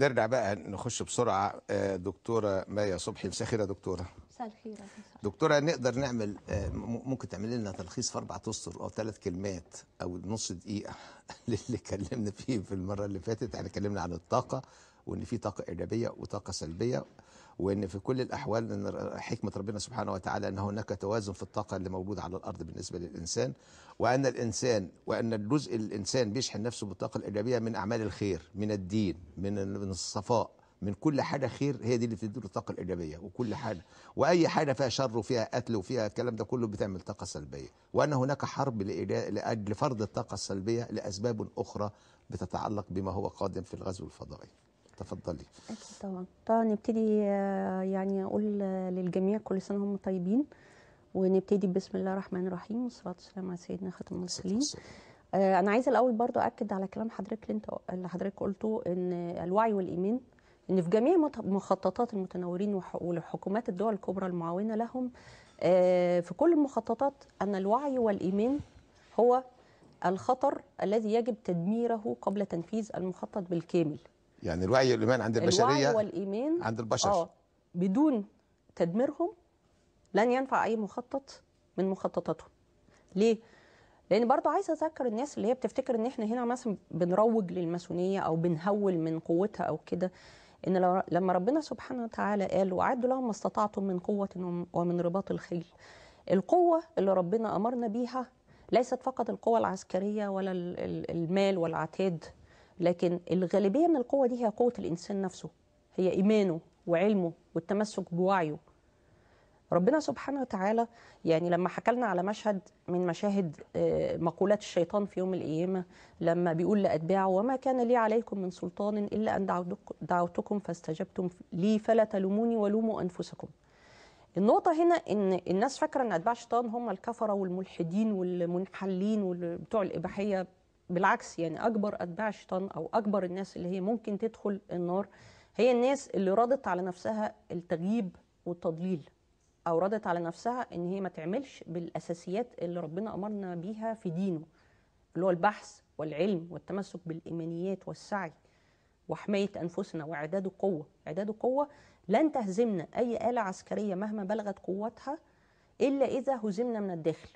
نرجع بقى نخش بسرعه آه، دكتوره مايا صبحي مساء الخير يا دكتوره مساء الخير دكتوره نقدر نعمل آه، ممكن تعمل لنا تلخيص في اربع اسطر او ثلاث كلمات او نص دقيقه للي اتكلمنا فيه في المره اللي فاتت احنا يعني اتكلمنا عن الطاقه وان في طاقه ايجابيه وطاقه سلبيه وان في كل الاحوال ان حكمه ربنا سبحانه وتعالى ان هناك توازن في الطاقه اللي موجوده على الارض بالنسبه للانسان وان الانسان وان الجزء الانسان بيشحن نفسه بالطاقه الايجابيه من اعمال الخير من الدين من من الصفاء من كل حاجه خير هي دي اللي بتديله الطاقه الايجابيه وكل حاجه واي حاجه فيها شر وفيها قتل وفيها الكلام ده كله بتعمل طاقه سلبيه وان هناك حرب لاجل فرض الطاقه السلبيه لاسباب اخرى بتتعلق بما هو قادم في الغزو الفضائي تفضلي اكيد طبعا طبعا نبتدي آه، يعني اقول آه، للجميع كل سنه هم طيبين ونبتدي بسم الله الرحمن الرحيم والصلاه والسلام على سيدنا خاتم المرسلين آه، انا عايزه الاول برضو اكد على كلام حضرتك اللي انت اللي حضرتك قلته ان الوعي والايمان ان في جميع مخططات المتنورين وحكومات الدول الكبرى المعاونه لهم في كل المخططات ان الوعي والايمان هو الخطر الذي يجب تدميره قبل تنفيذ المخطط بالكامل يعني الوعي والايمان عند البشريه الوعي والايمان عند البشر آه بدون تدميرهم لن ينفع اي مخطط من مخططاتهم ليه لان برضه عايزه اذكر الناس اللي هي بتفتكر ان احنا هنا مثلا بنروج للماسونيه او بنهول من قوتها او كده ان لما ربنا سبحانه وتعالى قال واعدوا لهم ما استطعتم من قوه ومن رباط الخيل القوه اللي ربنا امرنا بيها ليست فقط القوه العسكريه ولا المال والعتاد لكن الغالبيه من القوه دي هي قوه الانسان نفسه هي ايمانه وعلمه والتمسك بوعيه ربنا سبحانه وتعالى يعني لما حكى على مشهد من مشاهد آه، مقولات الشيطان في يوم القيامة لما بيقول لأتباعه وما كان لي عليكم من سلطان إلا أن دعوتكم فاستجبتم لي فلا تلوموني ولوموا أنفسكم النقطة هنا إن الناس فاكرة إن أتباع الشيطان هم الكفرة والملحدين والمنحلين وبتوع الإباحية بالعكس يعني اكبر اتباع الشيطان او اكبر الناس اللي هي ممكن تدخل النار هي الناس اللي راضت على نفسها التغييب والتضليل او راضت على نفسها ان هي ما تعملش بالاساسيات اللي ربنا امرنا بيها في دينه اللي هو البحث والعلم والتمسك بالايمانيات والسعي وحمايه انفسنا واعداد القوه اعداد القوه لن تهزمنا اي اله عسكريه مهما بلغت قوتها الا اذا هزمنا من الداخل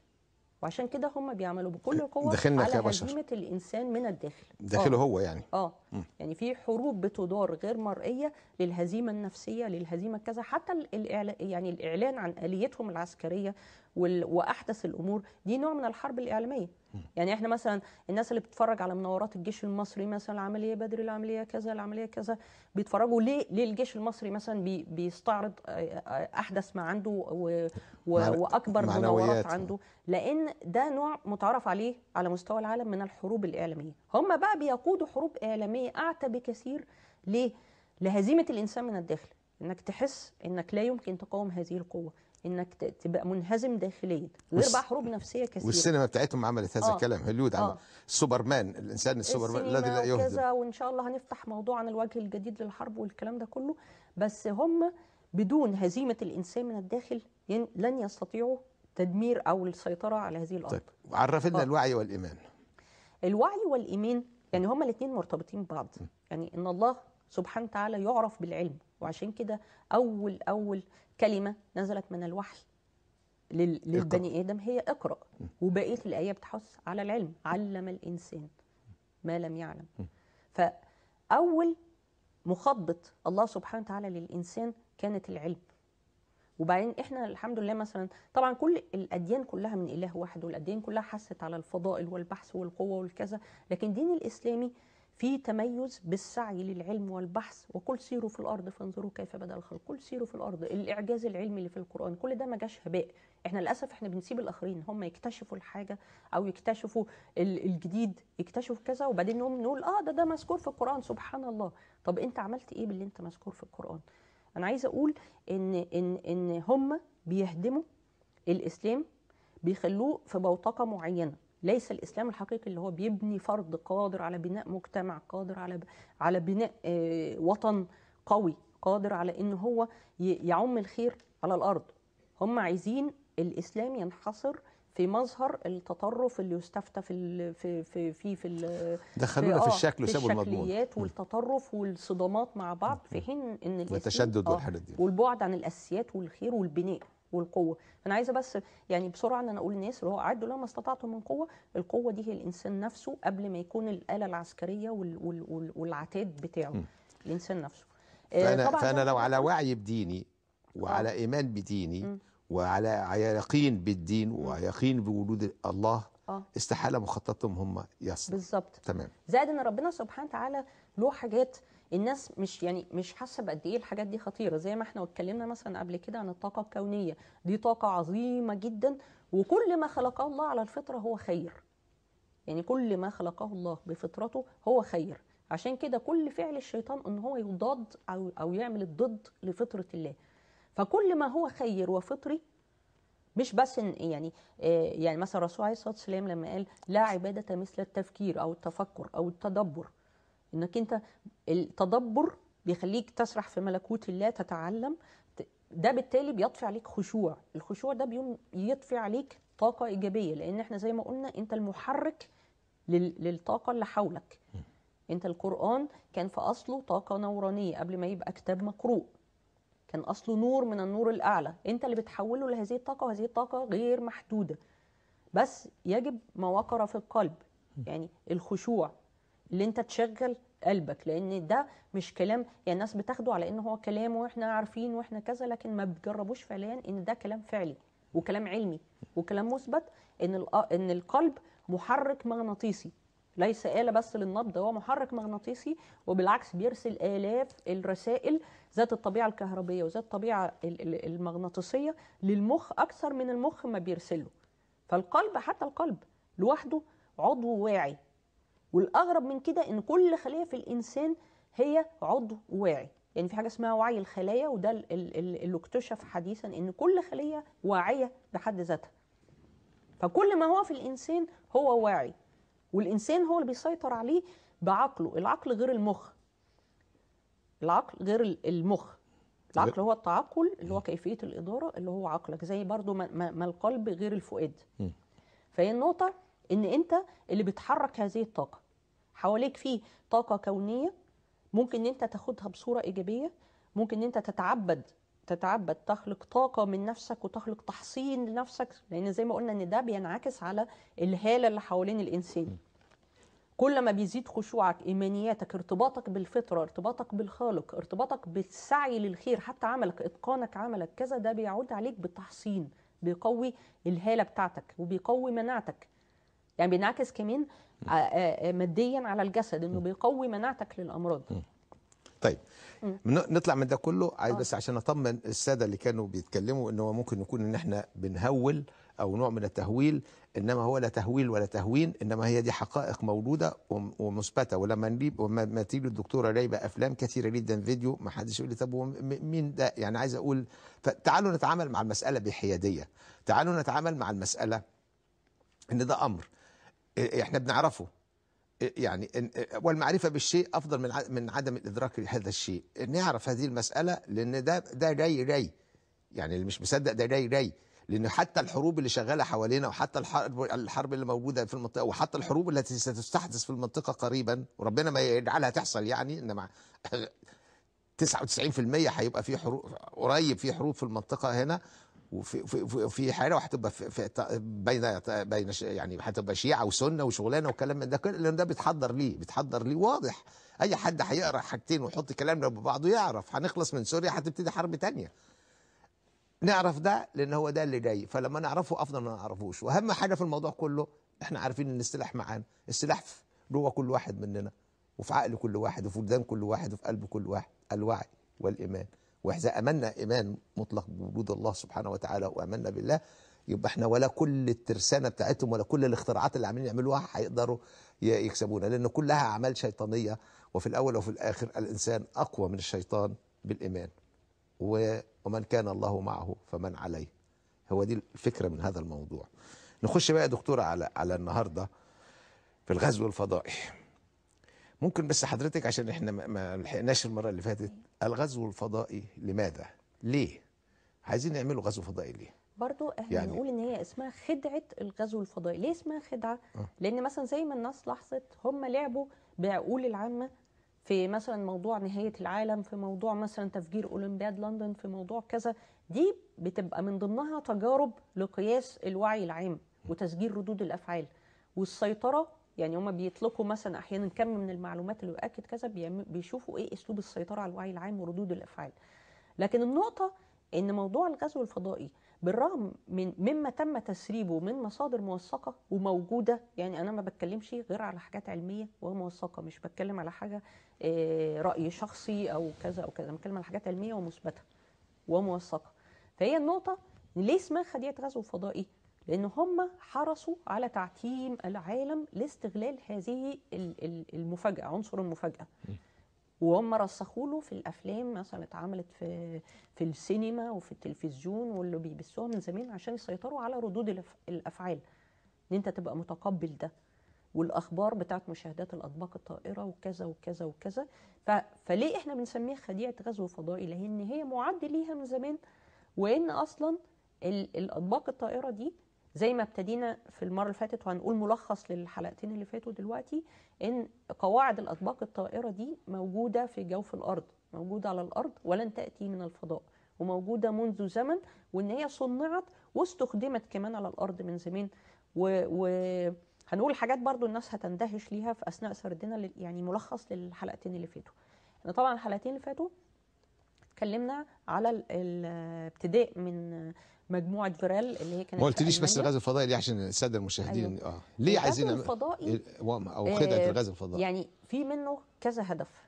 وعشان كده هم بيعملوا بكل قوه على هزيمه الانسان من الداخل داخله آه. هو يعني اه م. يعني في حروب بتدار غير مرئيه للهزيمه النفسيه للهزيمه كذا حتى الإعلا يعني الاعلان عن اليتهم العسكريه واحدث الامور دي نوع من الحرب الاعلاميه يعني احنا مثلا الناس اللي بتتفرج على مناورات الجيش المصري مثلا العمليه بدري العمليه كذا العمليه كذا بيتفرجوا ليه ليه الجيش المصري مثلا بي بيستعرض آه، آه، احدث ما عنده و و واكبر مناورات عنده لان ده نوع متعارف عليه على مستوى العالم من الحروب الاعلاميه هم بقى بيقودوا حروب اعلاميه اعتى بكثير ليه لهزيمه الانسان من الداخل انك تحس انك لا يمكن تقاوم هذه القوه انك تبقى منهزم داخليا ويربع حروب نفسيه كثيره والسينما بتاعتهم عملت هذا آه. الكلام هوليود آه. عمل آه. سوبرمان الانسان السوبرمان الذي لا يهزم كذا وان شاء الله هنفتح موضوع عن الوجه الجديد للحرب والكلام ده كله بس هم بدون هزيمه الانسان من الداخل لن يستطيعوا تدمير او السيطره على هذه الارض طيب عرفنا آه. الوعي والايمان الوعي والايمان يعني هما الاثنين مرتبطين ببعض يعني ان الله سبحانه وتعالى يعرف بالعلم وعشان كده اول اول كلمه نزلت من الوحي للبني ادم هي اقرا وبقيه الايه بتحث على العلم علم الانسان ما لم يعلم فاول مخضة الله سبحانه وتعالى للانسان كانت العلم وبعدين احنا الحمد لله مثلا طبعا كل الاديان كلها من اله واحد والاديان كلها حست على الفضائل والبحث والقوه والكذا لكن دين الاسلامي في تميز بالسعي للعلم والبحث وكل سيروا في الارض فانظروا كيف بدا الخلق كل سيروا في الارض الاعجاز العلمي اللي في القران كل ده ما جاش هباء احنا للاسف احنا بنسيب الاخرين هم يكتشفوا الحاجه او يكتشفوا الجديد يكتشفوا كذا وبعدين هم نقول اه ده ده مذكور في القران سبحان الله طب انت عملت ايه باللي انت مذكور في القران انا عايز اقول ان ان ان هم بيهدموا الاسلام بيخلوه في بوتقه معينه ليس الاسلام الحقيقي اللي هو بيبني فرد قادر على بناء مجتمع قادر على على بناء آه، وطن قوي قادر على ان هو يعم الخير على الارض هم عايزين الاسلام ينحصر في مظهر التطرف اللي يستفتى في في في في في دخلونا في, في آه، الشكل وسابوا المضمون الشكليات والتطرف والصدامات مع بعض في حين ان الاسلام والتشدد آه، والحاجات دي والبعد عن الاساسيات والخير والبناء والقوه انا عايزه بس يعني بسرعه ان انا اقول للناس اللي هو اعدوا لما استطعتم من قوه القوه دي هي الانسان نفسه قبل ما يكون الاله العسكريه وال وال والعتاد بتاعه م. الانسان نفسه آه، فانا طبعا فانا لو على وعي بديني وعلى آه. ايمان بديني م. وعلى يقين بالدين ويقين بوجود الله آه. استحاله مخططهم هم يصل بالظبط تمام زائد ان ربنا سبحانه وتعالى له حاجات الناس مش يعني مش حاسه بقد ايه الحاجات دي خطيره زي ما احنا اتكلمنا مثلا قبل كده عن الطاقه الكونيه دي طاقه عظيمه جدا وكل ما خلقه الله على الفطره هو خير يعني كل ما خلقه الله بفطرته هو خير عشان كده كل فعل الشيطان ان هو يضاد او او يعمل الضد لفطره الله فكل ما هو خير وفطري مش بس يعني آه، يعني مثلا الرسول عليه الصلاه والسلام لما قال لا عباده مثل التفكير او التفكر او التدبر انك انت التدبر بيخليك تسرح في ملكوت الله تتعلم ده بالتالي بيطفي عليك خشوع الخشوع ده يطفي عليك طاقة إيجابية لأن احنا زي ما قلنا أنت المحرك للطاقة اللي حولك أنت القرآن كان في أصله طاقة نورانية قبل ما يبقى كتاب مقروء كان أصله نور من النور الأعلى أنت اللي بتحوله لهذه الطاقة وهذه الطاقة غير محدودة بس يجب ما وقر في القلب يعني الخشوع اللي انت تشغل قلبك لان ده مش كلام يعني الناس بتاخده على ان هو كلام واحنا عارفين واحنا كذا لكن ما بتجربوش فعليا ان ده كلام فعلي وكلام علمي وكلام مثبت ان آه، ان القلب محرك مغناطيسي ليس آلة بس للنبض هو محرك مغناطيسي وبالعكس بيرسل آلاف الرسائل ذات الطبيعة الكهربية وذات الطبيعة المغناطيسية للمخ أكثر من المخ ما بيرسله فالقلب حتى القلب لوحده عضو واعي والاغرب من كده ان كل خليه في الانسان هي عضو واعي يعني في حاجه اسمها وعي الخلايا وده اللي اكتشف حديثا ان كل خليه واعيه بحد ذاتها فكل ما هو في الانسان هو واعي والانسان هو اللي بيسيطر عليه بعقله العقل غير المخ العقل غير المخ العقل هو التعقل اللي هو كيفيه الاداره اللي هو عقلك زي برضو ما, ما القلب غير الفؤاد فهي النقطه ان انت اللي بتحرك هذه الطاقه حواليك في طاقة كونية ممكن ان انت تاخدها بصورة ايجابية ممكن ان انت تتعبد تتعبد تخلق طاقة من نفسك وتخلق تحصين لنفسك لان زي ما قلنا ان ده بينعكس على الهالة اللي حوالين الانسان كل ما بيزيد خشوعك ايمانياتك ارتباطك بالفطره ارتباطك بالخالق ارتباطك بالسعي للخير حتى عملك اتقانك عملك كذا ده بيعود عليك بالتحصين بيقوي الهاله بتاعتك وبيقوي مناعتك يعني بينعكس كمان آه، آه، آه، ماديا على الجسد انه بيقوي مناعتك للامراض طيب نطلع من ده كله عايز بس عشان اطمن الساده اللي كانوا بيتكلموا ان هو ممكن يكون ان احنا بنهول او نوع من التهويل انما هو لا تهويل ولا تهوين انما هي دي حقائق موجوده ومثبته ولما نجيب وما تيجي الدكتوره جايبه افلام كثيره جدا فيديو ما حدش يقول لي طب مين ده يعني عايز اقول تعالوا نتعامل مع المساله بحياديه تعالوا نتعامل مع المساله ان ده امر احنا بنعرفه يعني والمعرفه بالشيء افضل من من عدم الادراك لهذا الشيء نعرف هذه المساله لان ده ده جاي جاي يعني اللي مش مصدق ده جاي جاي لان حتى الحروب اللي شغاله حوالينا وحتى الحرب الحرب اللي موجوده في المنطقه وحتى الحروب التي ستستحدث في المنطقه قريبا وربنا ما يجعلها تحصل يعني انما 99% هيبقى في حروب قريب في حروب في المنطقه هنا وفي في في حاله وهتبقى في, بين بين يعني هتبقى شيعه وسنه وشغلانه وكلام من ده لان ده بيتحضر ليه بيتحضر ليه واضح اي حد هيقرا حاجتين ويحط كلام ببعضه يعرف هنخلص من سوريا هتبتدي حرب تانية نعرف ده لان هو ده اللي جاي فلما نعرفه افضل ما نعرفوش واهم حاجه في الموضوع كله احنا عارفين ان السلاح معانا السلاح جوه كل واحد مننا وفي عقل كل واحد وفي ودان كل واحد وفي قلب كل واحد الوعي والايمان وإذا أمنا إيمان مطلق بوجود الله سبحانه وتعالى وآمنا بالله يبقى احنا ولا كل الترسانة بتاعتهم ولا كل الاختراعات اللي عاملين يعملوها هيقدروا يكسبونا لأن كلها أعمال شيطانية وفي الأول وفي الآخر الإنسان أقوى من الشيطان بالإيمان ومن كان الله معه فمن عليه هو دي الفكرة من هذا الموضوع نخش بقى يا دكتورة على على النهاردة في الغزو الفضائي ممكن بس حضرتك عشان احنا ما لحقناش المرة اللي فاتت الغزو الفضائي لماذا ليه عايزين نعمله غزو فضائي ليه برضو احنا يعني بنقول ان هي اسمها خدعه الغزو الفضائي ليه اسمها خدعه أه. لان مثلا زي ما الناس لاحظت هم لعبوا بعقول العامه في مثلا موضوع نهايه العالم في موضوع مثلا تفجير اولمبياد لندن في موضوع كذا دي بتبقى من ضمنها تجارب لقياس الوعي العام وتسجيل ردود الافعال والسيطره يعني هما بيطلقوا مثلا احيانا كم من المعلومات اللي يؤكد كذا بيشوفوا ايه اسلوب السيطره على الوعي العام وردود الافعال لكن النقطه ان موضوع الغزو الفضائي بالرغم من مما تم تسريبه من مصادر موثقه وموجوده يعني انا ما بتكلمش غير على حاجات علميه وموثقه مش بتكلم على حاجه آه، راي شخصي او كذا او كذا بتكلم على حاجات علميه ومثبته وموثقه فهي النقطه ليه اسمها خديعه غزو فضائي لأن هم حرصوا على تعتيم العالم لاستغلال هذه المفاجأة عنصر المفاجأة وهم رسخوا له في الافلام مثلا اتعملت في في السينما وفي التلفزيون واللي بيبثوها من زمان عشان يسيطروا على ردود الافعال ان انت تبقى متقبل ده والاخبار بتاعت مشاهدات الاطباق الطائره وكذا وكذا وكذا ف... فليه احنا بنسميها خديعه غزو فضائي لان هي معد ليها من زمان وان اصلا ال... الاطباق الطائره دي زي ما ابتدينا في المره اللي فاتت وهنقول ملخص للحلقتين اللي فاتوا دلوقتي ان قواعد الاطباق الطائره دي موجوده في جوف الارض موجوده على الارض ولن تاتي من الفضاء وموجوده منذ زمن وان هي صنعت واستخدمت كمان على الارض من زمان وهنقول و حاجات برضو الناس هتندهش ليها في اثناء سردنا يعني ملخص للحلقتين اللي فاتوا احنا طبعا الحلقتين اللي فاتوا اتكلمنا على الابتداء من مجموعه فيرال اللي هي كانت ما قلتليش بس الغاز الفضائي ليه عشان الساده المشاهدين أيوة. اه ليه عايزين الغاز الفضائي او خدعه آه الغاز الفضائي يعني في منه كذا هدف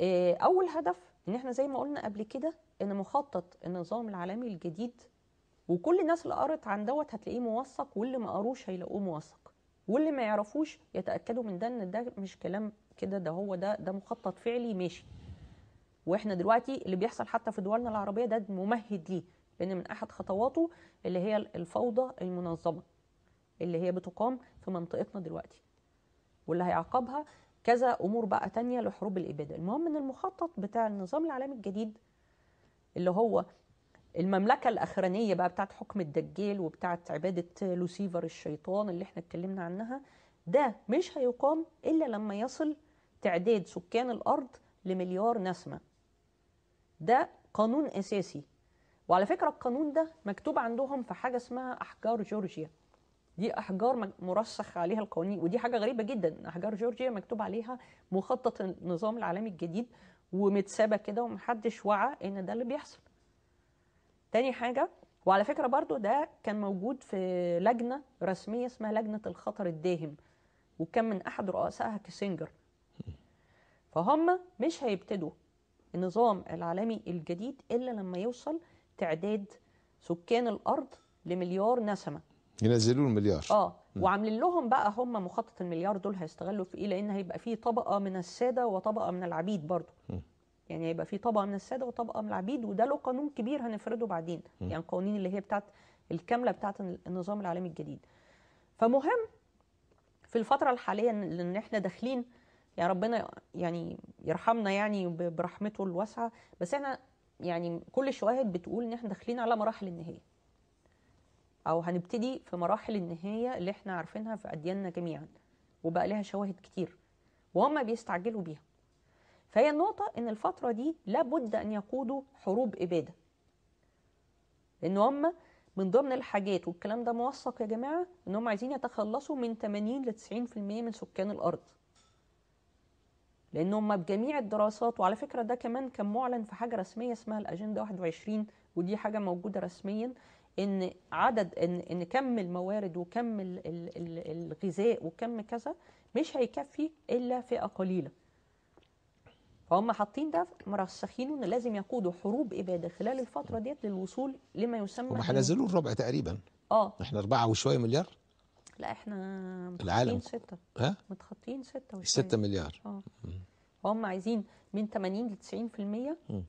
آه اول هدف ان احنا زي ما قلنا قبل كده ان مخطط النظام العالمي الجديد وكل الناس اللي قرت عن دوت هتلاقيه موثق واللي ما قروش هيلاقوه موثق واللي ما يعرفوش يتاكدوا من ده ان ده مش كلام كده ده هو ده ده مخطط فعلي ماشي واحنا دلوقتي اللي بيحصل حتى في دولنا العربيه ده ممهد ليه لان من احد خطواته اللي هي الفوضى المنظمه اللي هي بتقام في منطقتنا دلوقتي واللي هيعقبها كذا امور بقى تانية لحروب الاباده المهم ان المخطط بتاع النظام العالمي الجديد اللي هو المملكه الاخرانيه بقى بتاعت حكم الدجال وبتاعت عباده لوسيفر الشيطان اللي احنا اتكلمنا عنها ده مش هيقام الا لما يصل تعداد سكان الارض لمليار نسمه ده قانون اساسي وعلى فكره القانون ده مكتوب عندهم في حاجه اسمها احجار جورجيا دي احجار مرسخ عليها القوانين ودي حاجه غريبه جدا احجار جورجيا مكتوب عليها مخطط النظام العالمي الجديد ومتسابه كده ومحدش وعى ان ده اللي بيحصل تاني حاجه وعلى فكره برضو ده كان موجود في لجنه رسميه اسمها لجنه الخطر الداهم وكان من احد رؤسائها كيسنجر فهم مش هيبتدوا النظام العالمي الجديد الا لما يوصل تعداد سكان الارض لمليار نسمه ينزلوا المليار اه وعاملين لهم بقى هم مخطط المليار دول هيستغلوا في ايه لان هيبقى في طبقه من الساده وطبقه من العبيد برضو م. يعني هيبقى في طبقه من الساده وطبقه من العبيد وده له قانون كبير هنفرده بعدين م. يعني القوانين اللي هي بتاعت الكامله بتاعت النظام العالمي الجديد فمهم في الفتره الحاليه ان احنا داخلين يعني ربنا يعني يرحمنا يعني برحمته الواسعه بس احنا يعني كل الشواهد بتقول ان احنا داخلين على مراحل النهايه او هنبتدي في مراحل النهايه اللي احنا عارفينها في ادياننا جميعا وبقى لها شواهد كتير وهم بيستعجلوا بيها فهي النقطة إن الفترة دي لابد أن يقودوا حروب إبادة لأن هم من ضمن الحاجات والكلام ده موثق يا جماعة إن هم عايزين يتخلصوا من 80 ل 90% من سكان الأرض لان هم بجميع الدراسات وعلى فكره ده كمان كان معلن في حاجه رسميه اسمها الاجنده 21 ودي حاجه موجوده رسميا ان عدد ان ان كم الموارد وكم الغذاء وكم كذا مش هيكفي الا فئه قليله فهم حاطين ده مرسخينه ان لازم يقودوا حروب اباده خلال الفتره ديت للوصول لما يسمى هم هينزلوا الربع تقريبا اه احنا اربعه وشويه مليار لا احنا العالم ستة ها متخطين ستة ال 6 مليار اه هم عايزين من 80 ل 90%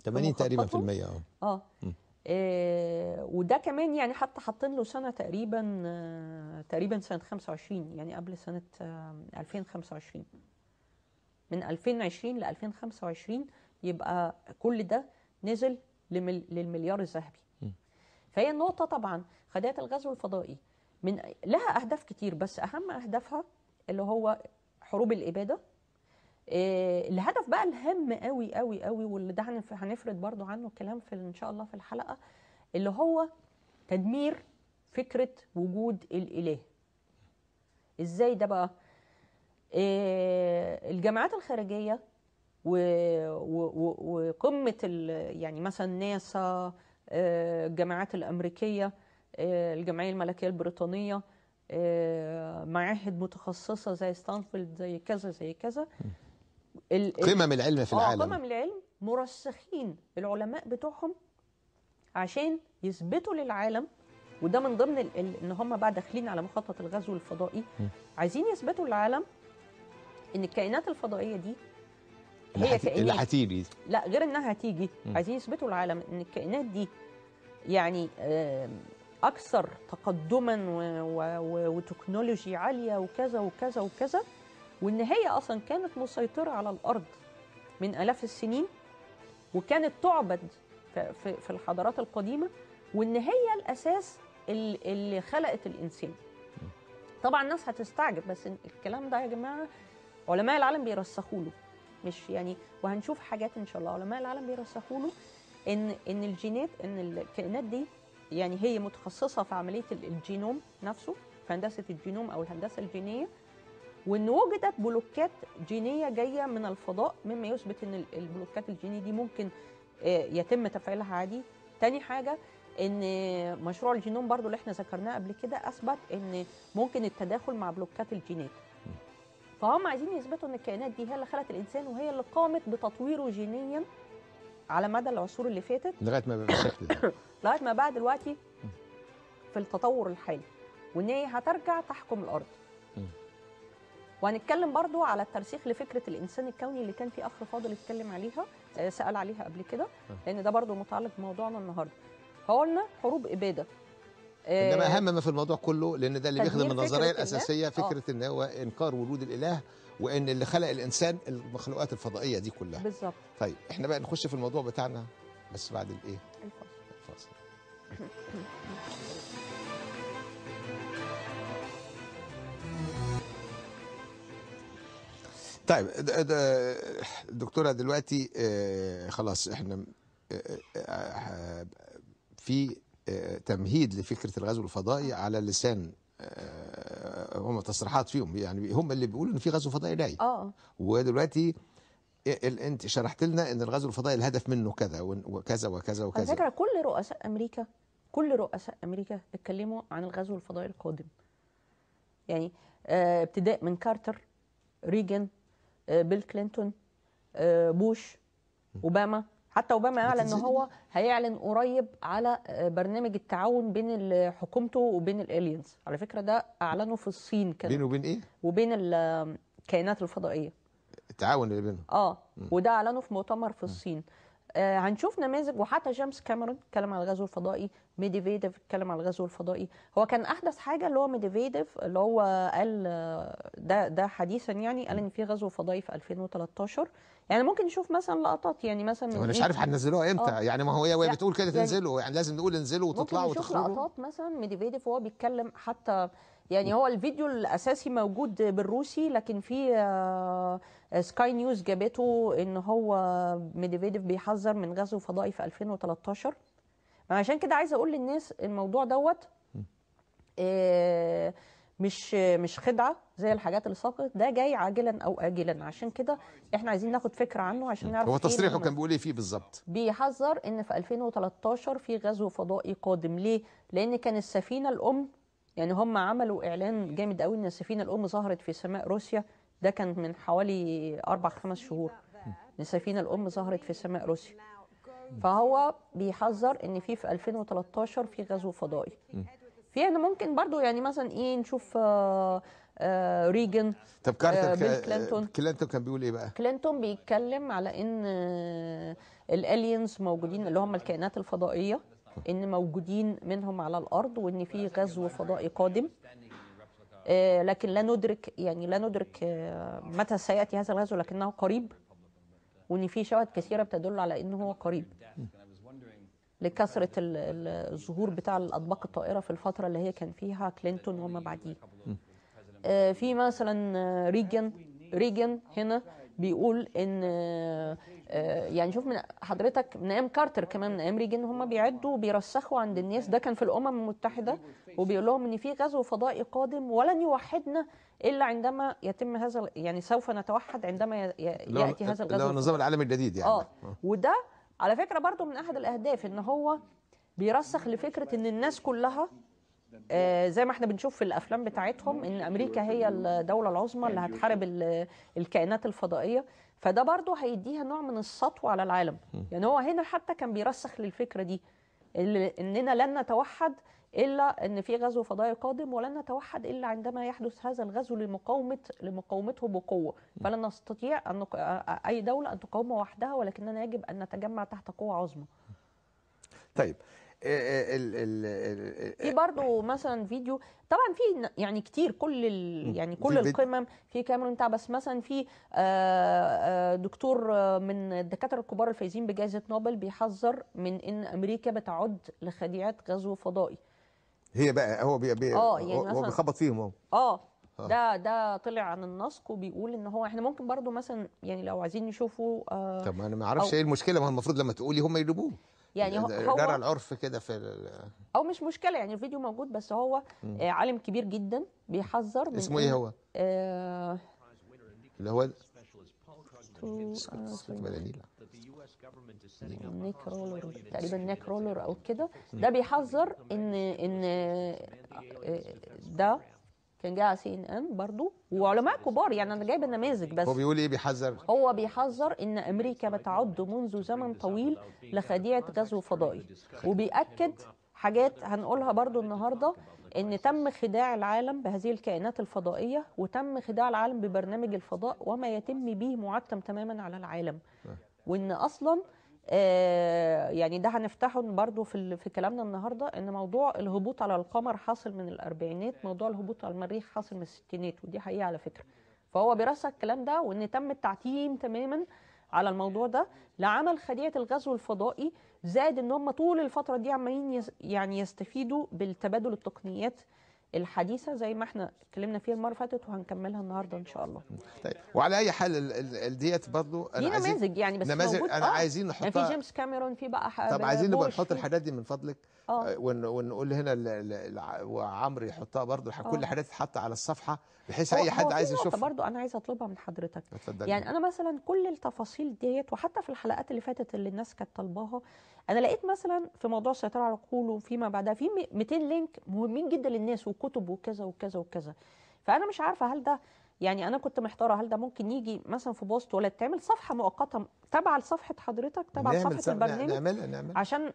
80 تقريبا في المية اه اه. اه وده كمان يعني حتى حاطين له سنه تقريبا آه، تقريبا سنه 25 يعني قبل سنه 2025 آه، من 2020 ل 2025 يبقى كل ده نزل للمليار الذهبي فهي النقطه طبعا خدات الغزو الفضائي من لها اهداف كتير بس اهم اهدافها اللي هو حروب الاباده آه، الهدف بقى الهام قوي قوي قوي واللي ده هنفرد برضو عنه كلام في ان شاء الله في الحلقه اللي هو تدمير فكره وجود الاله ازاي ده بقى آه، الجامعات الخارجيه وقمه يعني مثلا ناسا آه، الجامعات الامريكيه آه، الجمعيه الملكيه البريطانيه آه، معاهد متخصصه زي ستانفورد زي كذا زي كذا قمم العلم في آه، العالم قمم العلم مرسخين العلماء بتوعهم عشان يثبتوا للعالم وده من ضمن ان هم بقى داخلين على مخطط الغزو الفضائي عايزين يثبتوا للعالم ان الكائنات الفضائيه دي هي كائنات اللي هتيجي لا غير انها هتيجي عايزين يثبتوا للعالم ان الكائنات دي يعني اكثر تقدما وتكنولوجي عاليه وكذا وكذا وكذا وان هي اصلا كانت مسيطره على الارض من الاف السنين وكانت تعبد في الحضارات القديمه وان هي الاساس اللي خلقت الانسان طبعا الناس هتستعجب بس الكلام ده يا جماعه علماء العالم بيرسخوا له مش يعني وهنشوف حاجات ان شاء الله علماء العالم بيرسخوا له ان ان الجينات ان الكائنات دي يعني هي متخصصه في عمليه الجينوم نفسه في هندسه الجينوم او الهندسه الجينيه وان وجدت بلوكات جينيه جايه من الفضاء مما يثبت ان البلوكات الجينيه دي ممكن آه، يتم تفعيلها عادي تاني حاجه ان آه، مشروع الجينوم برضو اللي احنا ذكرناه قبل كده اثبت ان ممكن التداخل مع بلوكات الجينات فهم عايزين يثبتوا ان الكائنات دي هي اللي خلقت الانسان وهي اللي قامت بتطويره جينيا على مدى العصور اللي فاتت لغايه ما بقى لغايه ما بقى دلوقتي في التطور الحالي وان هي هترجع تحكم الارض وهنتكلم برضو على الترسيخ لفكره الانسان الكوني اللي كان في اخ فاضل اتكلم عليها آه، سال عليها قبل كده لان ده برضو متعلق بموضوعنا النهارده فقلنا حروب اباده انما آه، اهم ما في الموضوع كله لان ده اللي بيخدم النظريه الاساسيه آه. فكره آه. ان هو انكار وجود الاله وان اللي خلق الانسان المخلوقات الفضائيه دي كلها بالظبط طيب احنا بقى نخش في الموضوع بتاعنا بس بعد الايه الفضل. طيب دكتوره دلوقتي آه، خلاص احنا آه، آه، في تمهيد لفكره الغزو الفضائي على لسان هم تصريحات فيهم يعني هم اللي بيقولوا ان في غزو فضائي جاي اه ودلوقتي انت شرحت لنا ان الغزو الفضائي الهدف منه كذا وكذا وكذا وكذا على فكره كل رؤساء امريكا كل رؤساء امريكا اتكلموا عن الغزو الفضائي القادم يعني آه، ابتداء من كارتر ريجن آه، بيل كلينتون آه، بوش اوباما حتى اوباما اعلن ان هو هيعلن قريب على برنامج التعاون بين حكومته وبين الالينز على فكره ده اعلنه في الصين كده بينه وبين ايه وبين الكائنات الفضائيه التعاون اللي بينهم اه وده اعلنه في مؤتمر في الصين آه، هنشوف نماذج وحتى جيمس كاميرون اتكلم على الغزو الفضائي ميديفيديف اتكلم على الغزو الفضائي هو كان احدث حاجه اللي هو ميديفيديف اللي هو قال آه، ده ده حديثا يعني قال ان في غزو فضائي في 2013 يعني ممكن نشوف مثلا لقطات يعني مثلا من مش إيه؟ عارف هننزلوها امتى آه. يعني ما هو هي يعني بتقول كده يعني تنزلوا يعني لازم نقول انزلوا وتطلعوا وتخرجوا ممكن نشوف لقطات مثلا ميديفيديف وهو بيتكلم حتى يعني هو الفيديو الاساسي موجود بالروسي لكن في آه، سكاي نيوز جابته ان هو ميديفيديف بيحذر من غزو فضائي في 2013 عشان كده عايزه اقول للناس الموضوع دوت آه، مش مش خدعه زي الحاجات اللي سقطت ده جاي عاجلا او اجلا عشان كده احنا عايزين ناخد فكره عنه عشان نعرف هو إيه تصريحه كان بيقول ايه فيه بالظبط بيحذر ان في 2013 في غزو فضائي قادم ليه لان كان السفينه الام يعني هم عملوا اعلان جامد قوي ان السفينه الام ظهرت في سماء روسيا ده كان من حوالي اربع خمس شهور ان السفينه الام ظهرت في سماء روسيا فهو بيحذر ان في في 2013 في غزو فضائي في يعني ممكن برضو يعني مثلا ايه نشوف آه، آه، ريجن طب كارتر آه، كلينتون كلينتون كان بيقول ايه بقى؟ كلينتون بيتكلم على ان الالينز موجودين اللي هم الكائنات الفضائيه ان موجودين منهم على الارض وان في غزو فضائي قادم آه، لكن لا ندرك يعني لا ندرك آه، متى سياتي هذا الغزو لكنه قريب وان في شواهد كثيره بتدل على انه هو قريب لكثره الظهور بتاع الاطباق الطائره في الفتره اللي هي كان فيها كلينتون وما بعديه آه، في مثلا ريجن ريجن هنا بيقول ان آه، يعني شوف من حضرتك من ايام كارتر كمان من ايام ريجن هم بيعدوا وبيرسخوا عند الناس ده كان في الامم المتحده وبيقول لهم ان في غزو فضائي قادم ولن يوحدنا الا عندما يتم هذا يعني سوف نتوحد عندما ياتي هذا الغزو لو النظام العالمي الجديد يعني آه. اه وده على فكره برضو من احد الاهداف ان هو بيرسخ لفكره ان الناس كلها آه، زي ما احنا بنشوف في الافلام بتاعتهم ان امريكا هي الدوله العظمى اللي هتحارب الكائنات الفضائيه فده برضه هيديها نوع من السطو على العالم يعني هو هنا حتى كان بيرسخ للفكره دي اننا لن نتوحد الا ان في غزو فضائي قادم ولن نتوحد الا عندما يحدث هذا الغزو لمقاومه لمقاومته بقوه فلن نستطيع ان اي دوله ان تقاومه وحدها ولكننا يجب ان نتجمع تحت قوه عظمى طيب ال ال ال في برضه مثلا فيديو طبعا في يعني كتير كل ال يعني كل القمم في كاميرون بتاع بس مثلا في آه، آه، دكتور من الدكاتره الكبار الفايزين بجائزه نوبل بيحذر من ان امريكا بتعد لخديعه غزو فضائي هي بقى هو بي بي اه يعني هو بيخبط فيهم آه. اه ده ده طلع عن النسق وبيقول ان هو احنا ممكن برضو مثلا يعني لو عايزين نشوفه آه طب ما انا ما اعرفش ايه المشكله ما هو المفروض لما تقولي هم يجيبوه يعني هو جرى العرف كده في او مش مشكله يعني الفيديو موجود بس هو آه، م. عالم كبير جدا بيحذر من اسمه ايه هو؟ آه، اللي هو آه، نيك رولر تقريبا نيك رولر او كده ده بيحذر ان ان ده كان جاي على سي ان ان برضه وعلماء كبار يعني انا جايب نماذج بس هو بيقول ايه بيحذر هو بيحذر ان امريكا بتعد منذ زمن طويل لخديعه غزو فضائي وبياكد حاجات هنقولها برضو النهارده ان تم خداع العالم بهذه الكائنات الفضائيه وتم خداع العالم ببرنامج الفضاء وما يتم به معتم تماما على العالم نعم. وان اصلا آه، يعني ده هنفتحه برضو في في كلامنا النهارده ان موضوع الهبوط على القمر حاصل من الاربعينات موضوع الهبوط على المريخ حاصل من الستينات ودي حقيقه على فكره فهو بيرسخ الكلام ده وان تم التعتيم تماما على الموضوع ده لعمل خديعه الغزو الفضائي زائد ان هم طول الفتره دي عمالين يعني يستفيدوا بالتبادل التقنيات الحديثه زي ما احنا اتكلمنا فيها المره اللي فاتت وهنكملها النهارده ان شاء الله طيب وعلى اي حال ديت برضه دي نماذج يعني بس نماذج انا آه. عايزين نحطها يعني في جيمس كاميرون في بقى طب عايزين نبقى نحط الحاجات دي من فضلك آه. آه، ونقول هنا وعمرو يحطها برضه كل آه. الحاجات تتحط على الصفحه بحيث اي حد عايز يشوفها برضه انا عايز اطلبها من حضرتك يعني انا مثلا كل التفاصيل ديت وحتى في الحلقات اللي فاتت اللي الناس كانت طالباها انا لقيت مثلا في موضوع السيطره على العقول وفيما بعدها في 200 لينك مهمين جدا للناس وكتب وكذا وكذا وكذا فانا مش عارفه هل ده يعني انا كنت محتاره هل ده ممكن يجي مثلا في بوست ولا تعمل صفحه مؤقته تبع لصفحه حضرتك تبع صفحه البرنامج نعملها نعملها عشان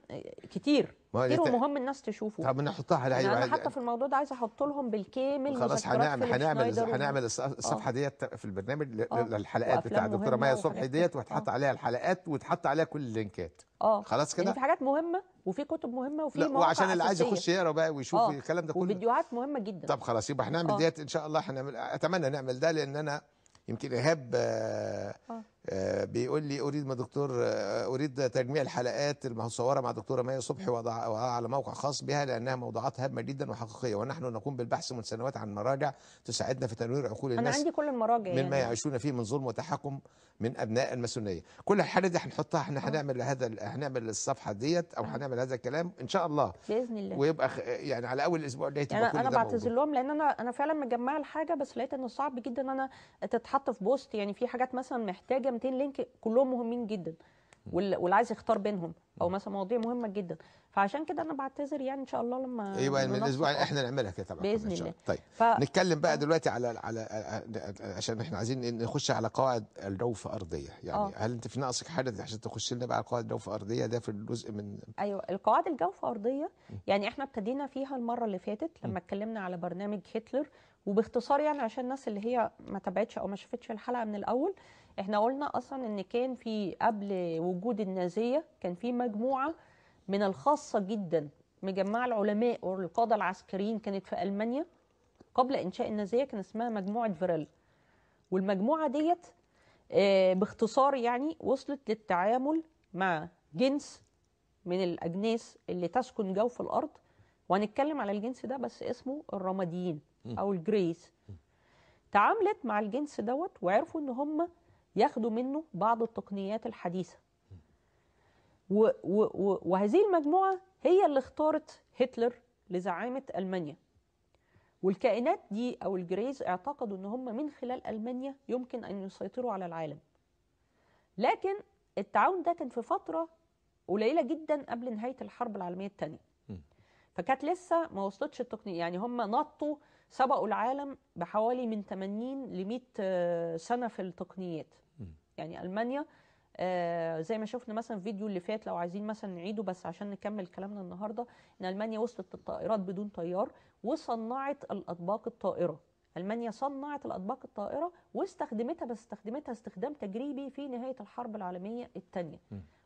كتير كتير ومهم الناس تشوفه طب نحطها على يعني انا حتى في الموضوع ده عايز احط لهم بالكامل خلاص هنعمل هنعمل هنعمل آه. الصفحه ديت في البرنامج آه. للحلقات بتاع الدكتوره مايا صبحي ديت وهتحط آه. عليها الحلقات وتحط عليها كل اللينكات اه خلاص كده يعني في حاجات مهمه وفي كتب مهمه وفي مواقع وعشان اللي عايز يخش يقرا بقى ويشوف آه. الكلام ده كله وفيديوهات مهمه جدا طب خلاص يبقى هنعمل آه. ديت ان شاء الله هنعمل اتمنى نعمل ده لان انا يمكن ايهاب آه. آه. آه، بيقول لي اريد ما دكتور آه، اريد تجميع الحلقات المصوره مع دكتوره مايا صبحي وضعها على موقع خاص بها لانها موضوعات هامه جدا وحقيقيه ونحن نقوم بالبحث من سنوات عن مراجع تساعدنا في تنوير عقول الناس انا عندي كل المراجع مما يعني. يعيشون فيه من ظلم وتحكم من ابناء الماسونيه كل الحاله دي هنحطها احنا آه. هنعمل هذا هنعمل الصفحه ديت او هنعمل هذا الكلام ان شاء الله باذن الله ويبقى يعني على اول الاسبوع الجاي تبقى يعني انا بعتذر لهم لان انا انا فعلا مجمعه الحاجه بس لقيت انه صعب جدا انا تتحط في بوست يعني في حاجات مثلا محتاجه حاجه 200 لينك كلهم مهمين جدا واللي عايز يختار بينهم او مثلا مواضيع مهمه جدا فعشان كده انا بعتذر يعني ان شاء الله لما ايوه من الاسبوع احنا نعملها كده طبعا باذن الله طيب ف... نتكلم بقى دلوقتي على على عشان احنا عايزين نخش على قواعد الجوف ارضيه يعني أوه. هل انت في ناقصك حاجه عشان تخش لنا بقى على قواعد الجوف ارضيه ده في الجزء من ايوه القواعد الجوف ارضيه يعني احنا ابتدينا فيها المره اللي فاتت لما اتكلمنا على برنامج هتلر وباختصار يعني عشان الناس اللي هي ما تابعتش او ما شافتش الحلقه من الاول احنا قلنا اصلا ان كان في قبل وجود النازيه كان في مجموعه من الخاصه جدا مجمع العلماء والقاده العسكريين كانت في المانيا قبل انشاء النازيه كان اسمها مجموعه فيرل والمجموعه ديت آه، باختصار يعني وصلت للتعامل مع جنس من الاجناس اللي تسكن جوف الارض وهنتكلم على الجنس ده بس اسمه الرماديين او الجريس تعاملت مع الجنس دوت وعرفوا ان هم ياخدوا منه بعض التقنيات الحديثه و و و وهذه المجموعه هي اللي اختارت هتلر لزعامه المانيا والكائنات دي او الجريز اعتقدوا ان هم من خلال المانيا يمكن ان يسيطروا على العالم لكن التعاون ده كان في فتره قليله جدا قبل نهايه الحرب العالميه الثانيه فكانت لسه ما وصلتش التقنيه يعني هم نطوا سبقوا العالم بحوالي من 80 ل 100 سنه في التقنيات يعني المانيا آه زي ما شفنا مثلا فيديو اللي فات لو عايزين مثلا نعيده بس عشان نكمل كلامنا النهارده ان المانيا وصلت للطائرات بدون طيار وصنعت الاطباق الطائره المانيا صنعت الاطباق الطائره واستخدمتها بس استخدمتها استخدام تجريبي في نهايه الحرب العالميه الثانيه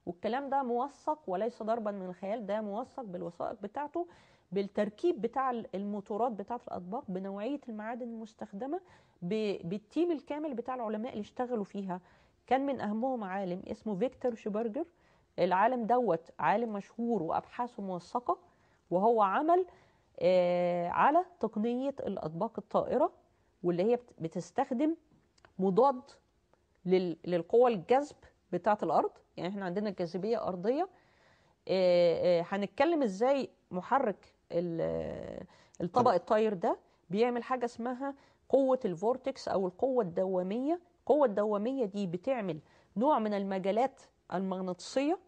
والكلام ده موثق وليس ضربا من الخيال ده موثق بالوثائق بتاعته بالتركيب بتاع الموتورات بتاعه الاطباق بنوعيه المعادن المستخدمه بالتيم الكامل بتاع العلماء اللي اشتغلوا فيها كان من اهمهم عالم اسمه فيكتور شبرجر العالم دوت عالم مشهور وابحاثه موثقه وهو عمل آه، على تقنيه الاطباق الطائره واللي هي بتستخدم مضاد للقوى الجذب بتاعه الارض يعني احنا عندنا جاذبيه ارضيه آه، آه، هنتكلم ازاي محرك الطبق الطاير ده بيعمل حاجه اسمها قوه الفورتكس او القوه الدواميه القوه الدواميه دي بتعمل نوع من المجالات المغناطيسيه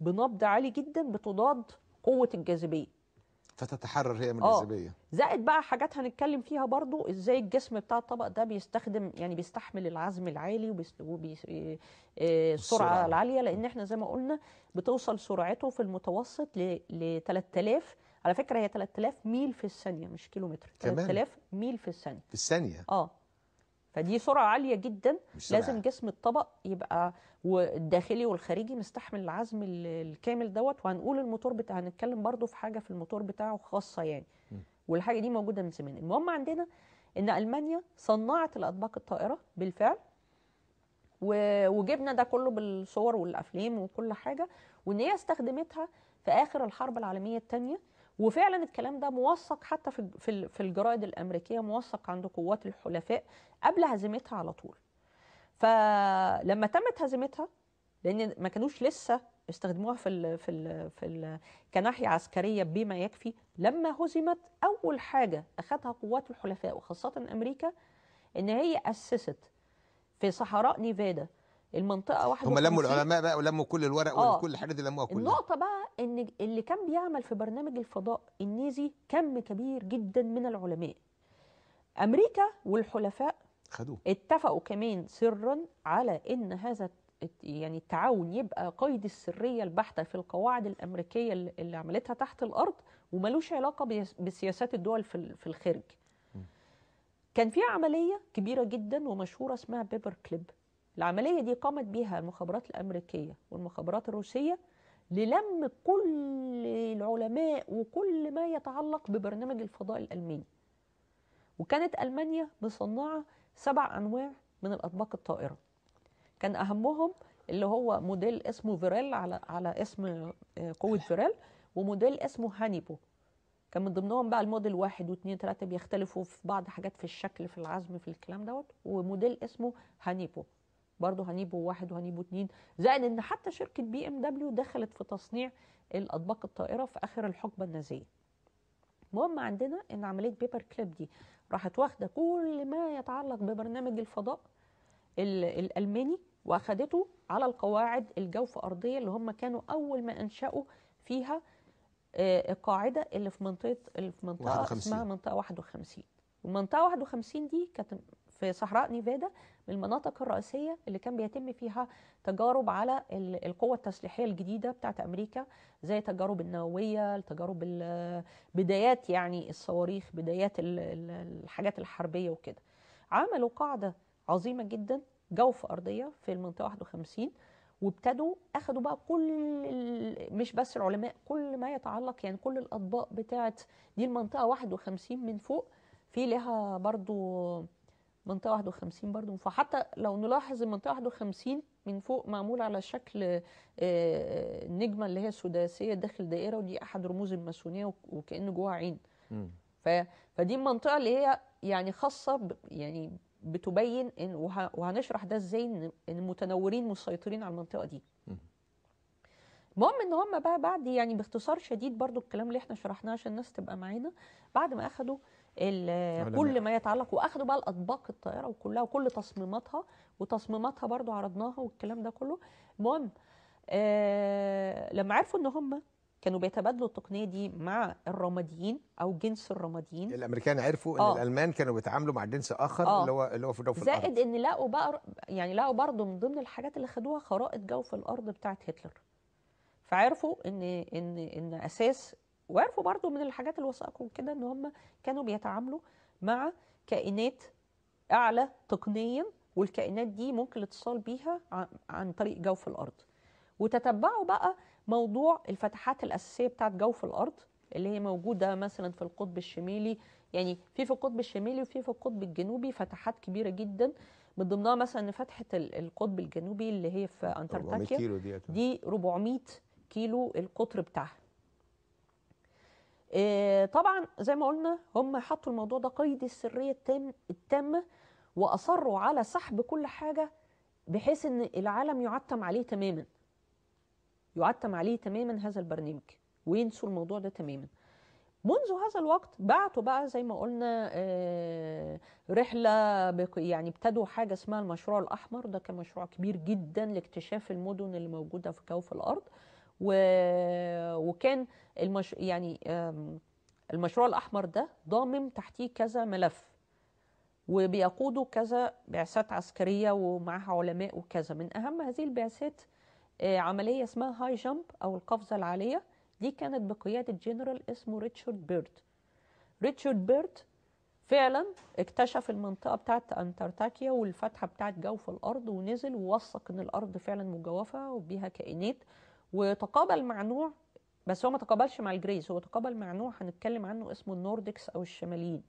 بنبض عالي جدا بتضاد قوه الجاذبيه فتتحرر هي من آه. الجاذبيه زائد بقى حاجات هنتكلم فيها برضو ازاي الجسم بتاع الطبق ده بيستخدم يعني بيستحمل العزم العالي والسرعه آه، السرعة. العاليه لان احنا زي ما قلنا بتوصل سرعته في المتوسط ل 3000 على فكره هي 3000 ميل في الثانيه مش كيلومتر 3000 ميل في الثانيه في الثانيه اه فدي سرعه عاليه جدا مش لازم سرعة. جسم الطبق يبقى والداخلي والخارجي مستحمل العزم الكامل دوت وهنقول الموتور بتاع هنتكلم برضو في حاجه في الموتور بتاعه خاصه يعني م. والحاجه دي موجوده من زمان المهم عندنا ان المانيا صنعت الاطباق الطائره بالفعل وجبنا ده كله بالصور والافلام وكل حاجه وان هي استخدمتها في اخر الحرب العالميه الثانيه وفعلا الكلام ده موثق حتى في في الجرائد الامريكيه موثق عند قوات الحلفاء قبل هزيمتها على طول فلما تمت هزيمتها لان ما كانوش لسه استخدموها في الـ في الـ في الـ كناحيه عسكريه بما يكفي لما هزمت اول حاجه اخذها قوات الحلفاء وخاصه امريكا ان هي اسست في صحراء نيفادا المنطقه واحده هم لموا العلماء بقى ولموا كل الورق آه وكل الحاجات دي لموها كلها النقطه بقى ان اللي كان بيعمل في برنامج الفضاء النازي كم كبير جدا من العلماء امريكا والحلفاء خدوه اتفقوا كمان سرا على ان هذا يعني التعاون يبقى قيد السريه البحته في القواعد الامريكيه اللي عملتها تحت الارض وملوش علاقه بسياسات الدول في الخارج كان في عمليه كبيره جدا ومشهوره اسمها بيبر كليب العمليه دي قامت بيها المخابرات الامريكيه والمخابرات الروسيه للم كل العلماء وكل ما يتعلق ببرنامج الفضاء الألماني وكانت ألمانيا مصنعة سبع أنواع من الأطباق الطائرة كان أهمهم اللي هو موديل اسمه فيريل على على اسم آه، قوة فيريل وموديل اسمه هانيبو كان من ضمنهم بقى الموديل واحد واثنين ثلاثة بيختلفوا في بعض حاجات في الشكل في العزم في الكلام دوت وموديل اسمه هانيبو برضه هنيبو واحد وهنيبو اتنين زائد ان حتى شركه بي ام دبليو دخلت في تصنيع الاطباق الطائره في اخر الحقبه النازيه المهم عندنا ان عمليه بيبر كليب دي راحت واخده كل ما يتعلق ببرنامج الفضاء الالماني واخدته على القواعد الجوف ارضيه اللي هم كانوا اول ما انشاوا فيها آه، القاعده اللي في منطقه اللي في منطقه 51. اسمها منطقه 51 المنطقه 51 دي كانت في صحراء نيفادا من المناطق الرئيسية اللي كان بيتم فيها تجارب على القوة التسليحية الجديدة بتاعة أمريكا زي تجارب النووية تجارب بدايات يعني الصواريخ بدايات الحاجات الحربية وكده عملوا قاعدة عظيمة جدا جوف أرضية في المنطقة 51 وابتدوا اخدوا بقى كل مش بس العلماء كل ما يتعلق يعني كل الاطباء بتاعت دي المنطقه 51 من فوق في لها برضو منطقه 51 برضو فحتى لو نلاحظ المنطقه 51 من فوق معمول على شكل آه، نجمه اللي هي سداسيه داخل دائره ودي احد رموز الماسونيه وكان جواها عين ف فدي المنطقه اللي هي يعني خاصه يعني بتبين ان وهنشرح ده ازاي ان المتنورين مسيطرين على المنطقه دي المهم ان هم بقى بعد يعني باختصار شديد برضو الكلام اللي احنا شرحناه عشان الناس تبقى معانا بعد ما اخدوا كل ما يتعلق واخدوا بقى الاطباق الطائره وكلها وكل تصميماتها وتصميماتها برضو عرضناها والكلام ده كله المهم آه لما عرفوا ان هم كانوا بيتبادلوا التقنيه دي مع الرماديين او جنس الرماديين الامريكان عرفوا ان آه. الالمان كانوا بيتعاملوا مع جنس اخر آه. اللي هو اللي هو في جوف زائد الارض زائد ان لقوا بقى يعني لقوا برضه من ضمن الحاجات اللي خدوها خرائط جوف الارض بتاعه هتلر فعرفوا ان ان ان اساس وعرفوا برضو من الحاجات الوثائق وكده ان هم كانوا بيتعاملوا مع كائنات اعلى تقنيا والكائنات دي ممكن الاتصال بيها عن طريق جوف الارض وتتبعوا بقى موضوع الفتحات الاساسيه بتاعت جوف الارض اللي هي موجوده مثلا في القطب الشمالي يعني في في القطب الشمالي وفي في القطب الجنوبي فتحات كبيره جدا من ضمنها مثلا فتحه القطب الجنوبي اللي هي في انتاركتيكا دي 400 كيلو القطر بتاعها آه، طبعا زي ما قلنا هم حطوا الموضوع ده قيد السريه التام التامه واصروا على سحب كل حاجه بحيث ان العالم يعتم عليه تماما يعتم عليه تماما هذا البرنامج وينسوا الموضوع ده تماما منذ هذا الوقت بعتوا بقى زي ما قلنا آه، رحلة يعني ابتدوا حاجة اسمها المشروع الأحمر ده كان مشروع كبير جدا لاكتشاف المدن اللي موجودة في كوكب الأرض و... وكان المش... يعني المشروع الأحمر ده ضامم تحتيه كذا ملف وبيقوده كذا بعثات عسكرية ومعها علماء وكذا من أهم هذه البعثات آه، عملية اسمها هاي جامب أو القفزة العالية دي كانت بقيادة جنرال اسمه ريتشارد بيرد ريتشارد بيرد فعلا اكتشف المنطقة بتاعت انتاركتيكا والفتحة بتاعت جوف الأرض ونزل ووثق إن الأرض فعلا مجوفة وبيها كائنات وتقابل مع نوع بس هو ما تقابلش مع الجريز هو تقابل مع نوع هنتكلم عنه اسمه النوردكس او الشماليين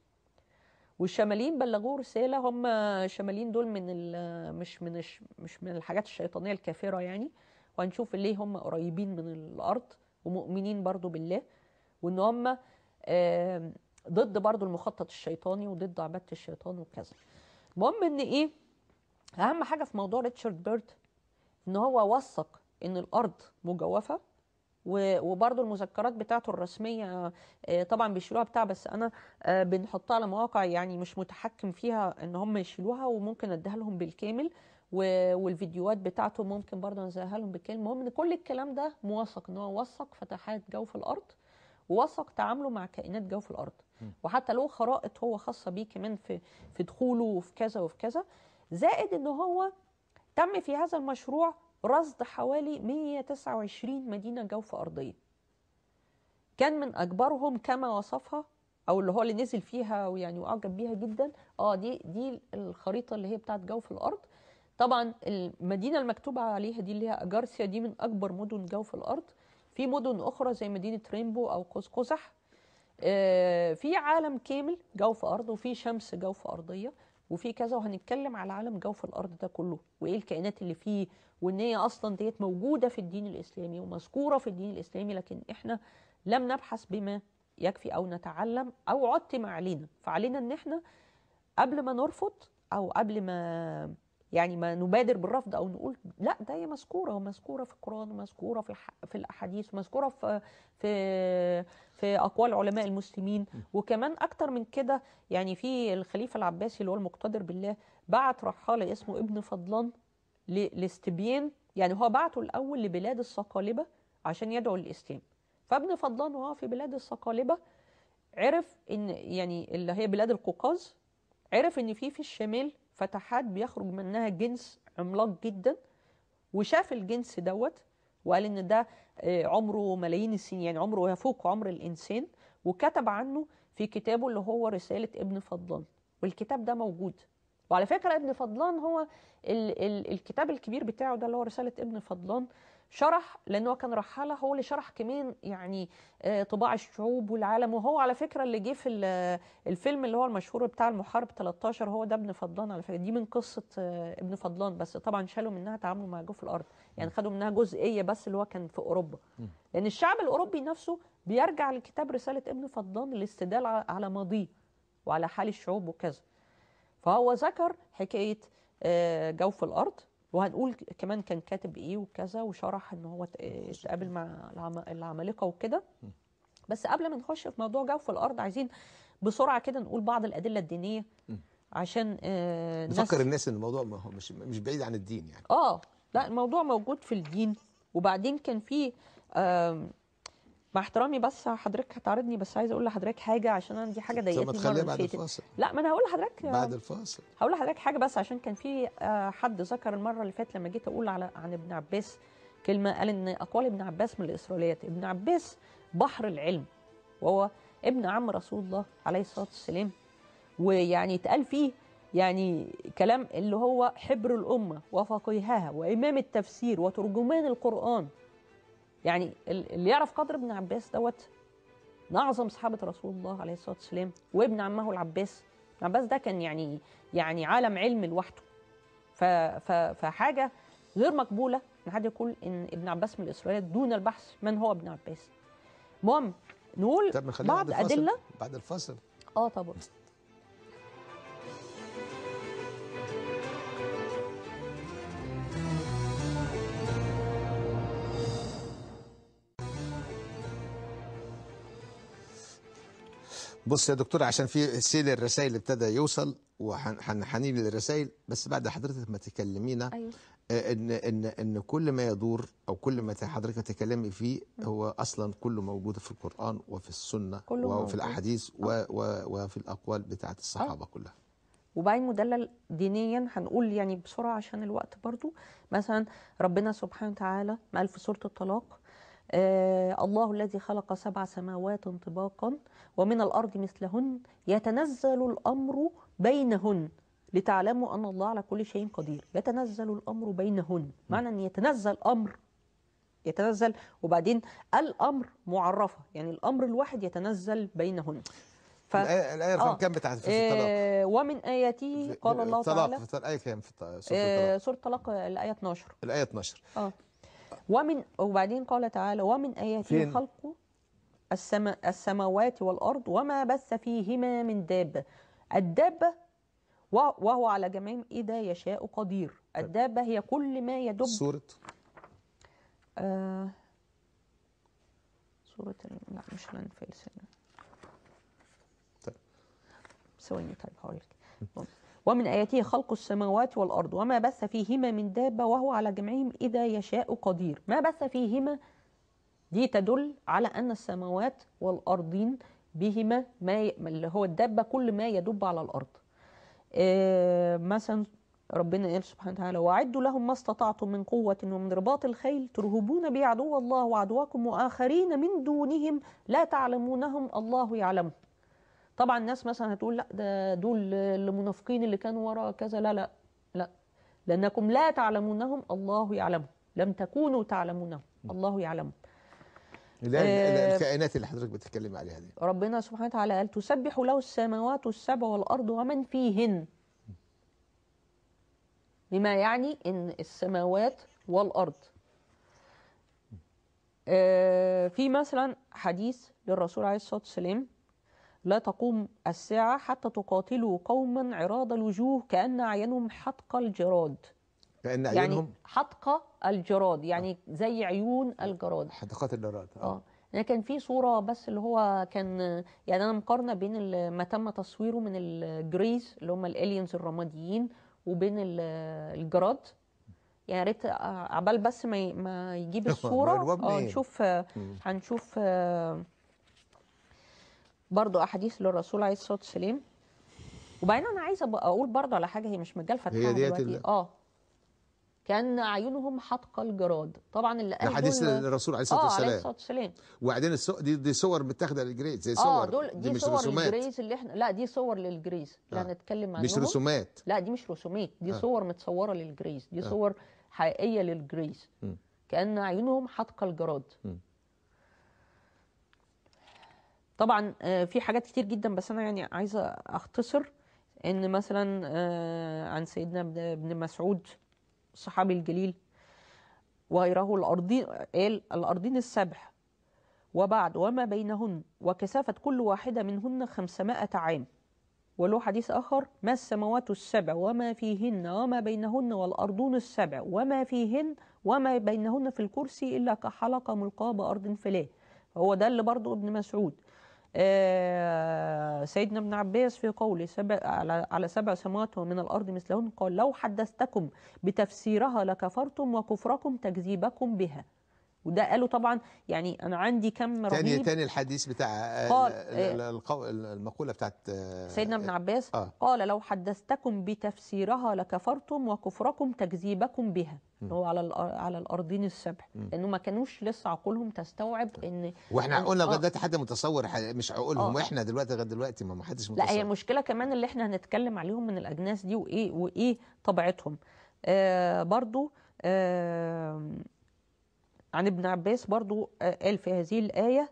والشماليين بلغوه رساله هم الشماليين دول من مش من مش من الحاجات الشيطانيه الكافره يعني وهنشوف ليه هم قريبين من الارض ومؤمنين برضو بالله وان هم ضد برضو المخطط الشيطاني وضد عباده الشيطان وكذا المهم ان ايه اهم حاجه في موضوع ريتشارد بيرد ان هو وثق ان الارض مجوفه وبرضه المذكرات بتاعته الرسميه آه، طبعا بيشيلوها بتاع بس انا آه، بنحطها على مواقع يعني مش متحكم فيها ان هم يشيلوها وممكن اديها لهم بالكامل والفيديوهات بتاعته ممكن برضه انزلها لهم بالكامل المهم ان كل الكلام ده موثق ان هو وثق فتحات جو في الارض ووثق تعامله مع كائنات جو في الارض وحتى له خرائط هو خاصه بيه كمان في في دخوله وفي كذا وفي كذا زائد ان هو تم في هذا المشروع رصد حوالي 129 مدينة جوف أرضية كان من أكبرهم كما وصفها أو اللي هو اللي نزل فيها ويعني وأعجب بيها جدا اه دي دي الخريطة اللي هي بتاعت جوف الأرض طبعا المدينة المكتوبة عليها دي اللي هي أجارسيا دي من أكبر مدن جوف الأرض في مدن أخرى زي مدينة رينبو أو قوس قزح آه، في عالم كامل جوف أرض وفي شمس جوف أرضية وفي كذا وهنتكلم على عالم جوف الارض ده كله وايه الكائنات اللي فيه وان هي اصلا ديت موجوده في الدين الاسلامي ومذكوره في الدين الاسلامي لكن احنا لم نبحث بما يكفي او نتعلم او عدت ما علينا فعلينا ان احنا قبل ما نرفض او قبل ما يعني ما نبادر بالرفض او نقول لا ده هي مذكوره ومذكوره في القران ومذكوره في في الاحاديث ومذكوره في في في اقوال علماء المسلمين وكمان اكتر من كده يعني في الخليفه العباسي اللي هو المقتدر بالله بعت رحاله اسمه ابن فضلان لاستبيان يعني هو بعته الاول لبلاد الصقالبه عشان يدعو للاسلام فابن فضلان وهو في بلاد الصقالبه عرف ان يعني اللي هي بلاد القوقاز عرف ان في في الشمال فتحات بيخرج منها جنس عملاق جدا وشاف الجنس دوت وقال ان ده آه، عمره ملايين السنين يعني عمره يفوق عمر الانسان وكتب عنه في كتابه اللي هو رساله ابن فضلان والكتاب ده موجود وعلى فكره ابن فضلان هو ال ال الكتاب الكبير بتاعه ده اللي هو رساله ابن فضلان شرح لانه كان رحاله هو اللي شرح كمان يعني آه، طباع الشعوب والعالم وهو على فكره اللي جه في آه، الفيلم اللي هو المشهور بتاع المحارب 13 هو ده ابن فضلان على فكره دي من قصه آه، ابن فضلان بس طبعا شالوا منها تعامله مع جوف الارض يعني خدوا منها جزئيه بس اللي هو كان في اوروبا لان الشعب الاوروبي نفسه بيرجع لكتاب رساله ابن فضلان للاستدلال على ماضيه وعلى حال الشعوب وكذا فهو ذكر حكايه جوف الارض وهنقول كمان كان كاتب ايه وكذا وشرح ان هو اتقابل مع العمالقه وكده بس قبل ما نخش في موضوع جوف الارض عايزين بسرعه كده نقول بعض الادله الدينيه عشان آه نفكر الناس ان الموضوع ما هو مش مش بعيد عن الدين يعني اه لا الموضوع موجود في الدين وبعدين كان في آه مع احترامي بس حضرتك هتعرضني بس عايزه اقول لحضرتك حاجه عشان انا دي حاجه ضايقتني طب ما تخليها بعد الفاصل لا ما انا هقول لحضرتك بعد الفاصل هقول لحضرتك حاجه بس عشان كان في آه، حد ذكر المره اللي فاتت لما جيت اقول على عن ابن عباس كلمه قال ان اقوال ابن عباس من الاسرائيليات ابن عباس بحر العلم وهو ابن عم رسول الله عليه الصلاه والسلام ويعني اتقال فيه يعني كلام اللي هو حبر الامه وفقيهها وامام التفسير وترجمان القران يعني اللي يعرف قدر ابن عباس دوت من اعظم صحابه رسول الله عليه الصلاه والسلام وابن عمه العباس ابن عباس ده كان يعني يعني عالم علم لوحده فحاجه غير مقبوله ان حد يقول ان ابن عباس من الاسرائيليات دون البحث من هو ابن عباس المهم نقول بعض ادله بعد الفصل اه طبعا بص يا دكتور عشان في سيل الرسائل ابتدى يوصل وحنين للرسائل بس بعد حضرتك ما تكلمينا أيوه. آه، ان ان ان كل ما يدور او كل ما حضرتك تكلمي فيه هو اصلا كله موجود في القران وفي السنه كله وفي موجود. الاحاديث آه. و و وفي الاقوال بتاعه الصحابه أه. كلها وبعدين مدلل دينيا هنقول يعني بسرعه عشان الوقت برضو مثلا ربنا سبحانه وتعالى ما قال في سوره الطلاق آه الله الذي خلق سبع سماوات طباقا ومن الأرض مثلهن يتنزل الأمر بينهن لتعلموا أن الله على كل شيء قدير يتنزل الأمر بينهن معنى أن يتنزل أمر يتنزل وبعدين الأمر معرفة يعني الأمر الواحد يتنزل بينهن ف... الآية رقم آه. كم كام بتاعت في الطلاق؟ ومن آياته قال الله تعالى الطلاق في الآية كام في سورة الطلاق؟ آه آية سورة آه، الطلاق سوره الطلاق الايه 12 الآية 12 آه. ومن وبعدين قال تعالى ومن آياته خلق السما السماوات والأرض وما بث فيهما من دابة الدابة وهو على جميع إذا يشاء قدير الدابة هي كل ما يدب سورة آه سورة لا مش هنفلسف طيب ثواني طيب هقول لك ومن آياته خلق السماوات والأرض وما بث فيهما من دابة وهو على جمعهم إذا يشاء قدير ما بث فيهما دي تدل على أن السماوات والأرضين بهما ما ي... اللي هو الدابة كل ما يدب على الأرض إيه مثلا ربنا قال سبحانه وتعالى وأعدوا لهم ما استطعتم من قوة ومن رباط الخيل ترهبون بعدو الله وعدوكم وآخرين من دونهم لا تعلمونهم الله يعلمهم طبعا الناس مثلا هتقول لا ده دول المنافقين اللي كانوا ورا كذا لا لا لا لأنكم لا تعلمونهم الله يعلمهم لم تكونوا تعلمونهم الله يعلمهم آه الكائنات اللي حضرتك بتتكلم عليها دي ربنا سبحانه وتعالى قال تسبح له السماوات السبع والأرض ومن فيهن بما يعني ان السماوات والارض آه في مثلا حديث للرسول عليه الصلاه والسلام لا تقوم الساعة حتى تقاتلوا قوما عراض الوجوه كأن أعينهم حدق الجراد كأن يعني أعينهم يعني حدق الجراد يعني آه. زي عيون الجراد حدقات الجراد آه. آه. أنا يعني كان في صورة بس اللي هو كان يعني أنا مقارنة بين ما تم تصويره من الجريز اللي هم الالينز الرماديين وبين الجراد يعني ريت عبال بس ما يجيب الصورة اه نشوف هنشوف برضو احاديث للرسول عليه الصلاه والسلام وبعدين انا عايزه اقول برضو على حاجه هي مش مجال فتحها دلوقتي اه كان عيونهم حدق الجراد طبعا اللي قال حديث الرسول عليه الصلاه والسلام اه عليه الصلاه والسلام وبعدين دي, دي صور متاخده للجريز زي آه، صور اه دول دي, دي مش صور رسومات. الجريز اللي احنا لا دي صور للجريز آه. لا آه. هنتكلم عنهم مش رسومات لا دي مش رسومات دي آه. صور متصوره للجريز دي آه. صور حقيقيه للجريز م. كان عيونهم حدق الجراد م. طبعا آه، في حاجات كتير جدا بس انا يعني عايزه اختصر ان مثلا آه، عن سيدنا ابن مسعود الصحابي الجليل وغيره الارضين قال الارضين السبع وبعد وما بينهن وكثافة كل واحدة منهن خمسمائة عام وله حديث آخر ما السماوات السبع وما فيهن وما بينهن والأرضون السبع وما فيهن وما بينهن في الكرسي إلا كحلقة ملقاة بأرض فلاه هو ده اللي برضه ابن مسعود آه، سيدنا ابن عباس في قوله سبع على, على سبع سماوات ومن الأرض مثلهن قال لو حدثتكم بتفسيرها لكفرتم وكفركم تكذيبكم بها وده قاله طبعا يعني انا عندي كم رهيب تاني تاني الحديث بتاع آه، قال آه، المقوله بتاعت آه، سيدنا ابن عباس آه قال لو حدثتكم بتفسيرها لكفرتم وكفركم تكذيبكم بها اللي هو على على الارضين السبع لانه ما كانوش لسه عقولهم تستوعب ان واحنا عقولنا لغايه دلوقتي حد متصور مش عقولهم آه احنا دلوقتي لغايه دلوقتي ما حدش متصور لا هي المشكله كمان اللي احنا هنتكلم عليهم من الاجناس دي وايه وايه طبيعتهم آه برضو آه عن ابن عباس برضو آه، قال في هذه الآية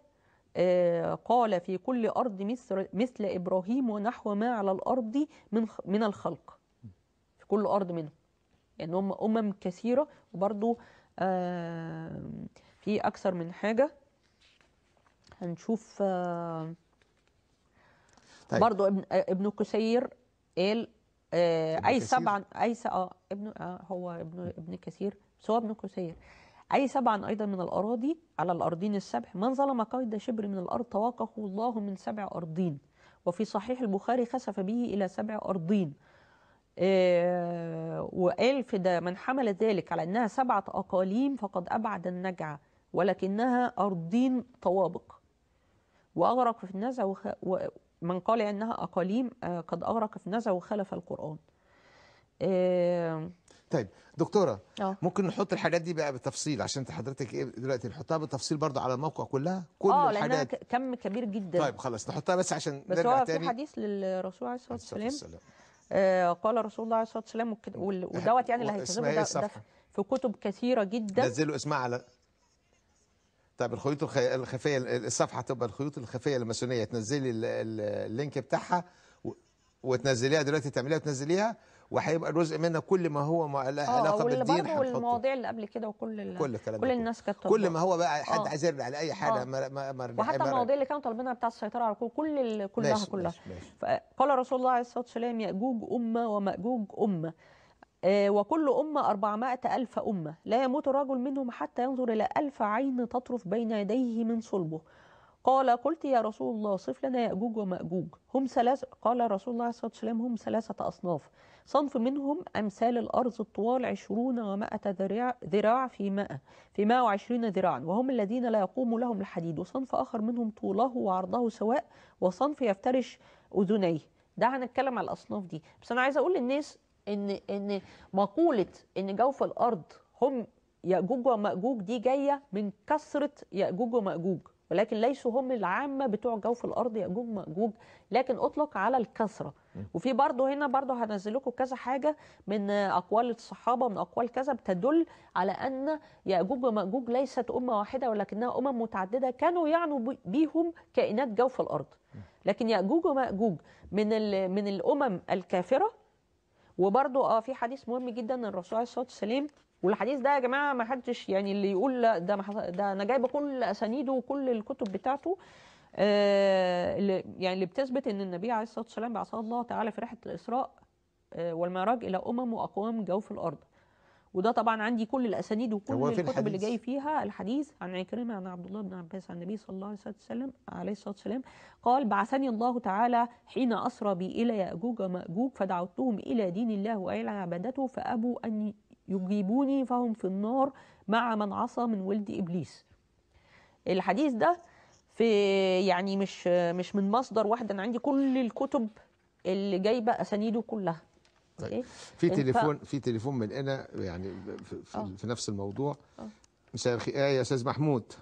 آه، قال في كل أرض مصر مثل إبراهيم ونحو ما على الأرض من من الخلق في كل أرض منهم يعني هم أمم كثيرة وبرضو آه، في أكثر من حاجة هنشوف طيب. برضو ابن ابن كثير قال أي سبعا أي ابن هو ابن ابن كثير بس هو ابن كثير أي سبعا أيضا من الأراضي على الأرضين السبع من ظلم قيد شبر من الأرض توقه الله من سبع أرضين وفي صحيح البخاري خسف به إلى سبع أرضين آه، وقال في ده من حمل ذلك على أنها سبعة أقاليم فقد أبعد النجعة ولكنها أرضين طوابق وأغرق في النزع وخ... ومن قال أنها أقاليم آه، قد أغرق في النزع وخلف القرآن آه، طيب دكتوره أوه. ممكن نحط الحاجات دي بقى بالتفصيل عشان انت حضرتك ايه دلوقتي نحطها بالتفصيل برضو على الموقع كلها كل اه لانها كم كبير جدا طيب خلاص نحطها بس عشان بس نرجع هو تاني في حديث للرسول عليه الصلاه والسلام آه قال رسول الله عليه الصلاه والسلام ودوت يعني اللي هيكتبه ده, إيه؟ ده في كتب كثيره جدا نزلوا اسمها على طيب الخيوط الخفيه الصفحه تبقى الخيوط الخفيه الماسونيه تنزلي اللينك بتاعها وتنزليها دلوقتي تعمليها وتنزليها وهيبقى جزء منها كل ما هو ما له آه، علاقه بالدين اه والمواضيع اللي قبل كده وكل كل الكلام كل الناس كانت كل ما هو بقى حد آه. عايز يرجع لاي آه. حاجه ما ما ما وحتى المواضيع اللي كانوا طالبينها بتاع السيطره على كل كل كلها ماشي كلها ماشي ماشي فقال رسول الله عليه الصلاه والسلام ياجوج امه وماجوج امه وكل أمة أربعمائة ألف أمة لا يموت الرجل منهم حتى ينظر إلى ألف عين تطرف بين يديه من صلبه قال قلت يا رسول الله صف لنا يأجوج ومأجوج هم ثلاثة قال رسول الله صلى الله عليه وسلم هم ثلاثة أصناف صنف منهم أمثال الأرض الطوال عشرون ومائة ذراع, ذراع في مائة في مائة وعشرين ذراعا وهم الذين لا يقوم لهم الحديد وصنف آخر منهم طوله وعرضه سواء وصنف يفترش أذنيه ده هنتكلم على الأصناف دي بس أنا عايز أقول للناس إن إن مقولة إن جوف الأرض هم يأجوج ومأجوج دي جاية من كثرة يأجوج ومأجوج ولكن ليسوا هم العامه بتوع جوف الارض ياجوج ماجوج لكن اطلق على الكثره وفي برضه هنا برضه هنزل لكم كذا حاجه من اقوال الصحابه من اقوال كذا بتدل على ان ياجوج وماجوج ليست امه واحده ولكنها امم متعدده كانوا يعنوا بيهم كائنات جوف الارض لكن ياجوج وماجوج من من الامم الكافره وبرضه اه في حديث مهم جدا الرسول عليه الصلاه والسلام والحديث ده يا جماعه ما حدش يعني اللي يقول لا ده ما ده انا جايبه كل اسانيده وكل الكتب بتاعته آه، اللي يعني اللي بتثبت ان النبي عليه الصلاه والسلام بعثه الله تعالى في رحله الاسراء آه، والمعراج الى امم واقوام جو في الارض وده طبعا عندي كل الاسانيد وكل الكتب اللي جاي فيها الحديث عن عكرمه عن عبد الله بن عباس عن النبي صلى الله عليه وسلم عليه الصلاه والسلام قال بعثني الله تعالى حين اسرى بي الى ياجوج وماجوج فدعوتهم الى دين الله والى عبادته فابوا ان يجيبوني فهم في النار مع من عصى من ولد إبليس الحديث ده في يعني مش مش من مصدر واحد انا عندي كل الكتب اللي جايبه اسانيده كلها طيب. في تليفون في تليفون من هنا يعني في, في آه. نفس الموضوع آه. مساء الخير يا استاذ محمود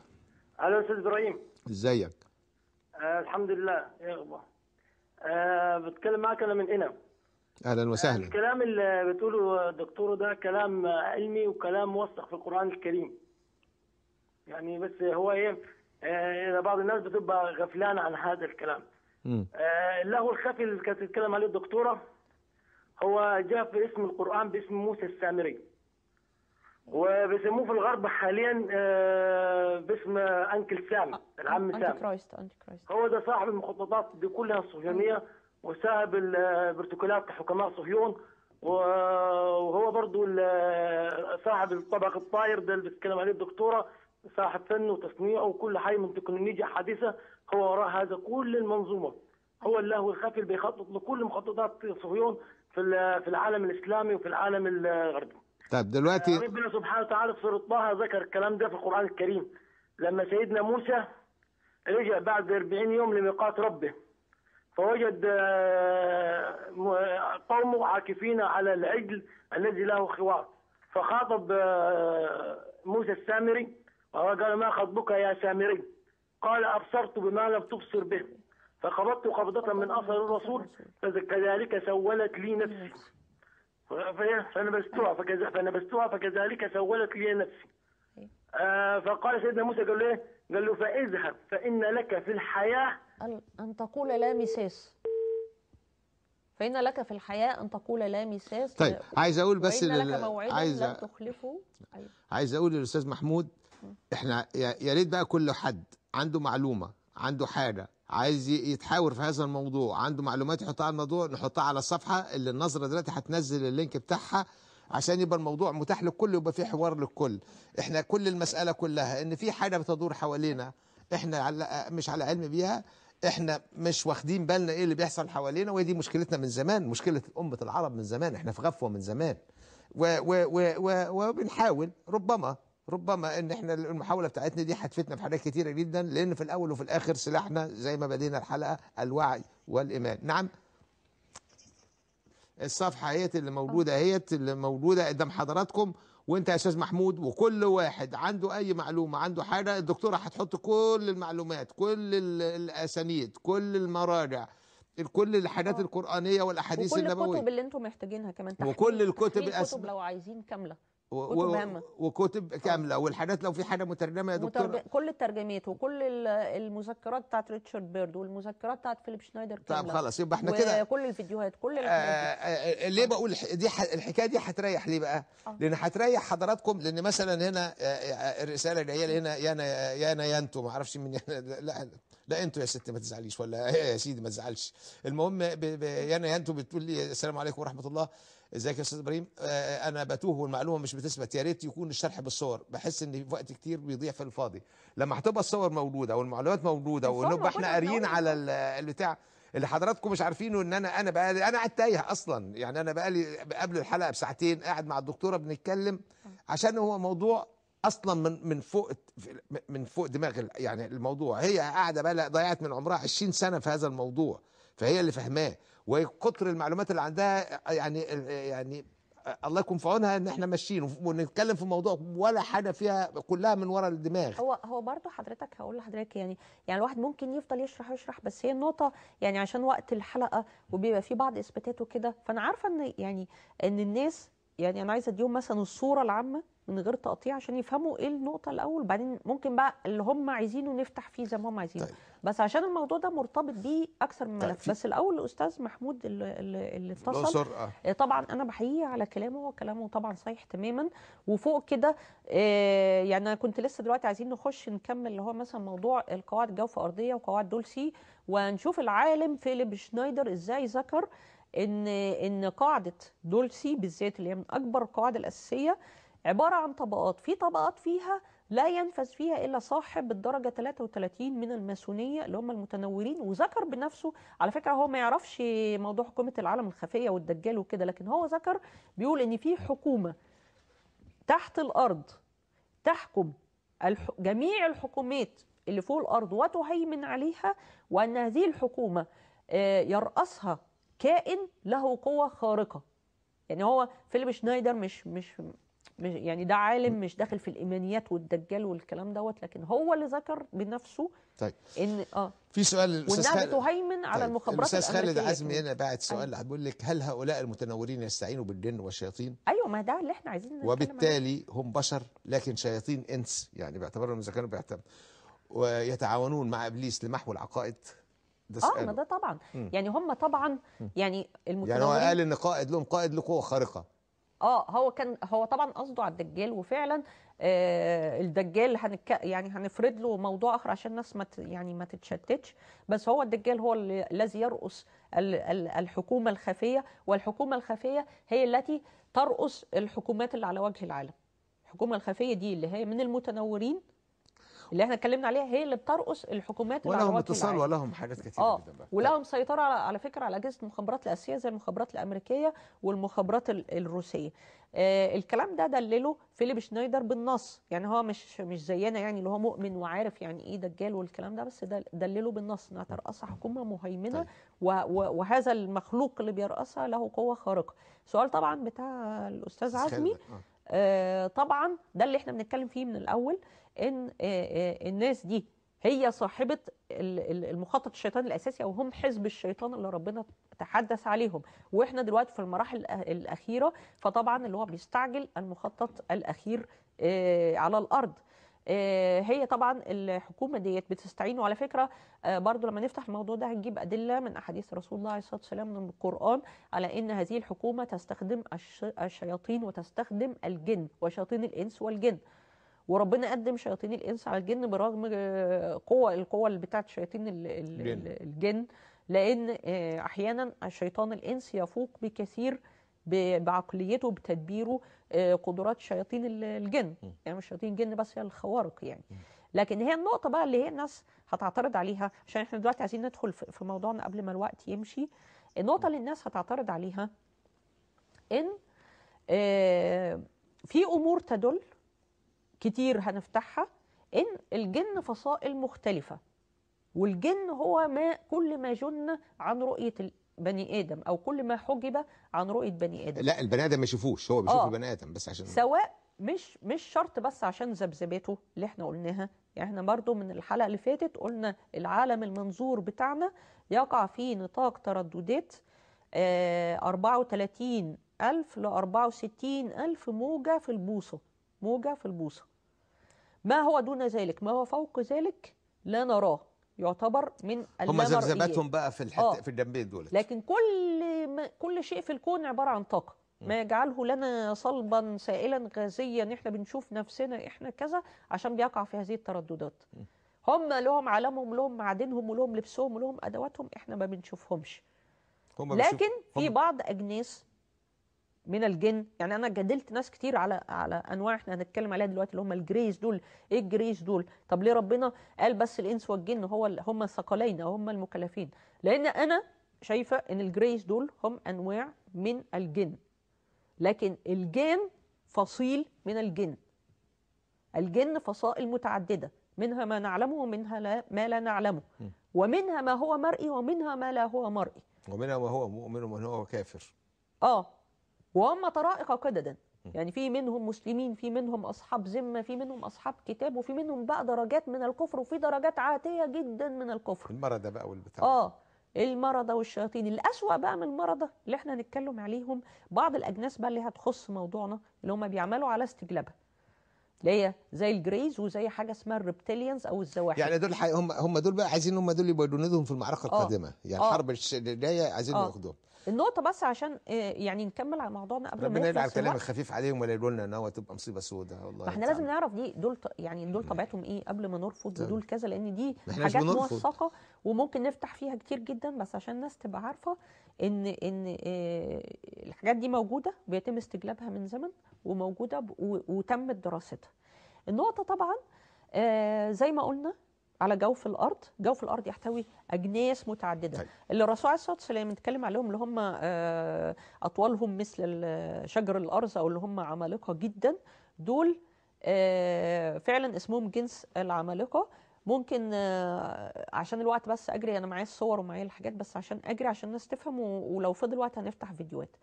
الو استاذ ابراهيم ازيك آه الحمد لله يا إيه اخبار آه بتكلم معاك انا من هنا اهلا آه، وسهلا الكلام اللي بتقوله الدكتور ده كلام علمي وكلام موثق في القران الكريم يعني بس هو ايه آه، بعض الناس بتبقى غفلانه عن هذا الكلام آه له الخفي اللي كانت تتكلم عليه الدكتوره هو جاء في اسم القران باسم موسى السامري وبيسموه في الغرب حاليا آه باسم انكل سام العم سام هو ده صاحب المخططات دي كلها الصهيونيه وساهم بالبروتوكولات حكماء صهيون وهو برضو صاحب الطبق الطاير ده اللي بتتكلم عليه الدكتوره صاحب فن وتصنيع وكل حاجه من تكنولوجيا حديثه هو وراء هذا كل المنظومه هو اللهو الخفي اللي بيخطط لكل مخططات صهيون في في العالم الاسلامي وفي العالم الغربي. طب دلوقتي آه، ربنا سبحانه وتعالى في سوره طه ذكر الكلام ده في القران الكريم لما سيدنا موسى رجع بعد 40 يوم لميقات ربه فوجد آه، قوم عاكفين على العجل الذي له خوار فخاطب آه، موسى السامري وقال ما خطبك يا سامري قال أبصرت بما لم تبصر به فقبضت قبضة من أثر الرسول فكذلك سولت لي نفسي فنبستها فنبستها فكذلك سولت لي نفسي آه، فقال سيدنا موسى قال له إيه؟ قال له فاذهب فإن لك في الحياة أن تقول لا مساس فإن لك في الحياة أن تقول لا مساس طيب عايز أقول بس إن لك موعدا عايز لن تخلفه أيوة. عايز أقول للأستاذ محمود إحنا يا ريت بقى كل حد عنده معلومة عنده حاجة عايز يتحاور في هذا الموضوع عنده معلومات يحطها على الموضوع نحطها على الصفحة اللي النظرة دلوقتي هتنزل اللينك بتاعها عشان يبقى الموضوع متاح للكل يبقى في حوار للكل احنا كل المسألة كلها ان في حاجة بتدور حوالينا احنا مش على علم بيها احنا مش واخدين بالنا ايه اللي بيحصل حوالينا وهي دي مشكلتنا من زمان مشكلة أمة العرب من زمان احنا في غفوة من زمان و و و و وبنحاول ربما ربما ان احنا المحاوله بتاعتنا دي هتفيدنا في حاجات كتيره جدا لان في الاول وفي الاخر سلاحنا زي ما بدينا الحلقه الوعي والايمان نعم الصفحه اهيت اللي موجوده اهيت اللي موجوده قدام حضراتكم وانت يا استاذ محمود وكل واحد عنده اي معلومه عنده حاجه الدكتوره هتحط كل المعلومات كل الاسانيد كل المراجع كل الحاجات آه. القرانيه والاحاديث النبويه وكل الكتب اللي انتم محتاجينها كمان وكل الكتب الكتب لو عايزين كامله كتب هامه وكتب آه. كامله والحاجات لو في حاجه مترجمه يا دكتور مترجم كل الترجمات وكل المذكرات بتاعت ريتشارد بيرد والمذكرات بتاعت فيليب شنايدر طب خلاص يبقى احنا كده كل الفيديوهات كل آه،, آه،, آه ليه بقول دي ح... الحكايه دي هتريح ليه بقى؟ آه. لان هتريح حضراتكم لان مثلا هنا الرساله جايه هنا يا انا يا انا يا انتوا ما اعرفش مين لا لا انتوا يا ست ما تزعليش ولا يا سيدي ما تزعلش المهم ب... ب... يا انا يا انتوا بتقول لي السلام عليكم ورحمه الله ازيك يا استاذ ابراهيم آه،, آه انا بتوه والمعلومه مش بتثبت يا ريت يكون الشرح بالصور بحس ان وقت كتير بيضيع في الفاضي لما هتبقى الصور موجوده والمعلومات موجوده ونبقى احنا قاريين على البتاع اللي حضراتكم مش عارفينه ان انا انا بقالي انا قاعد تايه اصلا يعني انا بقالي قبل الحلقه بساعتين قاعد مع الدكتوره بنتكلم عشان هو موضوع اصلا من من فوق من فوق دماغ يعني الموضوع هي قاعده بقى ضيعت من عمرها 20 سنه في هذا الموضوع فهي اللي فهماه وكتر المعلومات اللي عندها يعني يعني الله يكون في عونها ان احنا ماشيين ونتكلم في موضوع ولا حاجه فيها كلها من ورا الدماغ هو هو برضه حضرتك هقول لحضرتك يعني يعني الواحد ممكن يفضل يشرح يشرح بس هي النقطه يعني عشان وقت الحلقه وبيبقى في بعض اثباتات وكده فانا عارفه ان يعني ان الناس يعني انا عايزه اديهم مثلا الصوره العامه من غير تقطيع عشان يفهموا ايه النقطه الاول وبعدين ممكن بقى اللي هم عايزينه نفتح فيه زي ما هم عايزينه طيب. بس عشان الموضوع ده مرتبط بيه اكثر من ملف بس الاول الاستاذ محمود اللي, اللي اتصل آه، طبعا انا بحييه على كلامه كلامه طبعا صحيح تماما وفوق كده آه، يعني انا كنت لسه دلوقتي عايزين نخش نكمل اللي هو مثلا موضوع القواعد الجوف ارضيه وقواعد دولسي ونشوف العالم فيليب شنايدر ازاي ذكر ان ان قاعده دولسي بالذات اللي هي من اكبر القواعد الاساسيه عباره عن طبقات في طبقات فيها لا ينفذ فيها الا صاحب الدرجه 33 من الماسونيه اللي هم المتنورين وذكر بنفسه على فكره هو ما يعرفش موضوع حكومه العالم الخفيه والدجال وكده لكن هو ذكر بيقول ان في حكومه تحت الارض تحكم جميع الحكومات اللي فوق الارض وتهيمن عليها وان هذه الحكومه آه، يرأسها كائن له قوه خارقه يعني هو فيليب شنايدر مش مش يعني ده عالم مش داخل في الايمانيات والدجال والكلام دوت لكن هو اللي ذكر بنفسه طيب ان اه في سؤال الاستاذ خالد على طيب. على المخابرات الاستاذ خالد عزمي هنا بعت سؤال أيوة. بيقول لك هل هؤلاء المتنورين يستعينوا بالجن والشياطين؟ ايوه ما ده اللي احنا عايزين وبالتالي هم بشر لكن شياطين انس يعني باعتبارهم اذا كانوا ويتعاونون مع ابليس لمحو العقائد ده اه ما ده طبعا مم. يعني هم طبعا يعني المتنورين يعني هو قال ان قائد لهم قائد لقوه خارقه اه هو كان هو طبعا قصده على الدجال وفعلا آه الدجال هنك يعني هنفرد له موضوع اخر عشان الناس ما يعني ما تتشتتش بس هو الدجال هو الذي يرقص الحكومه الخفيه والحكومه الخفيه هي التي ترقص الحكومات اللي على وجه العالم الحكومه الخفيه دي اللي هي من المتنورين اللي احنا اتكلمنا عليها هي اللي بترقص الحكومات ولهم اتصال ولهم حاجات كتير آه. جدا بقى. ولهم سيطره على, على فكره على اجهزه المخابرات الاساسيه زي المخابرات الامريكيه والمخابرات الروسيه آه الكلام ده دلله فيليب شنايدر بالنص يعني هو مش مش زينا يعني اللي هو مؤمن وعارف يعني ايه دجال والكلام ده بس دلله بالنص انها ترقص حكومه مهيمنه طيب. وهذا المخلوق اللي بيرأسها له قوه خارقه سؤال طبعا بتاع الاستاذ عزمي آه. آه طبعا ده اللي احنا بنتكلم فيه من الاول ان الناس دي هي صاحبه المخطط الشيطاني الاساسي او هم حزب الشيطان اللي ربنا تحدث عليهم واحنا دلوقتي في المراحل الاخيره فطبعا اللي هو بيستعجل المخطط الاخير على الارض هي طبعا الحكومه ديت بتستعين وعلى فكره برضو لما نفتح الموضوع ده هنجيب ادله من احاديث رسول الله عليه الصلاه والسلام من القران على ان هذه الحكومه تستخدم الشياطين وتستخدم الجن وشياطين الانس والجن وربنا قدم شياطين الانس على الجن برغم آه، قوه القوه اللي بتاعت شياطين الجن. الجن لان آه، احيانا الشيطان الانس يفوق بكثير بعقليته بتدبيره آه، قدرات شياطين الجن يعني مش شياطين الجن بس هي الخوارق يعني لكن هي النقطه بقى اللي هي الناس هتعترض عليها عشان احنا دلوقتي عايزين ندخل في موضوعنا قبل ما الوقت يمشي النقطه اللي الناس هتعترض عليها ان في امور تدل كتير هنفتحها ان الجن فصائل مختلفه والجن هو ما كل ما جن عن رؤيه بني ادم او كل ما حجب عن رؤيه بني ادم لا البني ادم ما يشوفوش هو بيشوف آه. البني ادم بس عشان سواء مش مش شرط بس عشان ذبذبته اللي احنا قلناها يعني احنا برضو من الحلقه اللي فاتت قلنا العالم المنظور بتاعنا يقع في نطاق ترددات آه 34 ألف ل 64 ألف موجة في البوصة موجة في البوصة ما هو دون ذلك ما هو فوق ذلك لا نراه يعتبر من هم ذبذباتهم بقى في الحت... آه. في الجنبين دول لكن كل ما... كل شيء في الكون عباره عن طاقه ما يجعله لنا صلبا سائلا غازيا احنا بنشوف نفسنا احنا كذا عشان بيقع في هذه الترددات هم لهم عالمهم لهم معادنهم ولهم لبسهم ولهم ادواتهم احنا ما بنشوفهمش هم لكن في بعض اجناس من الجن يعني انا جادلت ناس كتير على على انواع احنا هنتكلم عليها دلوقتي اللي هم الجريز دول ايه الجريز دول طب ليه ربنا قال بس الانس والجن هو هم الثقلين او هم المكلفين لان انا شايفه ان الجريز دول هم انواع من الجن لكن الجان فصيل من الجن الجن فصائل متعدده منها ما نعلمه ومنها لا ما لا نعلمه ومنها ما هو مرئي ومنها ما لا هو مرئي ومنها ما هو مؤمن ومن هو كافر اه وهم طرائق قددا يعني في منهم مسلمين في منهم أصحاب ذمة في منهم أصحاب كتاب وفي منهم بقى درجات من الكفر وفي درجات عاتية جدا من الكفر المرضى بقى والبتاع آه المرضى والشياطين الأسوأ بقى من المرضى اللي احنا نتكلم عليهم بعض الأجناس بقى اللي هتخص موضوعنا اللي هم بيعملوا على استجلابها اللي هي زي الجريز وزي حاجه اسمها الريبتيليانز او الزواحف يعني دول هم هم دول بقى عايزين هم دول يبقوا في المعركه آه. القادمه يعني أوه. حرب اللي جايه عايزين آه. ياخدوهم النقطه بس عشان آه، يعني نكمل على موضوعنا قبل ربنا نرجع الكلام الخفيف عليهم ولا يقولوا لنا ان هو تبقى مصيبه سوداء والله ما احنا لازم نعرف دي دول يعني دول طبيعتهم ايه قبل ما نرفض طيب. ودول كذا لان دي حاجات موثقه وممكن نفتح فيها كتير جدا بس عشان الناس تبقى عارفه ان ان آه، الحاجات دي موجوده بيتم استجلابها من زمن وموجوده وتمت دراستها النقطه طبعا آه، زي ما قلنا على جوف الارض جوف الارض يحتوي اجناس متعدده طيب. اللي الرسول عليه الصلاه والسلام اتكلم عليهم اللي هم آه، اطوالهم مثل شجر الارز او اللي هم عمالقه جدا دول آه، فعلا اسمهم جنس العمالقه ممكن آه، عشان الوقت بس اجري انا معايا الصور ومعايا الحاجات بس عشان اجري عشان الناس تفهم ولو فضل وقت هنفتح فيديوهات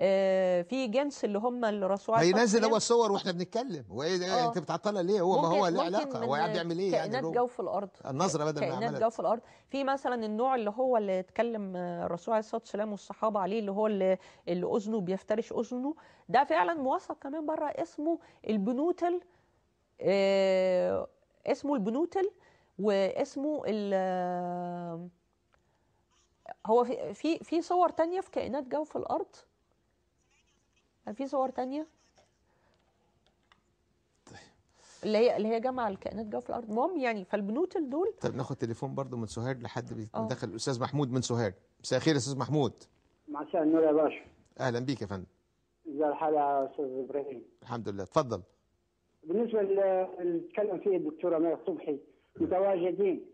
آه، في جنس اللي هم اللي رسوعات هينزل هو الصور واحنا بنتكلم هو ايه آه. انت بتعطلها ليه هو ما هو له علاقه هو قاعد بيعمل ايه يعني كائنات جو إيه؟ في الارض النظره بدل ما كائنات جو في الارض في مثلا النوع اللي هو اللي اتكلم آه، الرسول عليه الصلاه والسلام والصحابه عليه اللي هو اللي, اللي اذنه بيفترش اذنه ده فعلا موثق كمان بره اسمه البنوتل آه اسمه البنوتل واسمه ال هو في في صور تانية في كائنات جو في الارض في صور تانية طيب. اللي هي اللي هي جمع الكائنات جوه في الارض المهم يعني فالبنوت دول طب ناخد تليفون برضو من سوهاج لحد بيدخل آه. الاستاذ محمود من سوهاج مساء الخير يا استاذ محمود مساء النور يا باشا اهلا بيك يا فندم ازي الحال يا استاذ ابراهيم الحمد لله اتفضل بالنسبه اللي اتكلم فيه الدكتوره امير صبحي متواجدين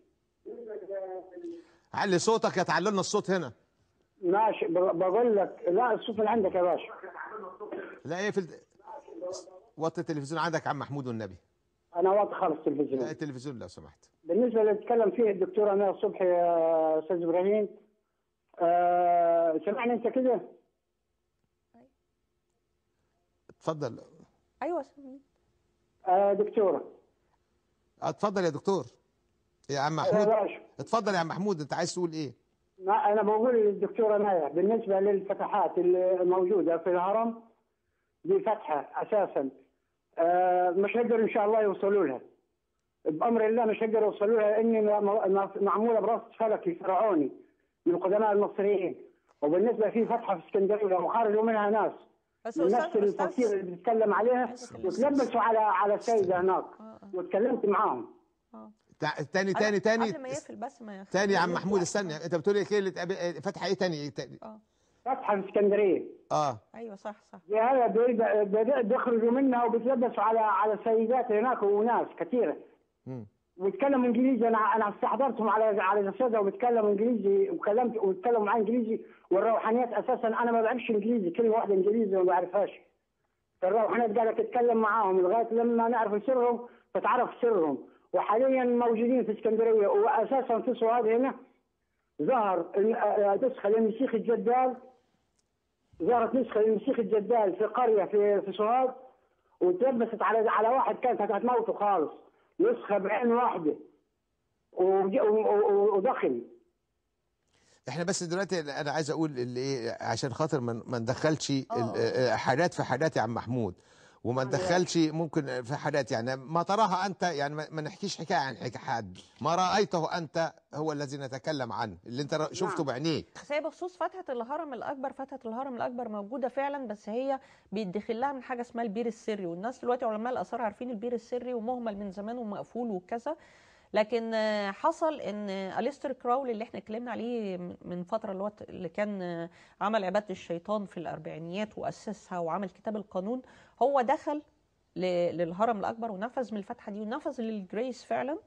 علي صوتك يا تعلمنا الصوت هنا ماشي بقول لك لا الصوت اللي عندك يا باشا لا اقفل وطي التلفزيون عندك عم محمود والنبي انا واطي خالص التلفزيون لا التلفزيون لو سمحت بالنسبه اللي اتكلم فيه الدكتور انا صبحي يا استاذ ابراهيم أه سمعني انت كده اتفضل ايوه آه دكتوره اتفضل يا دكتور يا عم آه، محمود اتفضل يا عم محمود انت عايز تقول ايه ما انا بقول للدكتوره مايا بالنسبه للفتحات الموجوده في الهرم بفتحه اساسا آه، مش هقدر ان شاء الله يوصلوا لها بامر الله مش هقدر يوصلوا لها لأني معموله براس فلكي فرعوني من قدماء المصريين وبالنسبه في فتحه في اسكندريه وخرجوا منها ناس بس من نفس اللي بتتكلم عليها وتلبسوا على على السيده هناك آه، آه. وتكلمت معاهم تاني تاني تاني قبل ما يقفل بس ما تاني يا عم محمود استنى انت بتقول ايه فتحه ايه تاني, إيه تاني؟ اه فتحا اسكندريه اه ايوه صح صح هذا بيخرجوا منها وبيتلبسوا على على سيدات هناك وناس كثيره ويتكلموا انجليزي انا انا استحضرتهم على على جسدها وبيتكلموا انجليزي وكلمت ويتكلموا معي انجليزي والروحانيات اساسا انا ما بعرفش انجليزي كلمه واحده انجليزي ما بعرفهاش الروحانيات قالت تتكلم معاهم لغايه لما نعرف سرهم فتعرف سرهم وحاليا موجودين في اسكندريه واساسا في سوهاج هنا ظهر نسخه آه، آه، للمسيخ الجدال زارت نسخة للشيخ الجدال في قرية في في سوهاج وتلبست على على واحد كانت هتموته خالص نسخة بعين واحدة ودخل احنا بس دلوقتي انا عايز اقول اللي ايه عشان خاطر ما ندخلش آه. آه، آه، حالات في حالات يا عم محمود وما تدخلش ممكن في حاجات يعني ما تراها انت يعني ما نحكيش حكايه عن حد ما رايته انت هو الذي نتكلم عنه اللي انت شفته نعم. بعينيك سي بخصوص فتحه الهرم الاكبر فتحه الهرم الاكبر موجوده فعلا بس هي بيدخل لها من حاجه اسمها البير السري والناس دلوقتي علماء الاثار عارفين البير السري ومهمل من زمان ومقفول وكذا لكن حصل ان اليستر كراول اللي احنا اتكلمنا عليه من فتره اللي هو اللي كان عمل عباده الشيطان في الاربعينيات واسسها وعمل كتاب القانون هو دخل للهرم الاكبر ونفذ من الفتحه دي ونفذ للجريس فعلا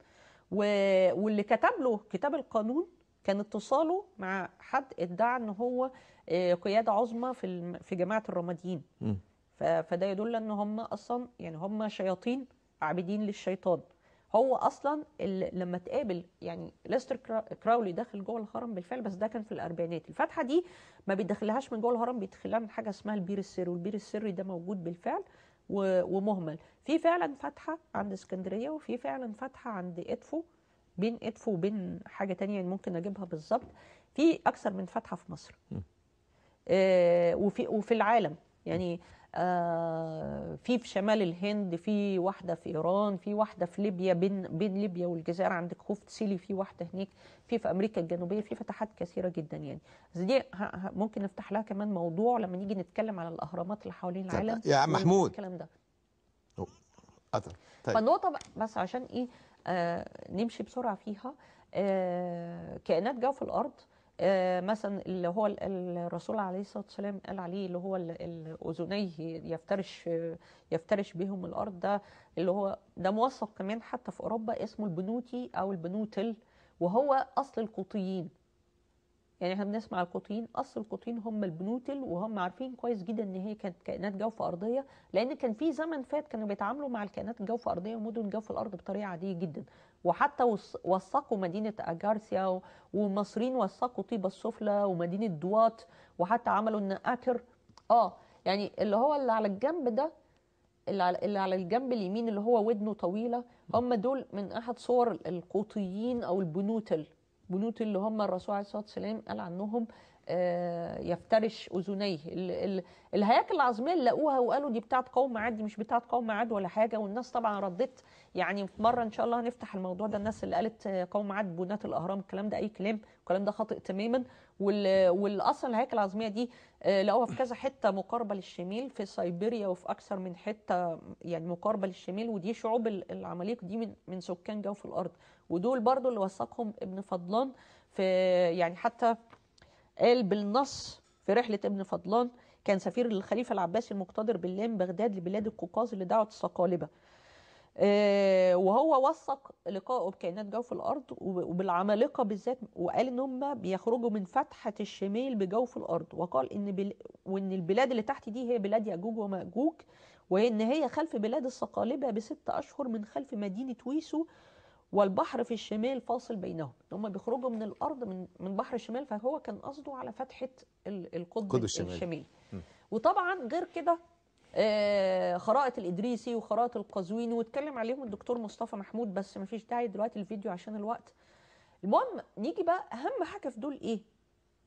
واللي كتب له كتاب القانون كان اتصاله مع حد ادعى ان هو آه، قياده عظمى في في جماعه الرماديين فده يدل ان هم اصلا يعني هم شياطين عابدين للشيطان هو اصلا لما تقابل يعني ليستر كراولي داخل جوه الهرم بالفعل بس ده كان في الاربعينات الفتحه دي ما بيدخلهاش من جوه الهرم بيدخلها من حاجه اسمها البير السري والبير السري ده موجود بالفعل ومهمل في فعلا فتحه عند اسكندريه وفي فعلا فتحه عند ادفو بين ادفو وبين حاجه تانية يعني ممكن اجيبها بالظبط في اكثر من فتحه في مصر آه وفي وفي العالم يعني آه، في في شمال الهند في واحده في ايران في واحده في ليبيا بين بين ليبيا والجزائر عندك خوفت سيلي في واحده هناك في في امريكا الجنوبيه في فتحات كثيره جدا يعني بس دي ممكن نفتح لها كمان موضوع لما نيجي نتكلم على الاهرامات اللي حوالين العالم يا عم محمود الكلام ده طيب. فالنقطه بس عشان ايه آه نمشي بسرعه فيها آه كائنات جو في الارض آه آه، مثلا اللي هو الرسول عليه الصلاه والسلام قال عليه اللي هو الاذنيه يفترش يفترش بهم الارض ده اللي هو ده موثق كمان حتى في اوروبا اسمه البنوتي او البنوتل وهو اصل القوطيين يعني احنا بنسمع القوطيين اصل القوطيين هم البنوتل وهم عارفين كويس جدا ان هي كانت كائنات جوف ارضيه لان كان في زمن فات كانوا بيتعاملوا مع الكائنات الجوف ارضيه ومدن جوف الارض بطريقه عاديه جدا وحتى وثقوا مدينه اجارسيا والمصريين وثقوا طيبه السفلى ومدينه دوات وحتى عملوا ان اكر اه يعني اللي هو اللي على الجنب ده اللي على الجنب اليمين اللي هو ودنه طويله هم دول من احد صور القوطيين او البنوتل بنوت اللي هم الرسول عليه الصلاه والسلام قال عنهم آه، يفترش اذنيه الهياكل العظميه اللي لقوها وقالوا دي بتاعه قوم عاد دي مش بتاعه قوم عاد ولا حاجه والناس طبعا ردت يعني في مره ان شاء الله هنفتح الموضوع ده الناس اللي قالت آه، قوم عاد بنات الاهرام الكلام ده اي كلام الكلام ده خاطئ تماما والاصل الهياكل العظميه دي آه، لقوها في كذا حته مقاربه للشمال في سيبيريا وفي اكثر من حته يعني مقاربه للشمال ودي شعوب العماليق دي من من سكان جوف الارض ودول برضو اللي وثقهم ابن فضلان في يعني حتى قال بالنص في رحلة ابن فضلان كان سفير للخليفة العباسي المقتدر بالله من بغداد لبلاد القوقاز لدعوة الصقالبة آه، وهو وثق لقائه بكائنات جوف الارض وبالعمالقه بالذات وقال ان هم بيخرجوا من فتحه الشمال بجوف الارض وقال ان بل وان البلاد اللي تحت دي هي بلاد ياجوج وماجوج وان هي خلف بلاد الصقالبه بست اشهر من خلف مدينه ويسو والبحر في الشمال فاصل بينهم هم بيخرجوا من الارض من من بحر الشمال فهو كان قصده على فتحه القطب الشمالي الشمال. وطبعا غير كده آه، خرائط الادريسي وخرائط القزويني واتكلم عليهم الدكتور مصطفى محمود بس مفيش داعي دلوقتي الفيديو عشان الوقت المهم نيجي بقى اهم حاجه في دول ايه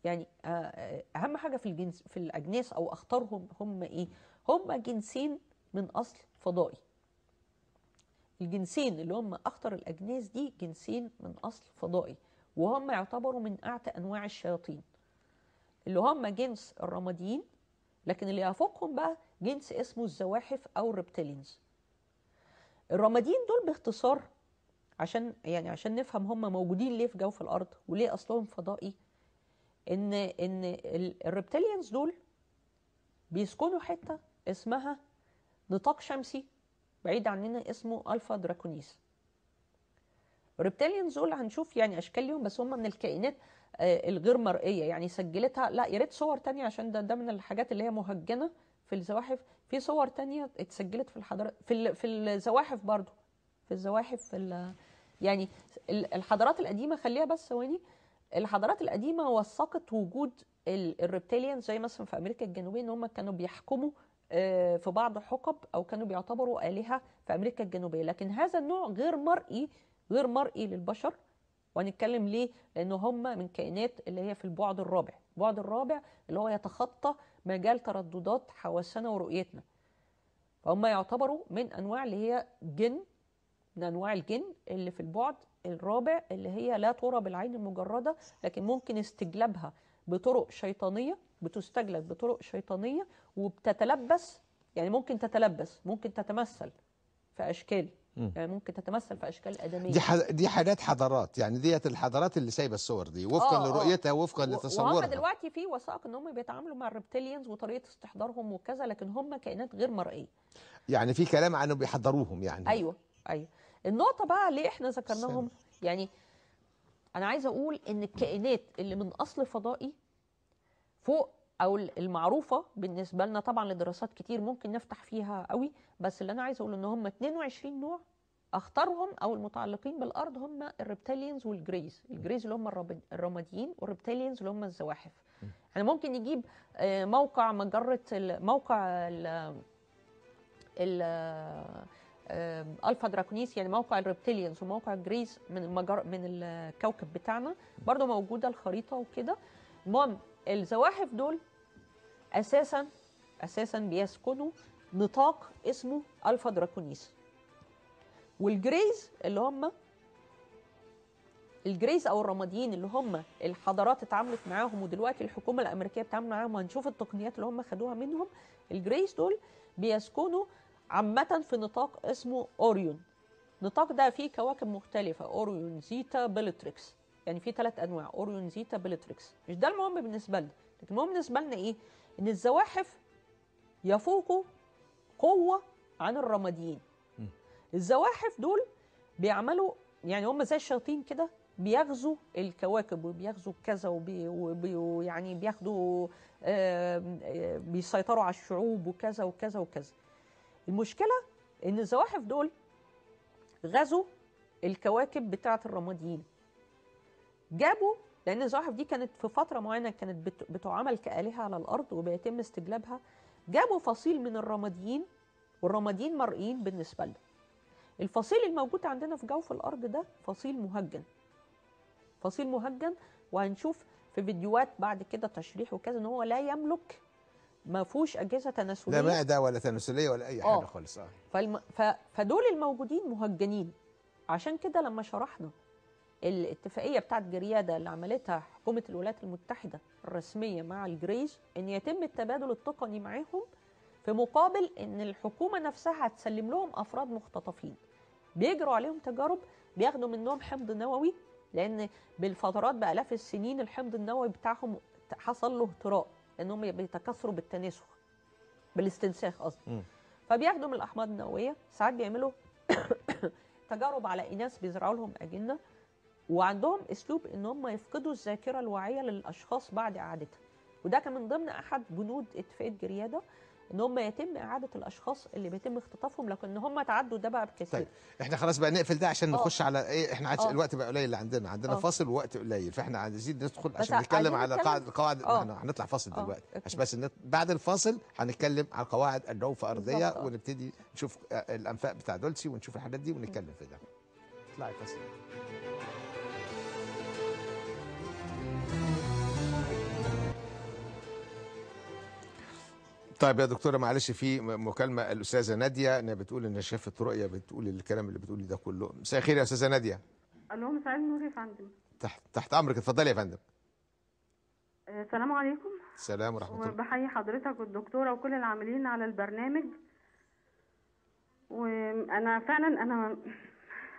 يعني آه، آه، اهم حاجه في الجنس في الاجناس او اختارهم هم ايه هم جنسين من اصل فضائي الجنسين اللي هم أخطر الأجناس دي جنسين من أصل فضائي وهم يعتبروا من أعتى أنواع الشياطين اللي هم جنس الرماديين لكن اللي يفوقهم بقى جنس اسمه الزواحف أو الريبتيلينز الرماديين دول باختصار عشان يعني عشان نفهم هم موجودين ليه في جوف الأرض وليه أصلهم فضائي إن إن الريبتيليانز دول بيسكنوا حتة اسمها نطاق شمسي بعيد عننا اسمه الفا دراكونيس الريبتيليانز دول هنشوف يعني اشكال ليهم بس هم من الكائنات آه، الغير مرئيه يعني سجلتها لا يا ريت صور تانية عشان ده ده من الحاجات اللي هي مهجنه في الزواحف في صور تانية اتسجلت في الحضارات في ال... في الزواحف برضو في الزواحف في ال... يعني الحضارات القديمه خليها بس ثواني الحضارات القديمه وثقت وجود الريبتيليان زي مثلا في امريكا الجنوبيه ان هم كانوا بيحكموا آه، في بعض حقب او كانوا بيعتبروا الهه في امريكا الجنوبيه لكن هذا النوع غير مرئي غير مرئي للبشر وهنتكلم ليه لان هم من كائنات اللي هي في البعد الرابع البعد الرابع اللي هو يتخطى مجال ترددات حواسنا ورؤيتنا فهم يعتبروا من انواع اللي هي جن من انواع الجن اللي في البعد الرابع اللي هي لا ترى بالعين المجرده لكن ممكن استجلابها بطرق شيطانيه بتستجلب بطرق شيطانية وبتتلبس يعني ممكن تتلبس ممكن تتمثل في أشكال يعني ممكن تتمثل في اشكال ادميه دي حد... دي حاجات حضارات يعني ديت الحضارات اللي سايبه الصور دي وفقا آه, آه. لرؤيتها وفقا لتصورها وهم دلوقتي في وثائق ان بيتعاملوا مع الريبتيليانز وطريقه استحضارهم وكذا لكن هم كائنات غير مرئيه يعني في كلام عنه بيحضروهم يعني ايوه ايوه النقطه بقى ليه احنا ذكرناهم يعني انا عايزه اقول ان الكائنات اللي من اصل فضائي فوق او المعروفه بالنسبه لنا طبعا لدراسات كتير ممكن نفتح فيها قوي بس اللي انا عايز اقول ان هم 22 نوع اخطرهم او المتعلقين بالارض هم الريبتاليانز والجريز الجريز اللي هم الرماديين والريبتاليانز اللي هم الزواحف احنا يعني ممكن نجيب آه، موقع مجره موقع ال ال الفا آه، آه، دراكونيس يعني موقع الريبتيليانز وموقع الجريز من المجر من الكوكب بتاعنا برضو موجوده الخريطه وكده المهم الزواحف دول اساسا اساسا بيسكنوا نطاق اسمه الفا دراكونيس والجريز اللي هم الجريز او الرماديين اللي هم الحضارات اتعاملت معاهم ودلوقتي الحكومه الامريكيه بتتعامل معاهم وهنشوف التقنيات اللي هم خدوها منهم الجريز دول بيسكنوا عامه في نطاق اسمه اوريون نطاق ده فيه كواكب مختلفه اوريون زيتا بيلتريكس يعني في ثلاث انواع اوريون زيتا بلتريكس مش ده المهم بالنسبه لنا لكن المهم بالنسبه لنا ايه ان الزواحف يفوقوا قوه عن الرماديين الزواحف دول بيعملوا يعني هم زي الشياطين كده بيغزوا الكواكب وبيغزوا كذا ويعني وبي بياخدوا بيسيطروا على الشعوب وكذا وكذا وكذا المشكله ان الزواحف دول غزوا الكواكب بتاعه الرماديين جابوا لان الزواحف دي كانت في فتره معينه كانت بتعامل كالهه على الارض وبيتم استجلابها جابوا فصيل من الرماديين والرماديين مرئيين بالنسبه لنا الفصيل الموجود عندنا في جوف الارض ده فصيل مهجن فصيل مهجن وهنشوف في فيديوهات بعد كده تشريح وكذا ان هو لا يملك ما فيهوش اجهزه تناسليه لا معده ولا تناسليه ولا اي حاجه آه. خالص اه فالم... ف... فدول الموجودين مهجنين عشان كده لما شرحنا الاتفاقيه بتاعت جرياده اللي عملتها حكومه الولايات المتحده الرسميه مع الجريش ان يتم التبادل التقني معاهم في مقابل ان الحكومه نفسها هتسلم لهم افراد مختطفين بيجروا عليهم تجارب بياخدوا منهم حمض نووي لان بالفترات بالاف السنين الحمض النووي بتاعهم حصل له اهتراء لانهم بيتكاثروا بالتناسخ بالاستنساخ قصدي فبياخدوا من الاحماض النوويه ساعات بيعملوا تجارب على اناث بيزرعوا لهم اجنه وعندهم اسلوب ان هم يفقدوا الذاكره الواعيه للاشخاص بعد اعادتها وده كان من ضمن احد بنود اتفاقيه جرياده ان هم يتم اعاده الاشخاص اللي بيتم اختطافهم لكن هم تعدوا ده بقى بكثير طيب احنا خلاص بقى نقفل ده عشان أوه. نخش على ايه احنا عادش آه. الوقت بقى قليل اللي عندنا عندنا أوه. فاصل ووقت قليل فاحنا عايزين ندخل عشان نتكلم على قواعد القواعد آه. احنا هنطلع فاصل أوه. دلوقتي أوكي. عشان بس نت... بعد الفاصل هنتكلم على قواعد الجوف ارضيه آه. ونبتدي نشوف الانفاق بتاع دولسي ونشوف الحاجات دي ونتكلم في ده اطلعي فاصل طيب يا دكتوره معلش في مكالمه الاستاذه ناديه انها بتقول انها شافت رؤيه بتقول الكلام اللي بتقولي ده كله مساء الخير يا استاذه ناديه الو مساء النور يا فندم تحت تحت امرك اتفضلي يا فندم آه، السلام عليكم السلام ورحمه الله وبحيي حضرتك والدكتوره وكل العاملين على البرنامج وانا فعلا انا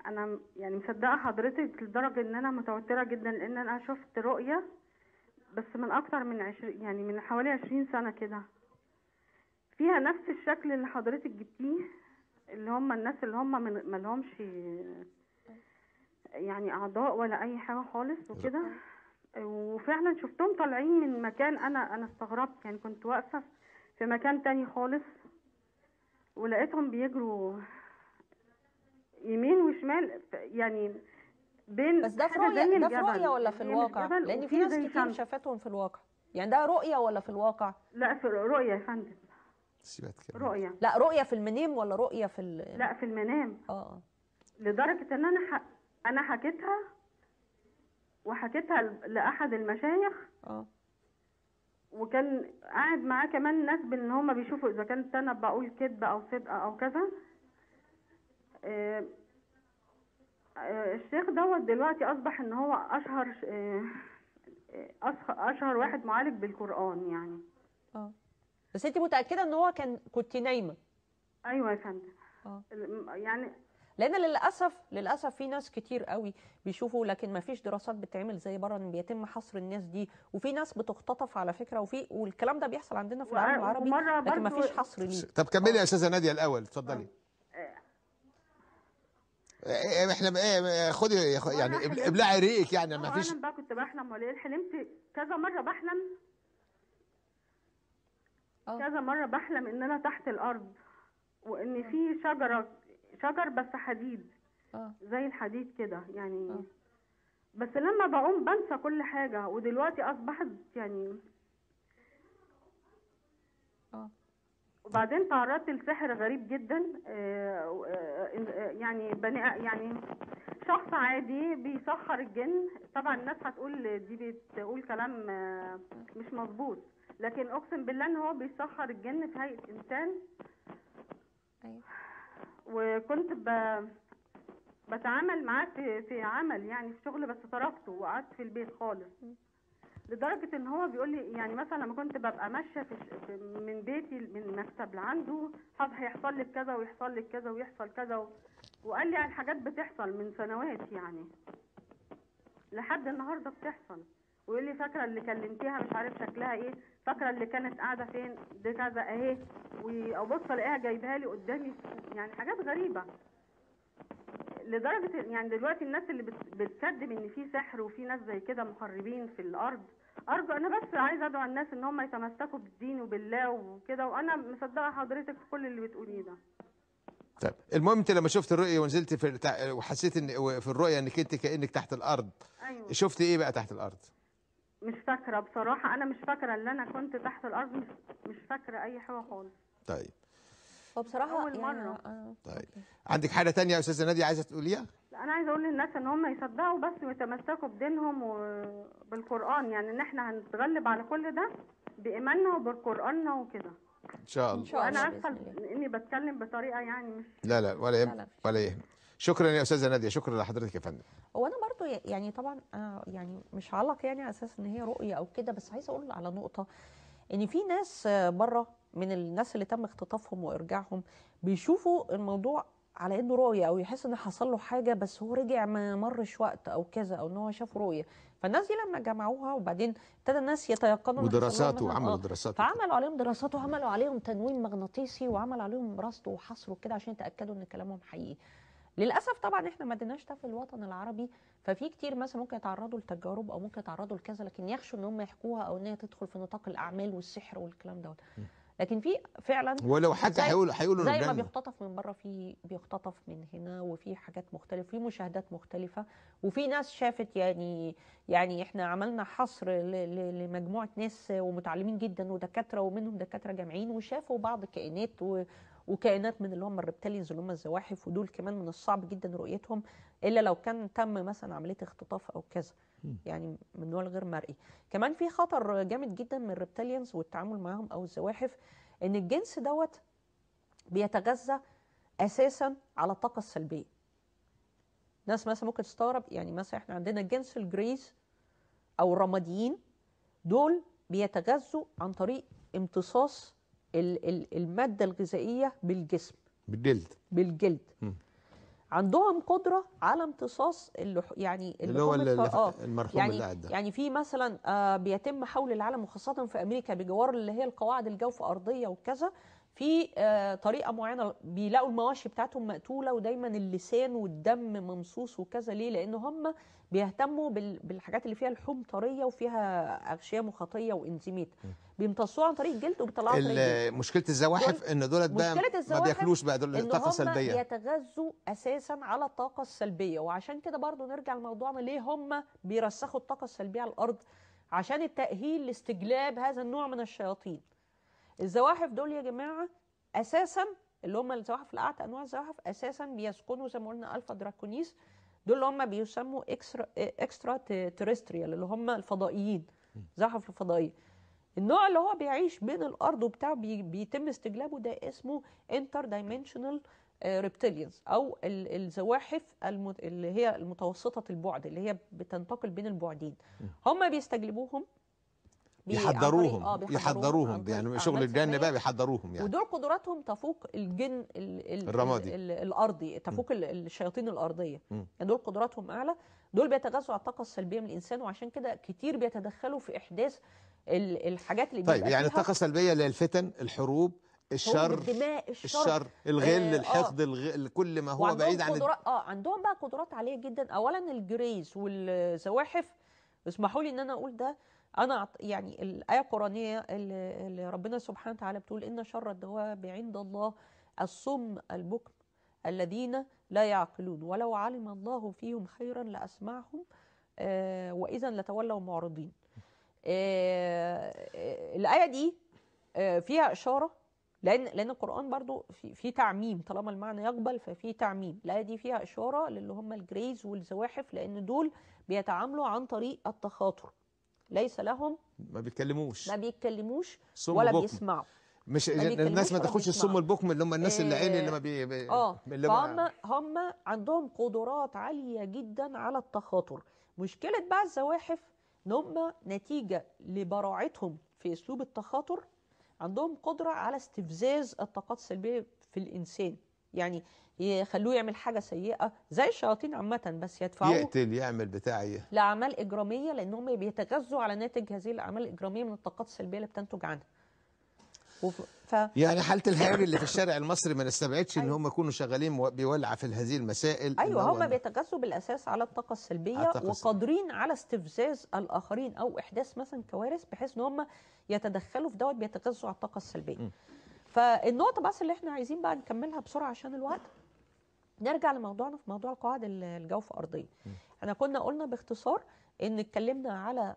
انا يعني مصدقه حضرتك لدرجه ان انا متوتره جدا لان انا شفت رؤيه بس من اكتر من 20 يعني من حوالي 20 سنه كده فيها نفس الشكل اللي حضرتك جبتيه اللي هم الناس اللي هم ما لهمش يعني اعضاء ولا اي حاجه خالص وكده وفعلا شفتهم طالعين من مكان انا انا استغربت يعني كنت واقفه في مكان تاني خالص ولقيتهم بيجروا يمين وشمال يعني بين بس ده في رؤية ده في رؤية ولا في الواقع؟ لأن في ناس كتير شافتهم في الواقع، يعني ده رؤية ولا في الواقع؟ لا في رؤية يا فندم سيبات كده رؤيه لا رؤيه في المنام ولا رؤيه في ال... لا في المنام اه لدرجه ان انا ح... انا حكيتها وحكيتها لاحد المشايخ اه وكان قاعد معاه كمان ناس بان هم بيشوفوا اذا كانت انا بقول كذب او صدق او كذا آه،, آه الشيخ دوت دلوقتي اصبح ان هو اشهر آه، آه، اشهر واحد معالج بالقران يعني اه بس انت متاكده ان هو كان كنت نايمه ايوه يا فندم اه. يعني لان للاسف للاسف في ناس كتير قوي بيشوفوا لكن ما فيش دراسات بتتعمل زي بره ان بيتم حصر الناس دي وفي ناس بتختطف على فكره وفي والكلام ده بيحصل عندنا في العالم العربي لكن ما فيش حصر ليه طب كملي يا استاذه ناديه الاول اتفضلي آه. إيه، إيه، احنا إيه، خدي يعني ابلعي ريقك يعني ما فيش انا بقى كنت بحلم وليل حلمت كذا مره بحلم اه. كذا مره بحلم ان انا تحت الارض وان اه. في شجره شجر بس حديد أوه. زي الحديد كده يعني أوه. بس لما بقوم بنسى كل حاجه ودلوقتي اصبحت يعني اه وبعدين تعرضت لسحر غريب جدا آه،, آه آه يعني بني يعني شخص عادي بيسخر الجن طبعا الناس هتقول دي بتقول كلام مش مظبوط لكن اقسم بالله ان هو بيسخر الجن في هيئه انسان ايوه وكنت ب... بتعامل معاه في... في عمل يعني في شغل بس تركته وقعدت في البيت خالص لدرجه ان هو بيقول لي يعني مثلا لما كنت ببقى ماشيه في... في من بيتي من المكتب لعنده هيحصل لك كذا ويحصل لك كذا ويحصل كذا و... وقال لي على الحاجات بتحصل من سنوات يعني لحد النهارده بتحصل ويقول لي فاكره اللي كلمتيها مش عارف شكلها ايه فاكره اللي كانت قاعده فين دي كذا اهي وابص الاقيها جايبها لي قدامي يعني حاجات غريبه لدرجه يعني دلوقتي الناس اللي بتكذب ان في سحر وفي ناس زي كده مخربين في الارض ارجو انا بس عايزه ادعو الناس ان هم يتمسكوا بالدين وبالله وكده وانا مصدقه حضرتك في كل اللي بتقوليه ده طيب المهم انت لما شفت الرؤيه ونزلت في وحسيت ان في الرؤيه انك انت كانك تحت الارض أيوة. شفت ايه بقى تحت الارض مش فاكره بصراحه انا مش فاكره ان انا كنت تحت الارض مش, مش فاكره اي حاجه خالص طيب هو بصراحه اول يعني مره أنا... آه، طيب عندك حاجه تانية يا استاذه ناديه عايزه تقوليها لا انا عايزه اقول للناس ان هم يصدقوا بس ويتمسكوا بدينهم وبالقران يعني ان احنا هنتغلب على كل ده بايماننا وبالقراننا وكده ان شاء الله ان شاء الله انا عارفه اني بتكلم بطريقه يعني مش لا لا ولا يهمك ولا يهمك شكرا يا استاذه ناديه شكرا لحضرتك يا فندم هو انا برضو يعني طبعا انا يعني مش هعلق يعني على اساس ان هي رؤيه او كده بس عايزه اقول على نقطه ان في ناس بره من الناس اللي تم اختطافهم وارجاعهم بيشوفوا الموضوع على انه رؤيه او يحس ان حصل له حاجه بس هو رجع ما مرش وقت او كذا او ان هو شاف رؤيه فالناس دي لما جمعوها وبعدين ابتدى الناس يتيقنوا ودراسات وعملوا آه، دراسات فعملوا عليهم دراسات وعملوا عليهم تنويم مغناطيسي وعمل عليهم رصد وحصر وكده عشان يتاكدوا ان كلامهم حقيقي للاسف طبعا احنا ما ادناش ده في الوطن العربي ففي كتير مثلا ممكن يتعرضوا لتجارب او ممكن يتعرضوا لكذا لكن يخشوا ان هم يحكوها او ان هي تدخل في نطاق الاعمال والسحر والكلام دوت لكن في فعلا ولو حتى هيقولوا هيقولوا زي ما بيختطف من بره في بيختطف من هنا وفي حاجات مختلفه في مشاهدات مختلفه وفي ناس شافت يعني يعني احنا عملنا حصر لمجموعه ناس ومتعلمين جدا ودكاتره ومنهم دكاتره جامعين وشافوا بعض الكائنات وكائنات من اللي هم الريبتاليز اللي هم الزواحف ودول كمان من الصعب جدا رؤيتهم الا لو كان تم مثلا عمليه اختطاف او كذا يعني من نوع غير مرئي كمان في خطر جامد جدا من الريبتاليانز والتعامل معاهم او الزواحف ان الجنس دوت بيتغذى اساسا على الطاقه السلبيه ناس مثلا ممكن تستغرب يعني مثلا احنا عندنا جنس الجريز او الرماديين دول بيتغذوا عن طريق امتصاص الماده الغذائيه بالجسم بالجلد بالجلد م. عندهم قدره على امتصاص اللح... يعني اللي هو آه المرحوم يعني اللي قاعد يعني في مثلا آه بيتم حول العالم وخاصه في امريكا بجوار اللي هي القواعد الجوف ارضيه وكذا في آه، طريقه معينه بيلاقوا المواشي بتاعتهم مقتوله ودايما اللسان والدم ممصوص وكذا ليه لان هم بيهتموا بالحاجات اللي فيها لحوم طريه وفيها اغشيه مخاطيه وانزيمات بيمتصوها عن طريق الجلد وبيطلعوها عن طريق مشكله الزواحف ان دولت بقى ما بياكلوش بقى دول طاقه سلبيه بيتغذوا اساسا على الطاقه السلبيه وعشان كده برضو نرجع لموضوعنا ليه هم بيرسخوا الطاقه السلبيه على الارض عشان التاهيل لاستجلاب هذا النوع من الشياطين الزواحف دول يا جماعه اساسا اللي هم الزواحف الاعتى انواع الزواحف اساسا بيسكنوا زي ما قلنا الفا دراكونيس دول اللي هم بيسموا اكسترا اكسترا تيرستريال اللي هم الفضائيين زحف الفضائيه النوع اللي هو بيعيش بين الارض وبتاع بي بيتم استجلابه ده اسمه انتر دايمنشنال ريبتيليانز او الزواحف اللي هي المتوسطه البعد اللي هي بتنتقل بين البعدين هم بيستجلبوهم بيحضروهم آه بيحضروهم يعني شغل الجن بقى بيحضروهم يعني ودول قدراتهم تفوق الجن الـ الـ الرمادي الـ الارضي تفوق م. الشياطين الارضيه م. يعني دول قدراتهم اعلى دول بيتغذوا على الطاقه السلبيه من الانسان وعشان كده كتير بيتدخلوا في احداث الحاجات اللي طيب يعني الطاقه السلبيه اللي هي الفتن الحروب الشر الدماء الشر, الشر الغل آه, آه. الحقد آه كل ما هو بعيد عن اه عندهم بقى قدرات عاليه جدا اولا الجريز والزواحف اسمحوا لي ان انا اقول ده انا يعني الايه القرانيه اللي ربنا سبحانه وتعالى بتقول ان شر الدواب عند الله الصم البكم الذين لا يعقلون ولو علم الله فيهم خيرا لاسمعهم آه، واذا لتولوا معرضين آه، آه، الايه دي فيها اشاره لان لان القران برضو في, في تعميم طالما المعنى يقبل ففي تعميم الايه دي فيها اشاره للي هم الجريز والزواحف لان دول بيتعاملوا عن طريق التخاطر ليس لهم ما بيتكلموش ما بيتكلموش ولا بوكم. بيسمعوا مش ما الناس ما تاخدش السم البكم اللي هم الناس اللي عين اللي ما بي, بي اه هم هم عندهم قدرات عاليه جدا على التخاطر مشكله بقى الزواحف ان هم نتيجه لبراعتهم في اسلوب التخاطر عندهم قدره على استفزاز الطاقات السلبيه في الانسان يعني يخلوه يعمل حاجة سيئة زي الشياطين عامة بس يدفعوه يقتل يعمل بتاع ايه لأعمال إجرامية لأن هم بيتغذوا على ناتج هذه الأعمال الإجرامية من الطاقات السلبية اللي بتنتج عنها وف... ف... يعني حاله الهاري اللي في الشارع المصري ما نستبعدش أيوة. ان هم يكونوا شغالين بيولع في هذه المسائل ايوه هم بيتغذوا بالاساس على الطاقه السلبيه على وقادرين على استفزاز الاخرين او احداث مثلا كوارث بحيث ان هم يتدخلوا في دوت بيتغذوا على الطاقه السلبيه م. فالنقطة بس اللي احنا عايزين بقى نكملها بسرعة عشان الوقت نرجع لموضوعنا في موضوع القواعد الجوف أرضية احنا كنا قلنا باختصار ان اتكلمنا على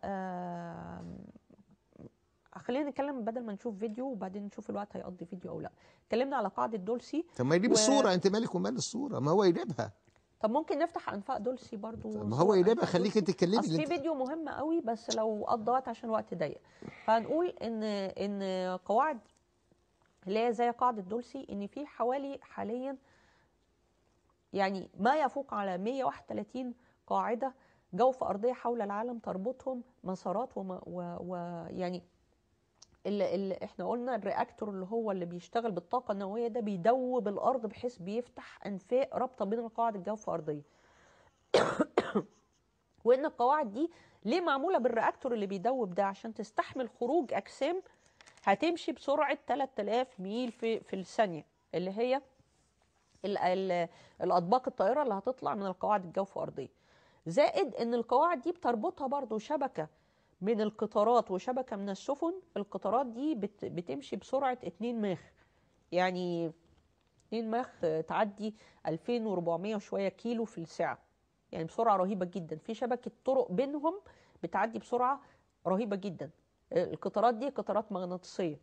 خلينا نتكلم بدل ما نشوف فيديو وبعدين نشوف الوقت هيقضي فيديو او لا اتكلمنا على قاعده دولسي طب ما يجيب و... الصوره انت مالك ومال الصوره ما هو يجيبها طب ممكن نفتح انفاق دولسي برضو ما هو يجيبها خليك انت تتكلمي في فيديو مهم قوي بس لو قضى وقت عشان وقت ضيق فهنقول ان ان قواعد اللي هي زي قاعدة دولسي إن في حوالي حاليا يعني ما يفوق على 131 قاعدة جوف أرضية حول العالم تربطهم مسارات ويعني اللي, احنا قلنا الرياكتور اللي هو اللي بيشتغل بالطاقه النوويه ده بيدوب الارض بحيث بيفتح انفاق رابطه بين القواعد الجوف الارضيه وان القواعد دي ليه معموله بالرياكتور اللي بيدوب ده عشان تستحمل خروج اجسام هتمشي بسرعه 3000 ميل في في الثانيه اللي هي الـ الـ الاطباق الطائره اللي هتطلع من القواعد الجوف ارضيه زائد ان القواعد دي بتربطها برضو شبكه من القطارات وشبكه من السفن القطارات دي بت بتمشي بسرعه 2 ماخ يعني 2 ماخ تعدي 2400 وشويه كيلو في الساعه يعني بسرعه رهيبه جدا في شبكه طرق بينهم بتعدي بسرعه رهيبه جدا القطارات دي قطارات مغناطيسيه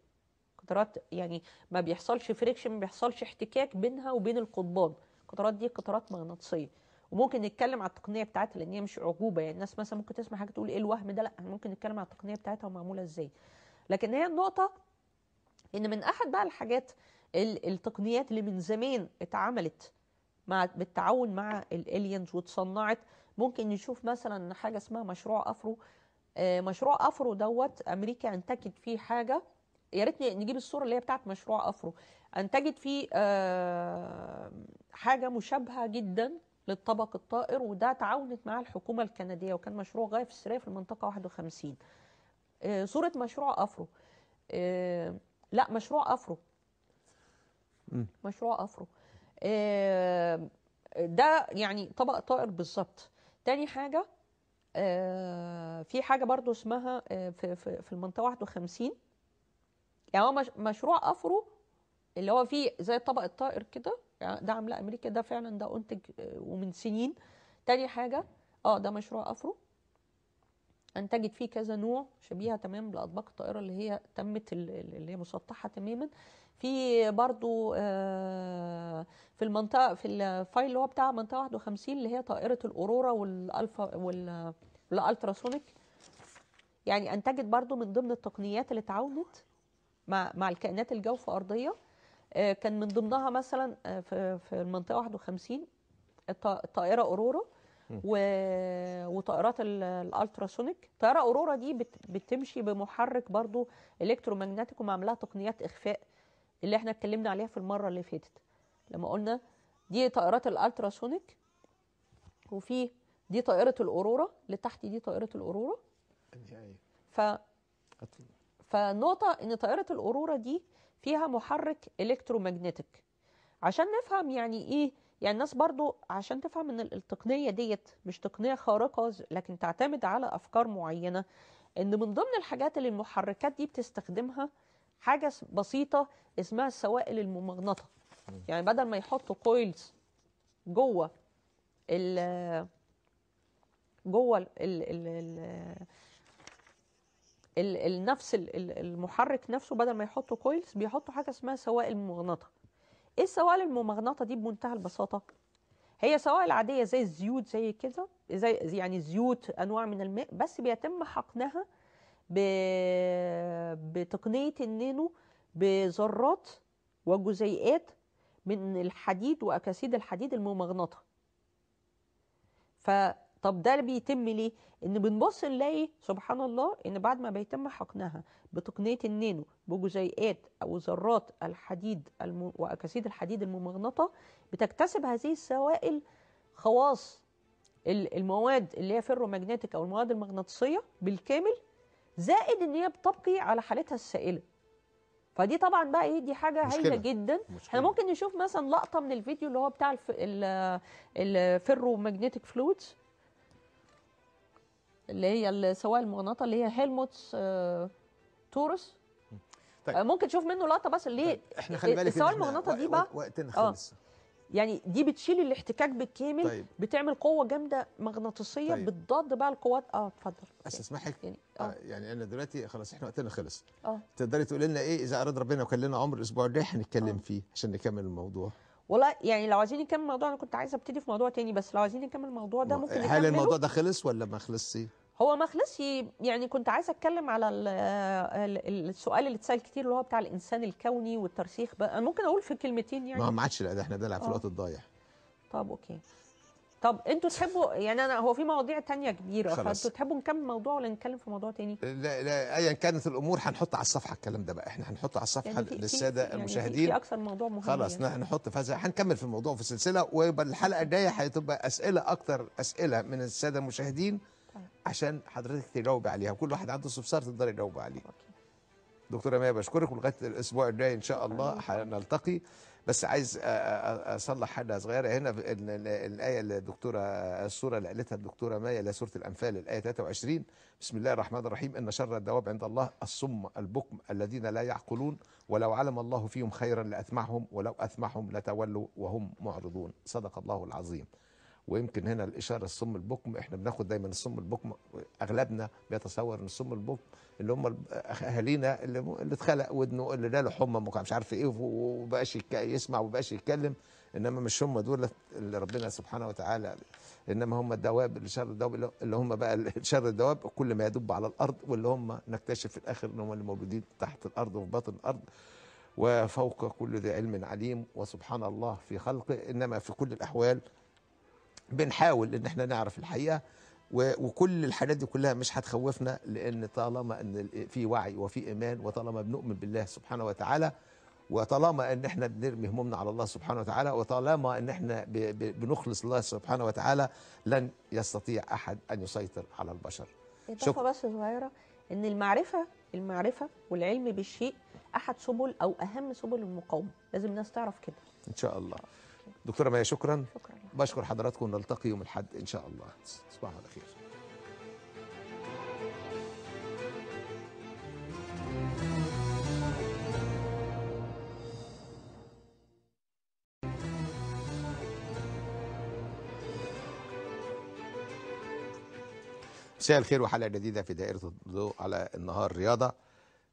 قطارات يعني ما بيحصلش فريكشن ما بيحصلش احتكاك بينها وبين القضبان القطارات دي قطارات مغناطيسيه وممكن نتكلم على التقنيه بتاعتها لان هي مش عجوبه يعني الناس مثلا ممكن تسمع حاجه تقول ايه الوهم ده لا ممكن نتكلم على التقنيه بتاعتها ومعموله ازاي لكن هي النقطه ان من احد بقى الحاجات التقنيات اللي من زمان اتعملت مع بالتعاون مع الالينز واتصنعت ممكن نشوف مثلا حاجه اسمها مشروع افرو آه، مشروع افرو دوت امريكا انتجت فيه حاجه يا ريت نجيب الصوره اللي هي بتاعت مشروع افرو انتجت فيه آه، حاجه مشابهه جدا للطبق الطائر وده تعاونت مع الحكومه الكنديه وكان مشروع غايه في السريه في المنطقه 51 آه، صوره مشروع افرو لا مشروع افرو مشروع افرو ده يعني طبق طائر بالظبط تاني حاجه آه، في حاجه برضو اسمها آه، في في, في المنطقه 51 يعني هو مشروع افرو اللي هو فيه زي الطبق الطائر كده يعني ده عاملاه امريكا ده فعلا ده انتج آه، ومن سنين تاني حاجه اه ده مشروع افرو انتجت فيه كذا نوع شبيهه تمام لاطباق الطائره اللي هي تمت اللي هي مسطحه تماما في برضو آه، في المنطقه في الفايل اللي هو بتاع منطقه 51 اللي هي طائره الاورورا والالفا والالتراسونيك يعني انتجت برضو من ضمن التقنيات اللي تعاونت مع مع الكائنات الجوف ارضيه آه، كان من ضمنها مثلا آه، في المنطقه 51 الطائره اورورا و... وطائرات الالتراسونيك طياره اورورا دي بت... بتمشي بمحرك برضو الكترومagnetic ومعملها تقنيات اخفاء اللي احنا اتكلمنا عليها في المره اللي فاتت لما قلنا دي طائرات الالتراسونيك وفي دي طائره الاورورا اللي تحت دي طائره الاورورا ف فنقطه ان طائره الاورورا دي فيها محرك الكترومagnetic عشان نفهم يعني ايه يعني الناس برضو عشان تفهم ان التقنيه ديت مش تقنيه خارقه لكن تعتمد على افكار معينه ان من ضمن الحاجات اللي المحركات دي بتستخدمها حاجه بسيطه اسمها السوائل الممغنطه يعني بدل ما يحطوا كويلز جوه ال جوه ال ال ال ال نفس المحرك نفسه بدل ما يحطوا كويلز بيحطوا حاجه اسمها سوائل مغناطه ايه السوائل الممغنطه دي بمنتهى البساطه هي سوائل عاديه زي الزيوت زي كده زي يعني زيوت انواع من الماء بس بيتم حقنها ب... بتقنيه النانو بذرات وجزيئات من الحديد واكاسيد الحديد الممغنطه ف طب ده بيتم ليه؟ ان بنبص نلاقي سبحان الله ان بعد ما بيتم حقنها بتقنيه النانو بجزيئات او ذرات الحديد الم... واكاسيد الحديد الممغنطه بتكتسب هذه السوائل خواص المواد اللي هي فيرو ماجنتيك او المواد المغناطيسيه بالكامل زائد ان هي بتبقي على حالتها السائله فدي طبعا بقى ايه دي حاجه هايله جدا مشكلة. احنا ممكن نشوف مثلا لقطه من الفيديو اللي هو بتاع الف... الفيرو ماجنتيك فلويدز اللي هي سواء المغناطه اللي هي هيلموتس آه، تورس طيب. آه، ممكن تشوف منه لقطه بس ليه طيب. احنا خلي بالك آه، سواء المغناطه دي بقى وقتنا خلص آه. يعني دي بتشيل الاحتكاك بالكامل طيب. بتعمل قوه جامده مغناطيسيه طيب. بتضاد بقى القوات اه اتفضل بس اسمح يعني, آه. يعني انا دلوقتي خلاص احنا وقتنا خلص اه تقدري تقولي لنا ايه اذا اراد ربنا وكان لنا عمر الاسبوع الجاي هنتكلم آه. فيه عشان نكمل الموضوع والله يعني لو عايزين نكمل الموضوع انا كنت عايزه ابتدي في موضوع تاني بس لو عايزين نكمل الموضوع ده ممكن هل الموضوع ده خلص ولا ما خلصش هو ما خلصش يعني كنت عايزه اتكلم على السؤال اللي اتسال كتير اللي هو بتاع الانسان الكوني والترسيخ بقى انا ممكن اقول في كلمتين يعني ما عادش لا ده احنا بنلعب في الوقت الضايع طب اوكي طب انتوا تحبوا يعني انا هو في مواضيع تانية كبيره فانتوا تحبوا نكمل موضوع ولا نتكلم في موضوع تاني لا لا ايا كانت الامور هنحط على الصفحه الكلام ده بقى احنا هنحط على الصفحه يعني للساده يعني المشاهدين يعني في اكثر موضوع مهم خلاص يعني. هنحط فزع هنكمل في الموضوع في السلسله ويبقى الحلقه الجايه هتبقى اسئله اكتر اسئله من الساده المشاهدين عشان حضرتك تجاوب عليها وكل واحد عنده استفسار تقدر يجاوب عليه دكتوره ميا بشكرك ولغايه الاسبوع الجاي ان شاء الله هنلتقي بس عايز اصلح حاجه صغيره هنا الايه اللي الدكتوره السوره اللي قالتها الدكتوره مايا اللي سوره الانفال الايه 23 بسم الله الرحمن الرحيم ان شر الدواب عند الله الصم البكم الذين لا يعقلون ولو علم الله فيهم خيرا لاتمعهم ولو اثمعهم لتولوا وهم معرضون صدق الله العظيم ويمكن هنا الاشاره السم البكم احنا بناخد دايما السم البكم اغلبنا بيتصور ان السم البكم اللي هم اهالينا اللي اللي اتخلق ودنه اللي له حمى مش عارف ايه وبقاش يسمع وبقاش يتكلم انما مش هم دول اللي ربنا سبحانه وتعالى انما هم الدواب شر الدواب اللي هم بقى شر الدواب كل ما يدب على الارض واللي هم نكتشف في الاخر ان هم اللي موجودين تحت الارض وفي بطن الارض وفوق كل ذي علم عليم وسبحان الله في خلقه انما في كل الاحوال بنحاول ان احنا نعرف الحقيقه وكل الحاجات دي كلها مش هتخوفنا لان طالما ان في وعي وفي ايمان وطالما بنؤمن بالله سبحانه وتعالى وطالما ان احنا بنرمي همومنا على الله سبحانه وتعالى وطالما ان احنا بنخلص الله سبحانه وتعالى لن يستطيع احد ان يسيطر على البشر شوف بس صغيره ان المعرفه المعرفه والعلم بالشيء احد سبل او اهم سبل المقاومه لازم الناس تعرف كده ان شاء الله دكتورة مايا شكرا شكرا بشكر حضراتكم نلتقي يوم الأحد إن شاء الله تصبحوا على خير مساء الخير وحلقه جديده في دائره الضوء على النهار رياضه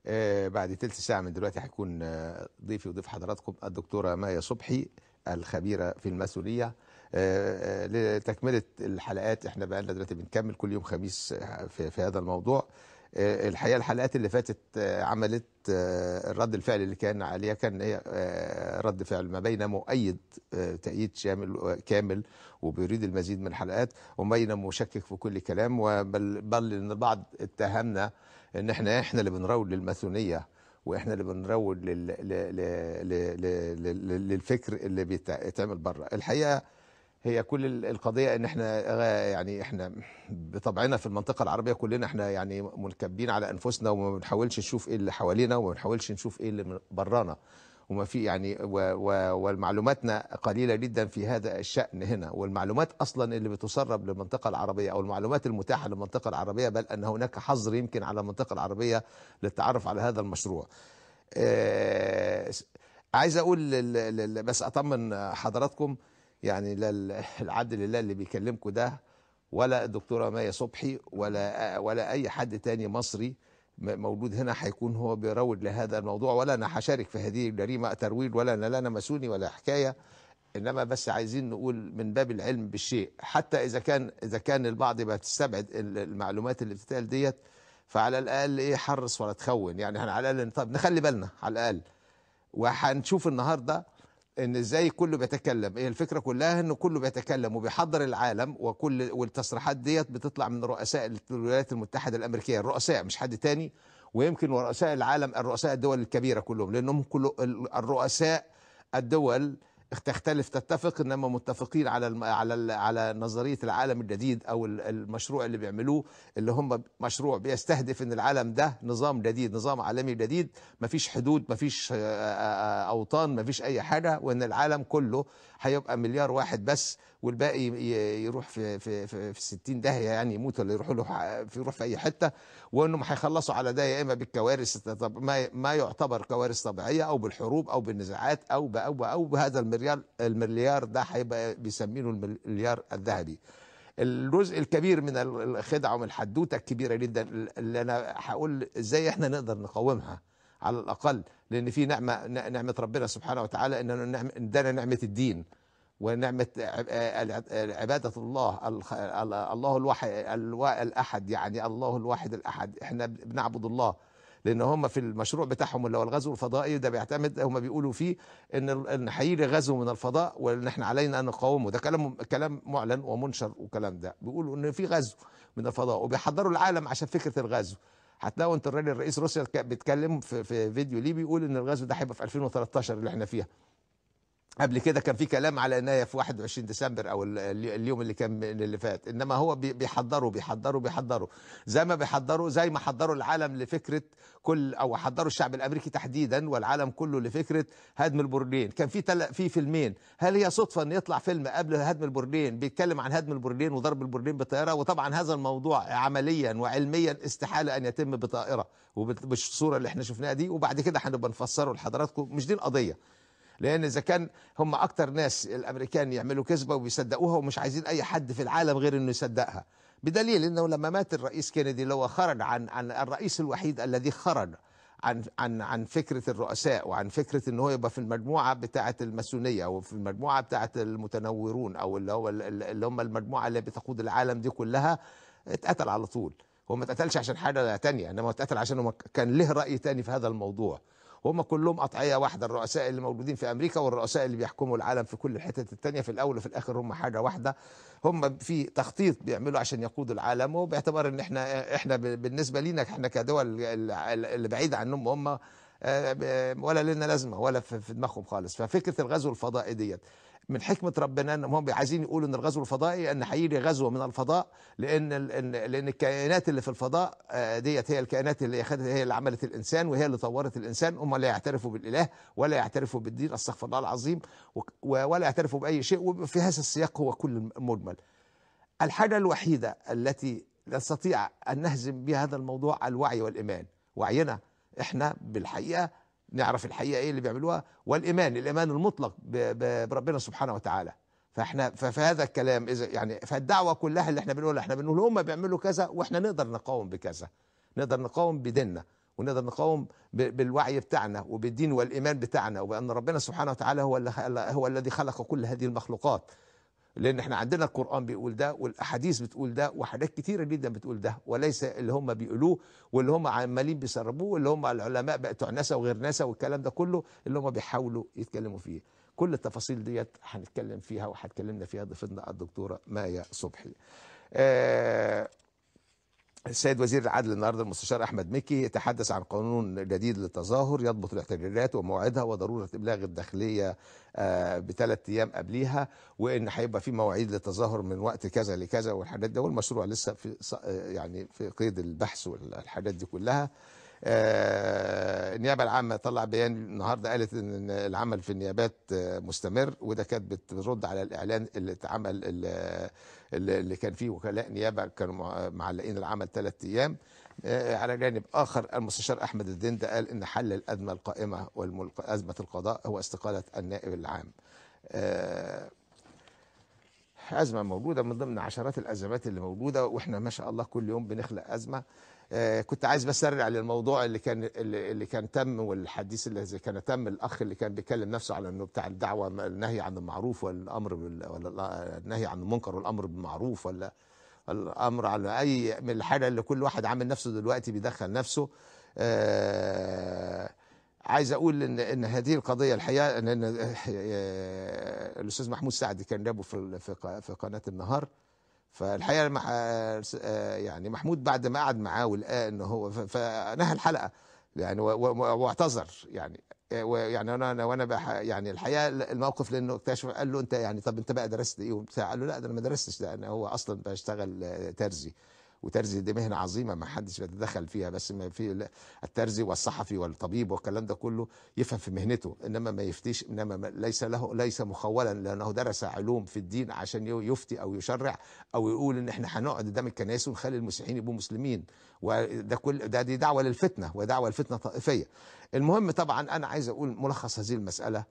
آه، بعد تلت ساعه من دلوقتي هيكون آه، ضيفي وضيف حضراتكم الدكتوره مايا صبحي الخبيرة في المسؤولية آه، آه، لتكملة الحلقات احنا بقالنا دلوقتي بنكمل كل يوم خميس آه، في, في هذا الموضوع الحقيقة الحلقات اللي فاتت عملت رد الفعل اللي كان عليها كان هي رد فعل ما بين مؤيد تأييد شامل كامل وبيريد المزيد من الحلقات وما بين مشكك في كل كلام بل ان البعض اتهمنا ان احنا احنا اللي بنروج للماسونيه واحنا اللي بنروج لل... ل... ل... ل... للفكر اللي بيتعمل بره الحقيقه هي كل القضيه ان احنا يعني احنا بطبعنا في المنطقه العربيه كلنا احنا يعني منكبين على انفسنا وما بنحاولش نشوف ايه اللي حوالينا وما بنحاولش نشوف ايه اللي برانا وما في يعني والمعلوماتنا قليله جدا في هذا الشان هنا والمعلومات اصلا اللي بتسرب للمنطقه العربيه او المعلومات المتاحه للمنطقه العربيه بل ان هناك حظر يمكن على المنطقه العربيه للتعرف على هذا المشروع آه، عايز اقول بس اطمن حضراتكم يعني لا العبد لله اللي بيكلمكم ده ولا الدكتوره مايا صبحي ولا ولا اي حد تاني مصري موجود هنا هيكون هو بيروج لهذا الموضوع ولا انا هشارك في هذه الجريمه ترويج ولا انا لا انا ماسوني ولا حكايه انما بس عايزين نقول من باب العلم بالشيء حتى اذا كان اذا كان البعض بتستبعد المعلومات اللي بتتقال ديت فعلى الاقل ايه حرص ولا تخون يعني على الاقل طب نخلي بالنا على الاقل وهنشوف النهارده ان ازاي كله بيتكلم هي الفكره كلها انه كله بيتكلم وبيحضر العالم وكل والتصريحات ديت بتطلع من رؤساء الولايات المتحده الامريكيه الرؤساء مش حد تاني ويمكن رؤساء العالم الرؤساء الدول الكبيره كلهم لانهم كل الرؤساء الدول تختلف تتفق انما متفقين على الم... على ال... على نظريه العالم الجديد او المشروع اللي بيعملوه اللي هم مشروع بيستهدف ان العالم ده نظام جديد نظام عالمي جديد مفيش حدود مفيش اوطان مفيش اي حاجه وان العالم كله هيبقى مليار واحد بس والباقي يروح في في في, في 60 داهيه يعني يموت ولا يروح له في يروح في اي حته وانهم هيخلصوا على ده يا اما بالكوارث طب ما ما يعتبر كوارث طبيعيه او بالحروب او بالنزاعات او بأو, او او بهذا المليار المليار ده هيبقى بيسمينه المليار الذهبي الجزء الكبير من الخدعه ومن الحدوته الكبيره جدا اللي انا هقول ازاي احنا نقدر نقاومها على الاقل لأن في نعمة نعمة ربنا سبحانه وتعالى أن ادانا نعم، نعمة الدين ونعمة عبادة الله الله الواحد الأحد يعني الله الواحد الأحد احنا بنعبد الله لأن هم في المشروع بتاعهم اللي هو الغزو الفضائي ده بيعتمد هم بيقولوا فيه إن إن هيجي غزو من الفضاء وإن احنا علينا أن نقاومه ده كلام كلام معلن ومنشر والكلام ده بيقولوا إن في غزو من الفضاء وبيحضروا العالم عشان فكرة الغزو هتلاقوا انت الرئيس روسيا بيتكلم في فيديو ليه بيقول ان الغزو ده هيبقى في 2013 اللي احنا فيها قبل كده كان في كلام على انها في 21 ديسمبر او اليوم اللي كان اللي فات انما هو بيحضروا بيحضروا بيحضروا زي ما بيحضروا زي ما حضروا العالم لفكره كل او حضروا الشعب الامريكي تحديدا والعالم كله لفكره هدم البرلين كان في تل... في فيلمين هل هي صدفه ان يطلع فيلم قبل هدم البرلين بيتكلم عن هدم البرلين وضرب البرلين بطائره وطبعا هذا الموضوع عمليا وعلميا استحاله ان يتم بطائره وبالصوره اللي احنا شفناها دي وبعد كده هنبقى نفسره لحضراتكم مش دي القضيه لان اذا كان هم اكتر ناس الامريكان يعملوا كذبه وبيصدقوها ومش عايزين اي حد في العالم غير انه يصدقها بدليل انه لما مات الرئيس كينيدي اللي هو خرج عن عن الرئيس الوحيد الذي خرج عن عن عن فكره الرؤساء وعن فكره ان هو يبقى في المجموعه بتاعه الماسونيه او في المجموعه بتاعه المتنورون او اللي هو اللي هم المجموعه اللي بتقود العالم دي كلها اتقتل على طول هو ما اتقتلش عشان حاجه تانية انما اتقتل عشان كان له راي تاني في هذا الموضوع وهم كلهم قطعيه واحده الرؤساء اللي موجودين في امريكا والرؤساء اللي بيحكموا العالم في كل الحتت الثانيه في الاول وفي الاخر هم حاجه واحده هم في تخطيط بيعملوا عشان يقودوا العالم وباعتبار ان احنا احنا بالنسبه لينا احنا كدول اللي بعيده عنهم هم آه، ولا لنا لازمه ولا في دماغهم خالص ففكره الغزو الفضائي ديت من حكمه ربنا ان هم عايزين يقولوا ان الغزو الفضائي ان هيجي غزو من الفضاء لان لان الكائنات اللي في الفضاء آه، ديت هي الكائنات اللي خدت هي اللي عملت الانسان وهي اللي طورت الانسان هم لا يعترفوا بالاله ولا يعترفوا بالدين استغفر الله العظيم ولا يعترفوا باي شيء وفي هذا السياق هو كل المجمل الحاجه الوحيده التي نستطيع ان نهزم بها هذا الموضوع الوعي والايمان وعينا احنا بالحقيقه نعرف الحقيقة ايه اللي بيعملوها والايمان الايمان المطلق بربنا سبحانه وتعالى فاحنا فهذا الكلام اذا يعني فالدعوه كلها اللي احنا بنقولها احنا بنقول هم بيعملوا كذا واحنا نقدر نقاوم بكذا نقدر نقاوم بديننا ونقدر نقاوم بالوعي بتاعنا وبالدين والايمان بتاعنا وبان ربنا سبحانه وتعالى هو هو الذي خلق كل هذه المخلوقات لان احنا عندنا القران بيقول ده والاحاديث بتقول ده وحاجات كتيره جدا بتقول ده وليس اللي هم بيقولوه واللي هم عمالين بيسربوه واللي هم العلماء بتوع ناسا وغير ناسا والكلام ده كله اللي هم بيحاولوا يتكلموا فيه كل التفاصيل ديت هنتكلم فيها وهتكلمنا فيها ضيفتنا الدكتوره مايا صبحي آه السيد وزير العدل النهارده المستشار احمد مكي يتحدث عن قانون جديد للتظاهر يضبط الاحتجاجات ومواعيدها وضروره ابلاغ الداخليه آه، بثلاث ايام قبليها وان هيبقى في مواعيد للتظاهر من وقت كذا لكذا والحاجات دي والمشروع لسه في آه، يعني في قيد البحث والحاجات دي كلها آه، النيابه العامه طلع بيان النهارده قالت ان العمل في النيابات آه، مستمر وده كانت بترد على الاعلان اللي اتعمل اللي كان فيه وكلاء نيابه كانوا معلقين العمل ثلاث ايام آه، على جانب اخر المستشار احمد الدند قال ان حل الازمه القائمه وازمه القضاء هو استقاله النائب العام أزمة موجودة من ضمن عشرات الأزمات اللي موجودة وإحنا ما شاء الله كل يوم بنخلق أزمة آه، كنت عايز بس ارجع للموضوع اللي كان اللي كان تم والحديث اللي كان تم الاخ اللي كان بيتكلم نفسه على انه بتاع الدعوه النهي عن المعروف والامر بال ولا النهي عن المنكر والامر بالمعروف ولا الامر على اي من الحاجه اللي كل واحد عامل نفسه دلوقتي بيدخل نفسه آه عايز اقول ان ان هذه القضيه الحقيقه ان, إن آه، آه، الاستاذ محمود سعد كان جابه في في قناه النهار فالحقيقه آه، يعني محمود بعد ما قعد معاه ولقاه ان هو فنهى الحلقه يعني واعتذر يعني آه، يعني انا وانا يعني الحقيقه الموقف لانه اكتشف قال له انت يعني طب انت بقى درست ايه وبتاع قال له لا ده انا ما درستش ده انا هو اصلا بشتغل آه، ترزي وترزي دي مهنه عظيمه ما حدش بيتدخل فيها بس ما في الترزي والصحفي والطبيب والكلام ده كله يفهم في مهنته انما ما يفتيش انما ليس له ليس مخولا لانه درس علوم في الدين عشان يفتي او يشرع او يقول ان احنا هنقعد قدام الكنائس ونخلي المسيحيين يبقوا مسلمين وده كل ده دي دعوه للفتنه ودعوه للفتنه طائفيه المهم طبعا انا عايز اقول ملخص هذه المساله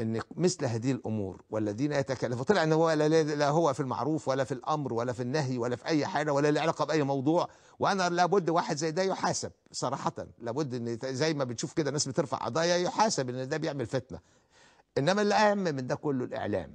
ان مثل هذه الامور والذين يتكلفون طلع ان هو لا هو في المعروف ولا في الامر ولا في النهي ولا في اي حاجه ولا له علاقه باي موضوع وانا لابد واحد زي ده يحاسب صراحه لابد ان زي ما بنشوف كده ناس بترفع قضايا يحاسب ان ده بيعمل فتنه انما الاهم من ده كله الاعلام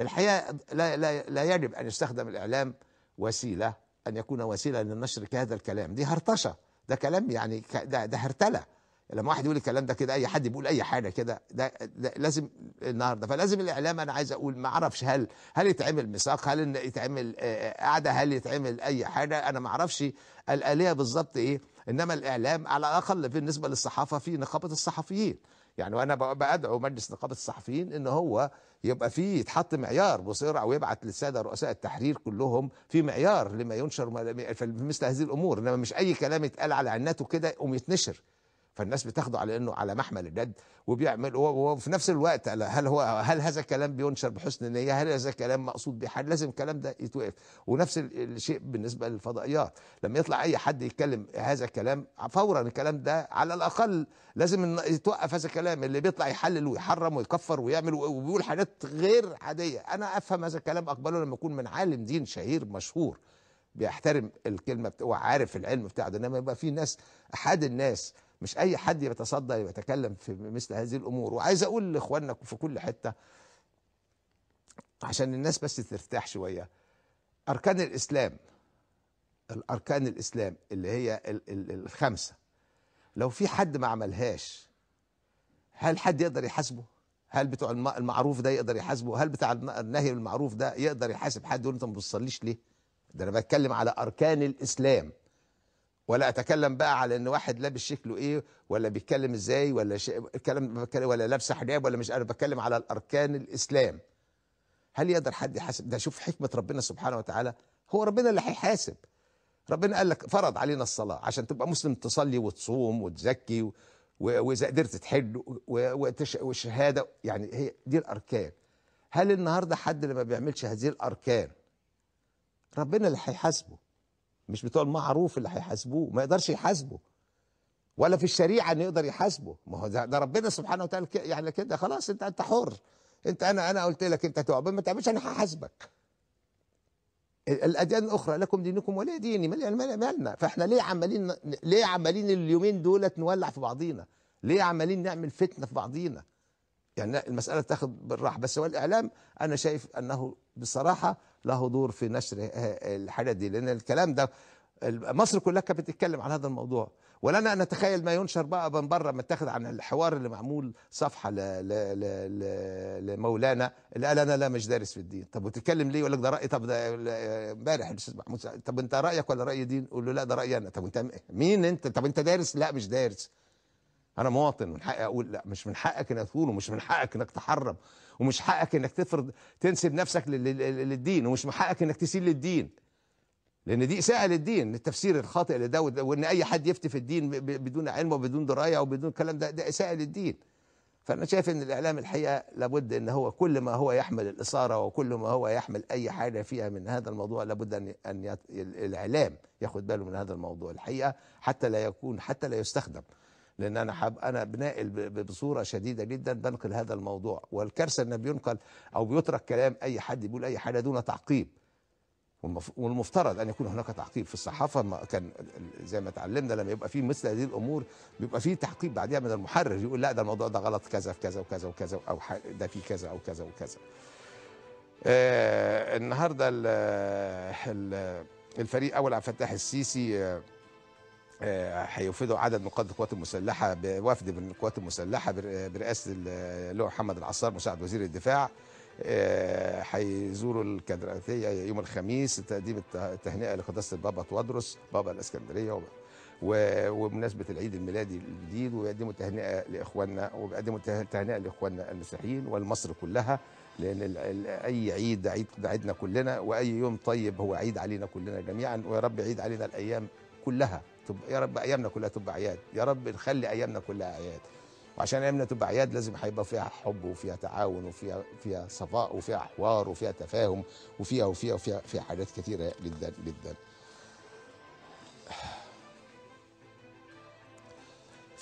الحقيقه لا لا لا يجب ان يستخدم الاعلام وسيله ان يكون وسيله للنشر كهذا الكلام دي هرطشه ده كلام يعني ده ده هرتله لما واحد يقول الكلام ده كده اي حد بيقول اي حاجه كده ده, ده لازم النهارده فلازم الاعلام انا عايز اقول ما اعرفش هل هل يتعمل ميثاق هل يتعمل آه، آه، قعده هل يتعمل اي حاجه انا ما اعرفش الاليه بالظبط ايه انما الاعلام على الاقل بالنسبه للصحافه في نقابه الصحفيين يعني وانا بدعو مجلس نقابه الصحفيين ان هو يبقى فيه يتحط معيار او ويبعت للساده رؤساء التحرير كلهم في معيار لما ينشر في مثل هذه الامور انما مش اي كلام يتقال على عناته كده يقوم يتنشر فالناس بتاخده على انه على محمل الجد وبيعمل وفي نفس الوقت هل هو هل هذا الكلام بينشر بحسن نيه؟ هل هذا الكلام مقصود به؟ لازم الكلام ده يتوقف ونفس الشيء بالنسبه للفضائيات لما يطلع اي حد يتكلم هذا الكلام فورا الكلام ده على الاقل لازم يتوقف هذا الكلام اللي بيطلع يحلل ويحرم ويكفر ويعمل وبيقول حاجات غير عاديه انا افهم هذا الكلام اقبله لما اكون من عالم دين شهير مشهور بيحترم الكلمه وعارف العلم بتاعه انما يبقى في ناس احد الناس مش اي حد يتصدى ويتكلم في مثل هذه الامور وعايز اقول لاخواننا في كل حته عشان الناس بس ترتاح شويه اركان الاسلام الاركان الاسلام اللي هي الخمسه لو في حد ما عملهاش هل حد يقدر يحاسبه هل بتوع المعروف ده يقدر يحاسبه هل بتاع النهي المعروف ده يقدر يحاسب حد يقول انت ما بتصليش ليه ده انا بتكلم على اركان الاسلام ولا اتكلم بقى على ان واحد لابس شكله ايه ولا بيتكلم ازاي ولا ش... الكلام ولا لابسه حجاب ولا مش انا بتكلم على الاركان الاسلام هل يقدر حد يحاسب ده شوف حكمه ربنا سبحانه وتعالى هو ربنا اللي هيحاسب ربنا قال لك فرض علينا الصلاه عشان تبقى مسلم تصلي وتصوم وتزكي و... واذا قدرت تحج وتش... والشهاده يعني هي دي الاركان هل النهارده حد اللي ما بيعملش هذه الاركان ربنا اللي هيحاسبه مش بتوع المعروف اللي هيحاسبوه ما يقدرش يحاسبه ولا في الشريعه انه يقدر يحاسبه ما هو ده, ده ربنا سبحانه وتعالى يعني كده خلاص انت انت حر انت انا انا قلت لك انت تعبان ما تعملش انا هحاسبك الاديان الاخرى لكم دينكم ولي ديني مالنا مالنا فاحنا ليه عمالين ليه عمالين اليومين دولت نولع في بعضينا ليه عمالين نعمل فتنه في بعضينا يعني المساله تاخد بالراحه بس هو الاعلام انا شايف انه بصراحه له دور في نشر الحاجات دي لان الكلام ده مصر كلها كانت بتتكلم عن هذا الموضوع ولنا ان نتخيل ما ينشر بقى من بره متاخد عن الحوار اللي معمول صفحه ل... ل... ل... لمولانا اللي قال انا لا مش دارس في الدين طب وتتكلم ليه يقول لك ده راي طب ده امبارح الاستاذ محمود طب انت رايك ولا راي دين قول له لا ده رايي انا طب انت مين انت طب انت دارس لا مش دارس انا مواطن من حقي اقول لا مش من حقك انك تقول ومش من حقك انك تحرم ومش حقك انك تفرض تنسب نفسك للدين ومش من حقك انك تسيل للدين لان دي اساءه للدين التفسير الخاطئ لده وان اي حد يفتي في الدين بدون علم وبدون درايه وبدون الكلام ده ده اساءه للدين فانا شايف ان الاعلام الحقيقه لابد ان هو كل ما هو يحمل الاثاره وكل ما هو يحمل اي حاجه فيها من هذا الموضوع لابد ان ان الاعلام ياخد باله من هذا الموضوع الحقيقه حتى لا يكون حتى لا يستخدم لان انا حاب انا بناقل بصوره شديده جدا بنقل هذا الموضوع والكارثه ان بينقل او بيترك كلام اي حد بيقول اي حاجه دون تعقيب والمفترض ان يكون هناك تعقيب في الصحافه ما كان زي ما اتعلمنا لما يبقى في مثل هذه الامور بيبقى في تعقيب بعدها من المحرر يقول لا ده الموضوع ده غلط كذا في كذا وكذا وكذا او ده في كذا او كذا وكذا. آه النهارده ال ال الفريق اول عبد الفتاح السيسي آه هيفيدوا عدد من قاده القوات المسلحه بوفد من القوات المسلحه برئاسه اللواء محمد العصار مساعد وزير الدفاع آه، هيزوروا الكادراتيه يوم الخميس تقديم التهنئه لقداسه البابا تودرس بابا الاسكندريه وبمناسبه العيد الميلادي الجديد ويقدموا تهنئه لاخواننا وبيقدموا تهنئه لاخواننا المسيحيين ولمصر كلها لان اي عيد عيد عيدنا كلنا واي يوم طيب هو عيد علينا كلنا جميعا ويا رب عيد علينا الايام كلها يا رب ايامنا كلها تبقى اعياد يا رب نخلي ايامنا كلها اعياد وعشان ايامنا تبقى اعياد لازم هيبقى فيها حب وفيها تعاون وفيها فيها صفاء وفيها حوار وفيها تفاهم وفيها وفيها وفيها, وفيها حاجات كثيره جدا جدا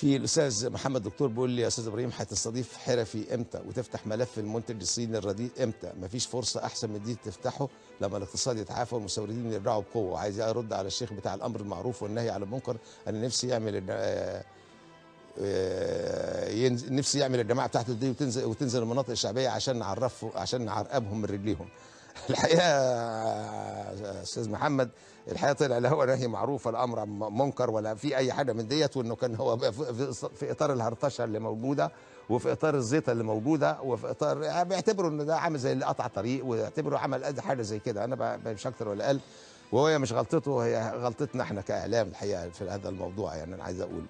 في الاستاذ محمد دكتور بيقول لي يا استاذ ابراهيم هتستضيف حرفي امتى وتفتح ملف المنتج الصيني الرديء امتى مفيش فرصه احسن من دي تفتحه لما الاقتصاد يتعافى والمستوردين يرجعوا بقوه وعايز ارد على الشيخ بتاع الامر المعروف والنهي عن المنكر انا نفسي يعمل آه، آه، نفسي يعمل الجماعه بتاعته دي وتنزل وتنزل المناطق الشعبيه عشان نعرفه عشان نعرقبهم من رجليهم الحقيقه استاذ محمد الحقيقه طلع لا هو نهي معروف ولا امر منكر ولا في اي حاجه من ديت وانه كان هو في اطار الهرطشه اللي موجوده وفي اطار الزيطه اللي موجوده وفي اطار يعني بيعتبروا ان ده عامل زي اللي قطع طريق ويعتبروا عمل قد حاجه زي كده انا مش اكتر ولا اقل وهي مش غلطته هي غلطتنا احنا كاعلام الحقيقه في هذا الموضوع يعني انا عايز اقول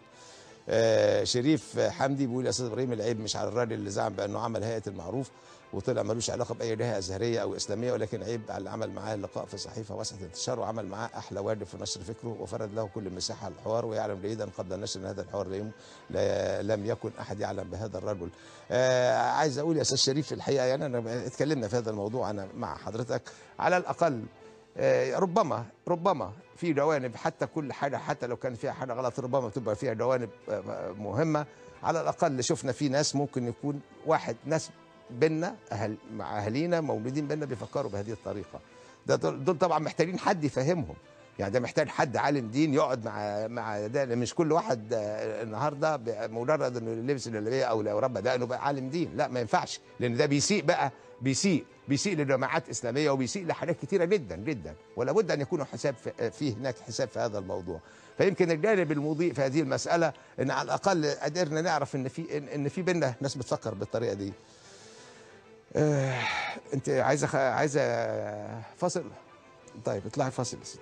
آه شريف حمدي بيقول يا استاذ ابراهيم العيب مش على الراجل اللي زعم بانه عمل هيئه المعروف وطلع ملوش علاقه باي جهه ازهريه او اسلاميه ولكن عيب على اللي عمل معاه اللقاء في صحيفه واسعه انتشار وعمل معاه احلى وارد في نشر فكره وفرد له كل المساحه للحوار ويعلم جيدا قبل النشر ان هذا الحوار لم يكن احد يعلم بهذا الرجل. آه عايز اقول يا استاذ شريف الحقيقه يعني انا اتكلمنا في هذا الموضوع انا مع حضرتك على الاقل آه ربما ربما في جوانب حتى كل حاجه حتى لو كان فيها حاجه غلط ربما تبقى فيها جوانب آه، مهمه على الاقل شفنا في ناس ممكن يكون واحد ناس بينا أهل مع أهالينا مولودين بينا بيفكروا بهذه الطريقة ده دول طبعا محتاجين حد يفهمهم يعني ده محتاج حد عالم دين يقعد مع مع ده مش كل واحد آه، النهارده مجرد انه لبس اللي او لو ربى انه بقى عالم دين لا ما ينفعش لان ده بيسيء بقى بيسيء بيسيء لجماعات اسلاميه وبيسيء لحاجات كثيره جدا جدا ولا بد ان يكون حساب في هناك حساب في هذا الموضوع فيمكن الجانب المضيء في هذه المساله ان على الاقل قدرنا نعرف ان في ان في بينا ناس بتفكر بالطريقه دي آه، انت عايزه خ... عايزه فاصل طيب اطلعي فاصل يا ستي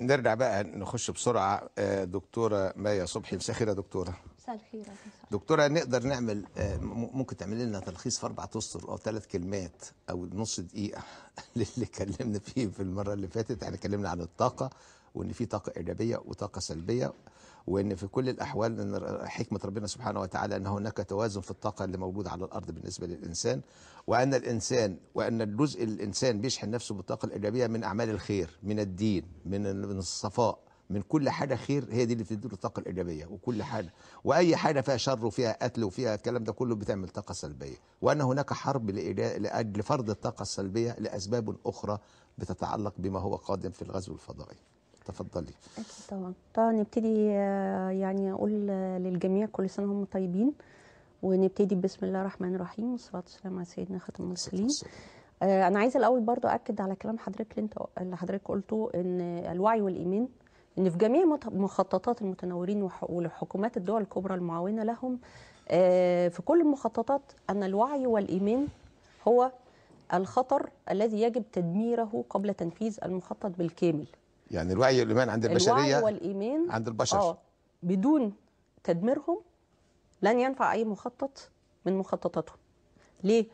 نرجع بقى نخش بسرعه آه، دكتوره مايا صبحي مساء الخير يا دكتوره مساء الخير دكتوره نقدر نعمل آه، ممكن تعمل لنا تلخيص في اربع اسطر او ثلاث كلمات او نص دقيقه للي اتكلمنا فيه في المره اللي فاتت احنا اتكلمنا عن الطاقه وان في طاقه ايجابيه وطاقه سلبيه وان في كل الاحوال ان حكمه ربنا سبحانه وتعالى ان هناك توازن في الطاقه اللي موجوده على الارض بالنسبه للانسان وان الانسان وان الجزء الانسان بيشحن نفسه بالطاقه الايجابيه من اعمال الخير من الدين من الصفاء من كل حاجه خير هي دي اللي بتدي له الطاقه الايجابيه وكل حاجه واي حاجه فيها شر وفيها قتل وفيها الكلام ده كله بتعمل طاقه سلبيه وان هناك حرب لاجل فرض الطاقه السلبيه لاسباب اخرى بتتعلق بما هو قادم في الغزو الفضائي تفضلي طبعا طبعا نبتدي آه، يعني اقول آه، للجميع كل سنه هم طيبين ونبتدي بسم الله الرحمن الرحيم والصلاه والسلام على سيدنا خاتم المرسلين آه، انا عايزه الاول برضو اكد على كلام حضرتك اللي انت اللي حضرتك قلته ان الوعي والايمان ان في جميع مخططات المتنورين والحكومات الدول الكبرى المعاونه لهم آه، في كل المخططات ان الوعي والايمان هو الخطر الذي يجب تدميره قبل تنفيذ المخطط بالكامل يعني الوعي والايمان عند البشريه الوعي والايمان عند البشر آه بدون تدميرهم لن ينفع اي مخطط من مخططاتهم ليه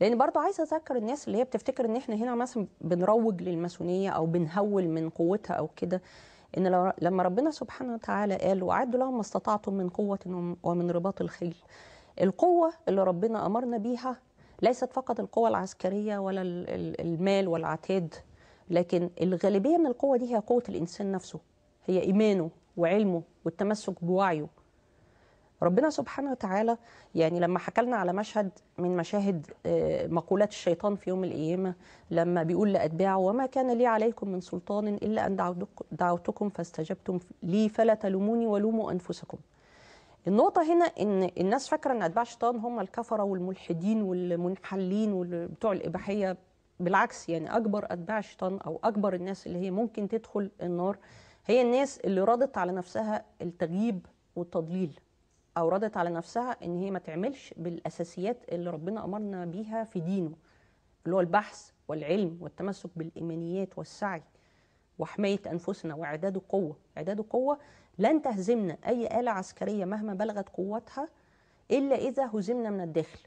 لان برضه عايزه اذكر الناس اللي هي بتفتكر ان احنا هنا مثلا بنروج للماسونيه او بنهول من قوتها او كده ان لو لما ربنا سبحانه وتعالى قال واعدوا لهم ما استطعتم من قوه ومن رباط الخيل القوه اللي ربنا امرنا بيها ليست فقط القوه العسكريه ولا المال والعتاد لكن الغالبيه من القوه دي هي قوه الانسان نفسه هي ايمانه وعلمه والتمسك بوعيه ربنا سبحانه وتعالى يعني لما حكى على مشهد من مشاهد آه، مقولات الشيطان في يوم القيامه لما بيقول لاتباعه وما كان لي عليكم من سلطان الا ان دعوتكم فاستجبتم لي فلا تلوموني ولوموا انفسكم النقطة هنا إن الناس فاكرة إن أتباع الشيطان هم الكفرة والملحدين والمنحلين وبتوع الإباحية بالعكس يعني أكبر أتباع الشيطان أو أكبر الناس اللي هي ممكن تدخل النار هي الناس اللي راضت على نفسها التغييب والتضليل اوردت على نفسها ان هي ما تعملش بالاساسيات اللي ربنا امرنا بيها في دينه اللي هو البحث والعلم والتمسك بالايمانيات والسعي وحمايه انفسنا واعداد القوه اعداد القوه لن تهزمنا اي اله عسكريه مهما بلغت قوتها الا اذا هزمنا من الداخل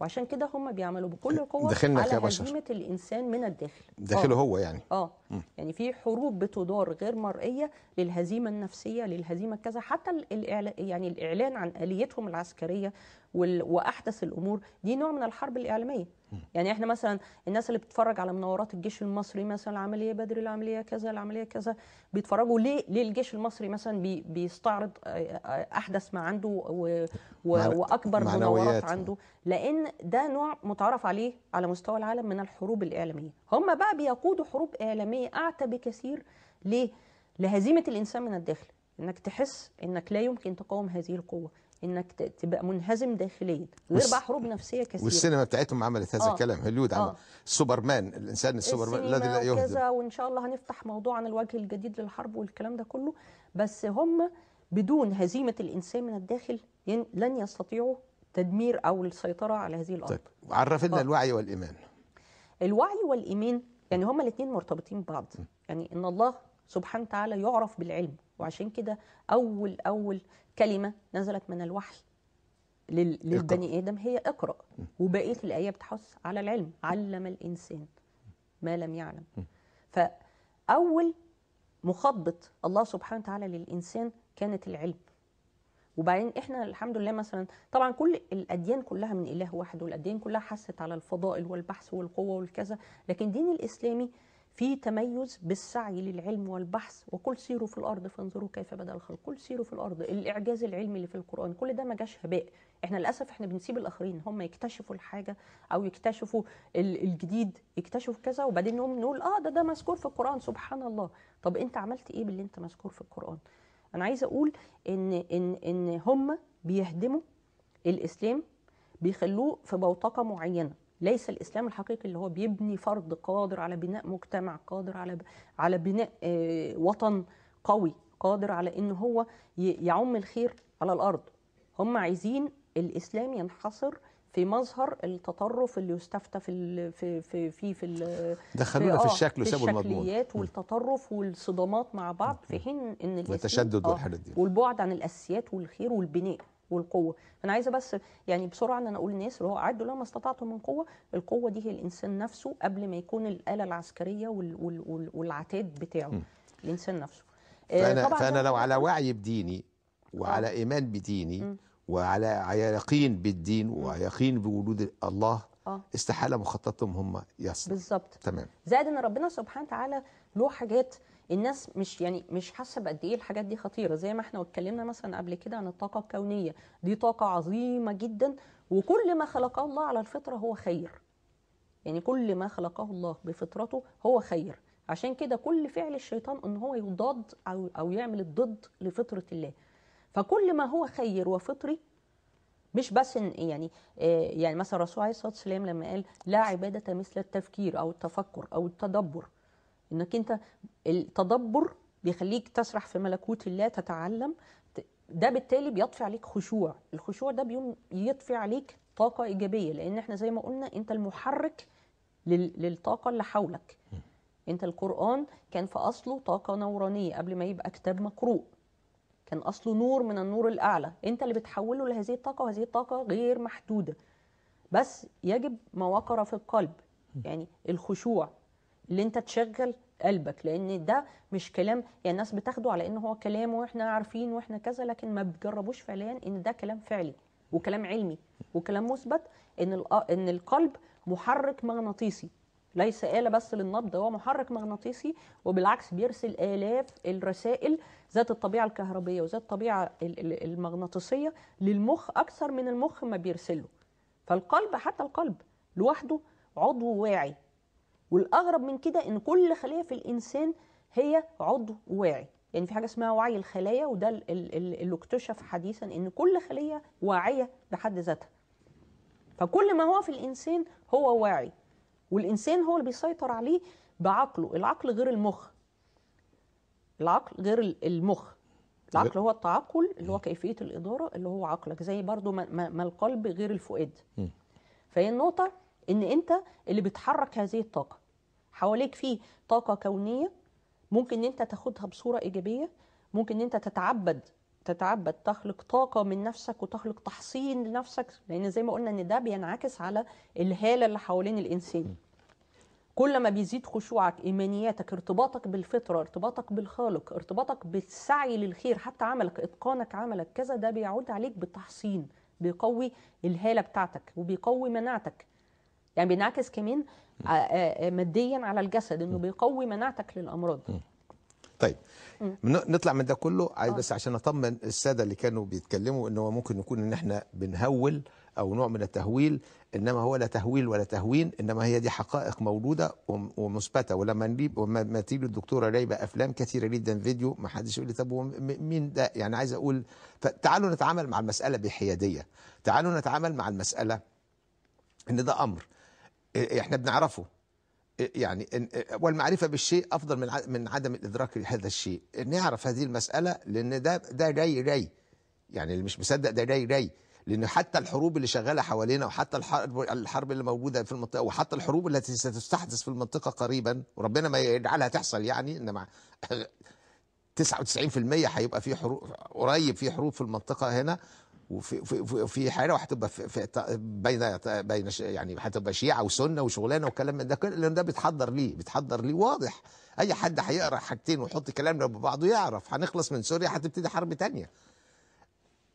وعشان كده هم بيعملوا بكل القوه دخلنا على هزيمه الانسان من الداخل داخله آه. هو يعني اه م. يعني في حروب بتدار غير مرئيه للهزيمه النفسيه للهزيمه كذا حتى الإعلان يعني الاعلان عن اليتهم العسكريه واحدث الامور دي نوع من الحرب الاعلاميه يعني احنا مثلا الناس اللي بتتفرج على مناورات الجيش المصري مثلا العمليه بدري العمليه كذا العمليه كذا بيتفرجوا ليه ليه الجيش المصري مثلا بي بيستعرض آه، آه، احدث ما عنده و و واكبر مناورات عنده لان ده نوع متعارف عليه على مستوى العالم من الحروب الاعلاميه هم بقى بيقودوا حروب اعلاميه اعتى بكثير ليه لهزيمه الانسان من الداخل انك تحس انك لا يمكن تقاوم هذه القوه انك تبقى منهزم داخليا غير بقى حروب نفسيه كثيره والسينما بتاعتهم عملت هذا آه. الكلام هوليود عمل آه. سوبرمان الانسان السوبرمان الذي لا يهزم كذا وان شاء الله هنفتح موضوع عن الوجه الجديد للحرب والكلام ده كله بس هم بدون هزيمه الانسان من الداخل لن يستطيعوا تدمير او السيطره على هذه الارض طيب عرف لنا آه. الوعي والايمان الوعي والايمان يعني هما الاثنين مرتبطين ببعض يعني ان الله سبحانه وتعالى يعرف بالعلم وعشان كده اول اول كلمه نزلت من الوحي لل... للبني ادم هي اقرا وبقيه الايه بتحث على العلم علم الانسان ما لم يعلم فاول مخضة الله سبحانه وتعالى للانسان كانت العلم وبعدين احنا الحمد لله مثلا طبعا كل الاديان كلها من اله واحد والاديان كلها حست على الفضائل والبحث والقوه والكذا لكن دين الاسلامي في تميز بالسعي للعلم والبحث وكل سيروا في الارض فانظروا كيف بدا الخلق كل سيروا في الارض الاعجاز العلمي اللي في القران كل ده ما جاش هباء احنا للاسف احنا بنسيب الاخرين هم يكتشفوا الحاجه او يكتشفوا الجديد يكتشفوا كذا وبعدين هم نقول اه ده ده مذكور في القران سبحان الله طب انت عملت ايه باللي انت مذكور في القران انا عايزه اقول ان ان ان هم بيهدموا الاسلام بيخلوه في بوتقه معينه ليس الاسلام الحقيقي اللي هو بيبني فرد قادر على بناء مجتمع قادر على على بناء آه، وطن قوي قادر على ان هو يعم الخير على الارض هم عايزين الاسلام ينحصر في مظهر التطرف اللي يستفتى في في في في في دخلونا في, في آه، الشكل وسابوا المضمون الشكليات والتطرف والصدامات مع بعض في حين ان والتشدد آه، والحاجات دي والبعد عن الاساسيات والخير والبناء والقوه انا عايزه بس يعني بسرعه ان انا اقول للناس اللي هو اعدوا لما استطعتم من قوه القوه دي هي الانسان نفسه قبل ما يكون الاله العسكريه وال وال وال والعتاد بتاعه م. الانسان نفسه آه، فانا, طبعاً فأنا لو على وعي بديني وعلى آه. ايمان بديني م. وعلى يقين بالدين ويقين بوجود الله آه. استحاله مخططهم هم يصل بالظبط تمام زائد ان ربنا سبحانه وتعالى له حاجات الناس مش يعني مش حاسه بقد ايه الحاجات دي خطيره زي ما احنا اتكلمنا مثلا قبل كده عن الطاقه الكونيه دي طاقه عظيمه جدا وكل ما خلقه الله على الفطره هو خير يعني كل ما خلقه الله بفطرته هو خير عشان كده كل فعل الشيطان ان هو يضاد او او يعمل الضد لفطره الله فكل ما هو خير وفطري مش بس إن يعني آه، يعني مثلا الرسول عليه الصلاه والسلام لما قال لا عباده مثل التفكير او التفكر او التدبر انك انت التدبر بيخليك تسرح في ملكوت الله تتعلم ده بالتالي بيطفي عليك خشوع الخشوع ده يطفي عليك طاقة إيجابية لأن احنا زي ما قلنا أنت المحرك للطاقة اللي حولك أنت القرآن كان في أصله طاقة نورانية قبل ما يبقى كتاب مقروء كان أصله نور من النور الأعلى أنت اللي بتحوله لهذه الطاقة وهذه الطاقة غير محدودة بس يجب ما وقر في القلب يعني الخشوع اللي أنت تشغل قلبك لان ده مش كلام يعني الناس بتاخده على ان هو كلام واحنا عارفين واحنا كذا لكن ما بتجربوش فعليا ان ده كلام فعلي وكلام علمي وكلام مثبت ان آه، ان القلب محرك مغناطيسي ليس آلة بس للنبض هو محرك مغناطيسي وبالعكس بيرسل آلاف الرسائل ذات الطبيعة الكهربية وذات الطبيعة المغناطيسية للمخ أكثر من المخ ما بيرسله فالقلب حتى القلب لوحده عضو واعي والاغرب من كده ان كل خليه في الانسان هي عضو واعي يعني في حاجه اسمها وعي الخلايا وده اللي اكتشف حديثا ان كل خليه واعيه بحد ذاتها فكل ما هو في الانسان هو واعي والانسان هو اللي بيسيطر عليه بعقله العقل غير المخ العقل غير المخ العقل هو التعقل اللي هو كيفيه الاداره اللي هو عقلك زي برضو ما, ما القلب غير الفؤاد فهي النقطه ان انت اللي بتحرك هذه الطاقه حواليك في طاقه كونيه ممكن ان انت تاخدها بصوره ايجابيه ممكن ان انت تتعبد تتعبد تخلق طاقه من نفسك وتخلق تحصين لنفسك لان زي ما قلنا ان ده بينعكس على الهاله اللي حوالين الانسان كل ما بيزيد خشوعك ايمانياتك ارتباطك بالفطره ارتباطك بالخالق ارتباطك بالسعي للخير حتى عملك اتقانك عملك كذا ده بيعود عليك بالتحصين بيقوي الهاله بتاعتك وبيقوي مناعتك يعني بينعكس كمان آه، آه، ماديا على الجسد انه بيقوي مناعتك للامراض طيب نطلع من ده كله عايز آه. بس عشان اطمن الساده اللي كانوا بيتكلموا ان هو ممكن يكون ان احنا بنهول او نوع من التهويل انما هو لا تهويل ولا تهوين انما هي دي حقائق موجوده ومثبته ولما نجيب وما تيجي الدكتوره ليبى افلام كثيره جدا فيديو ما حدش يقول لي طب مين ده يعني عايز اقول تعالوا نتعامل مع المساله بحياديه تعالوا نتعامل مع المساله ان ده امر احنا بنعرفه يعني والمعرفة بالشيء أفضل من من عدم الإدراك لهذا الشيء نعرف هذه المسألة لأن ده ده جاي جاي يعني اللي مش مصدق ده جاي جاي لأن حتى الحروب اللي شغالة حوالينا وحتى الحرب الحرب اللي موجودة في المنطقة وحتى الحروب التي ستستحدث في المنطقة قريبا وربنا ما يجعلها تحصل يعني إنما 99% هيبقى في حروب قريب في حروب في المنطقة هنا وفي في في حاله وهتبقى بين بين يعني هتبقى شيعه وسنه وشغلانه وكلام ده لان ده بيتحضر ليه بيتحضر ليه واضح اي حد هيقرا حاجتين ويحط كلامنا ببعضه يعرف هنخلص من سوريا هتبتدي حرب تانية